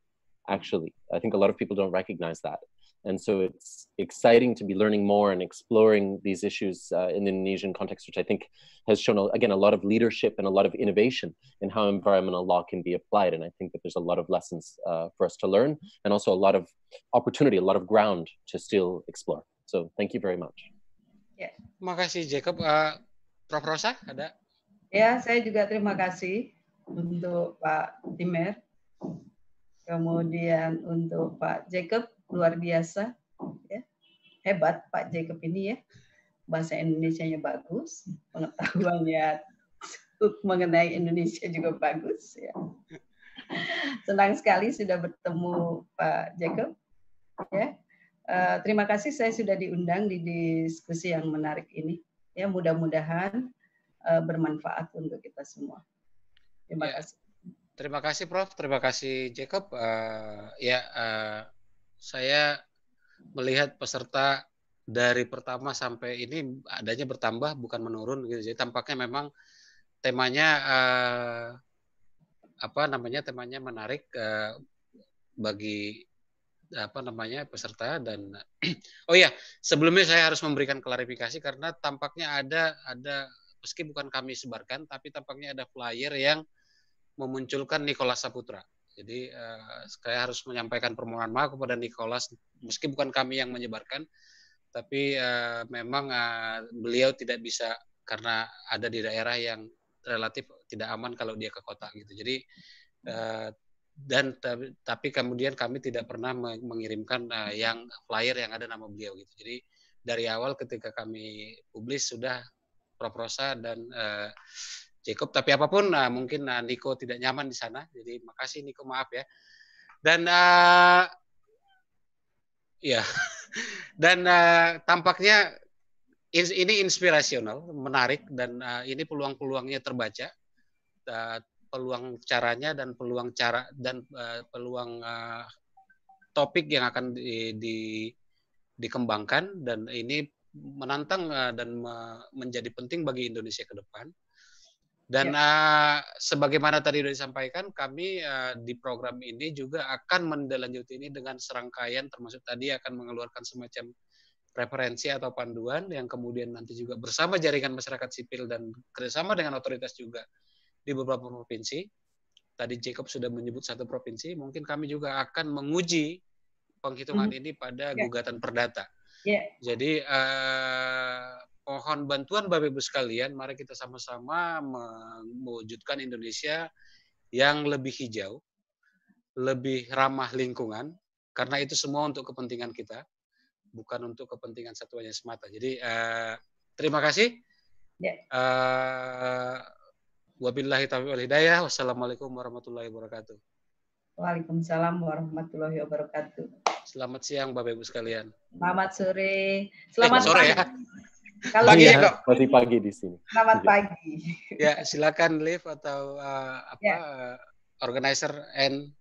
Actually, I think a lot of people don't recognize that, and so it's exciting to be learning more and exploring these issues uh, in the Indonesian context, which I think has shown again a lot of leadership and a lot of innovation in how environmental law can be applied. And I think that there's a lot of lessons uh, for us to learn, and also a lot of opportunity, a lot of ground to still explore. So thank you very much. Terima kasih Jacob. Uh, Prof Rosa ada? Ya, saya juga terima kasih untuk Pak Timer. Kemudian untuk Pak Jacob luar biasa ya. Hebat Pak Jacob ini ya. Bahasa Indonesia-nya bagus, pengetahuannya mengenai Indonesia juga bagus ya. Senang sekali sudah bertemu Pak Jacob ya Eh, terima kasih saya sudah diundang di diskusi yang menarik ini. Ya mudah-mudahan uh, bermanfaat untuk kita semua. Terima ya. kasih. Terima kasih Prof. Terima kasih Jacob. Uh, ya uh, saya melihat peserta dari pertama sampai ini adanya bertambah bukan menurun gitu. Jadi tampaknya memang temanya uh, apa namanya temanya menarik uh, bagi apa namanya peserta dan oh ya sebelumnya saya harus memberikan klarifikasi karena tampaknya ada ada meski bukan kami sebarkan tapi tampaknya ada flyer yang memunculkan Nikolas Saputra jadi eh, saya harus menyampaikan permohonan maaf kepada Nikolas meski bukan kami yang menyebarkan tapi eh, memang eh, beliau tidak bisa karena ada di daerah yang relatif tidak aman kalau dia ke kota gitu jadi eh, dan tapi kemudian kami tidak pernah mengirimkan uh, yang flyer yang ada nama beliau gitu. Jadi dari awal ketika kami publis sudah Proprosa dan uh, Jacob tapi apapun uh, mungkin uh, Niko tidak nyaman di sana. Jadi makasih Niko maaf ya. Dan uh, ya. dan uh, tampaknya ini inspirasional, menarik dan uh, ini peluang-peluangnya terbaca. Uh, peluang caranya dan peluang cara dan uh, peluang uh, topik yang akan di, di dikembangkan dan ini menantang uh, dan me, menjadi penting bagi Indonesia ke depan. Dan ya. uh, sebagaimana tadi sudah disampaikan, kami uh, di program ini juga akan mendelanjuti ini dengan serangkaian, termasuk tadi akan mengeluarkan semacam referensi atau panduan yang kemudian nanti juga bersama jaringan masyarakat sipil dan kerjasama dengan otoritas juga di beberapa provinsi. Tadi Jacob sudah menyebut satu provinsi, mungkin kami juga akan menguji penghitungan hmm. ini pada yeah. gugatan perdata. Yeah. Jadi pohon eh, mohon bantuan Bapak Ibu sekalian, mari kita sama-sama mewujudkan Indonesia yang lebih hijau, lebih ramah lingkungan, karena itu semua untuk kepentingan kita, bukan untuk kepentingan satuannya semata. Jadi eh, terima kasih. Yeah. Eh, Wabillahi taufiq wal hidayah. Wassalamualaikum warahmatullahi wabarakatuh. Waalaikumsalam warahmatullahi wabarakatuh. Selamat siang Bapak Ibu sekalian. Selamat sore. Selamat eh, sore ya. pagi. ya. Kalau pagi ya, kok. Masih pagi di sini. Selamat iya. pagi. Ya, silakan Liv atau uh, apa ya. organizer and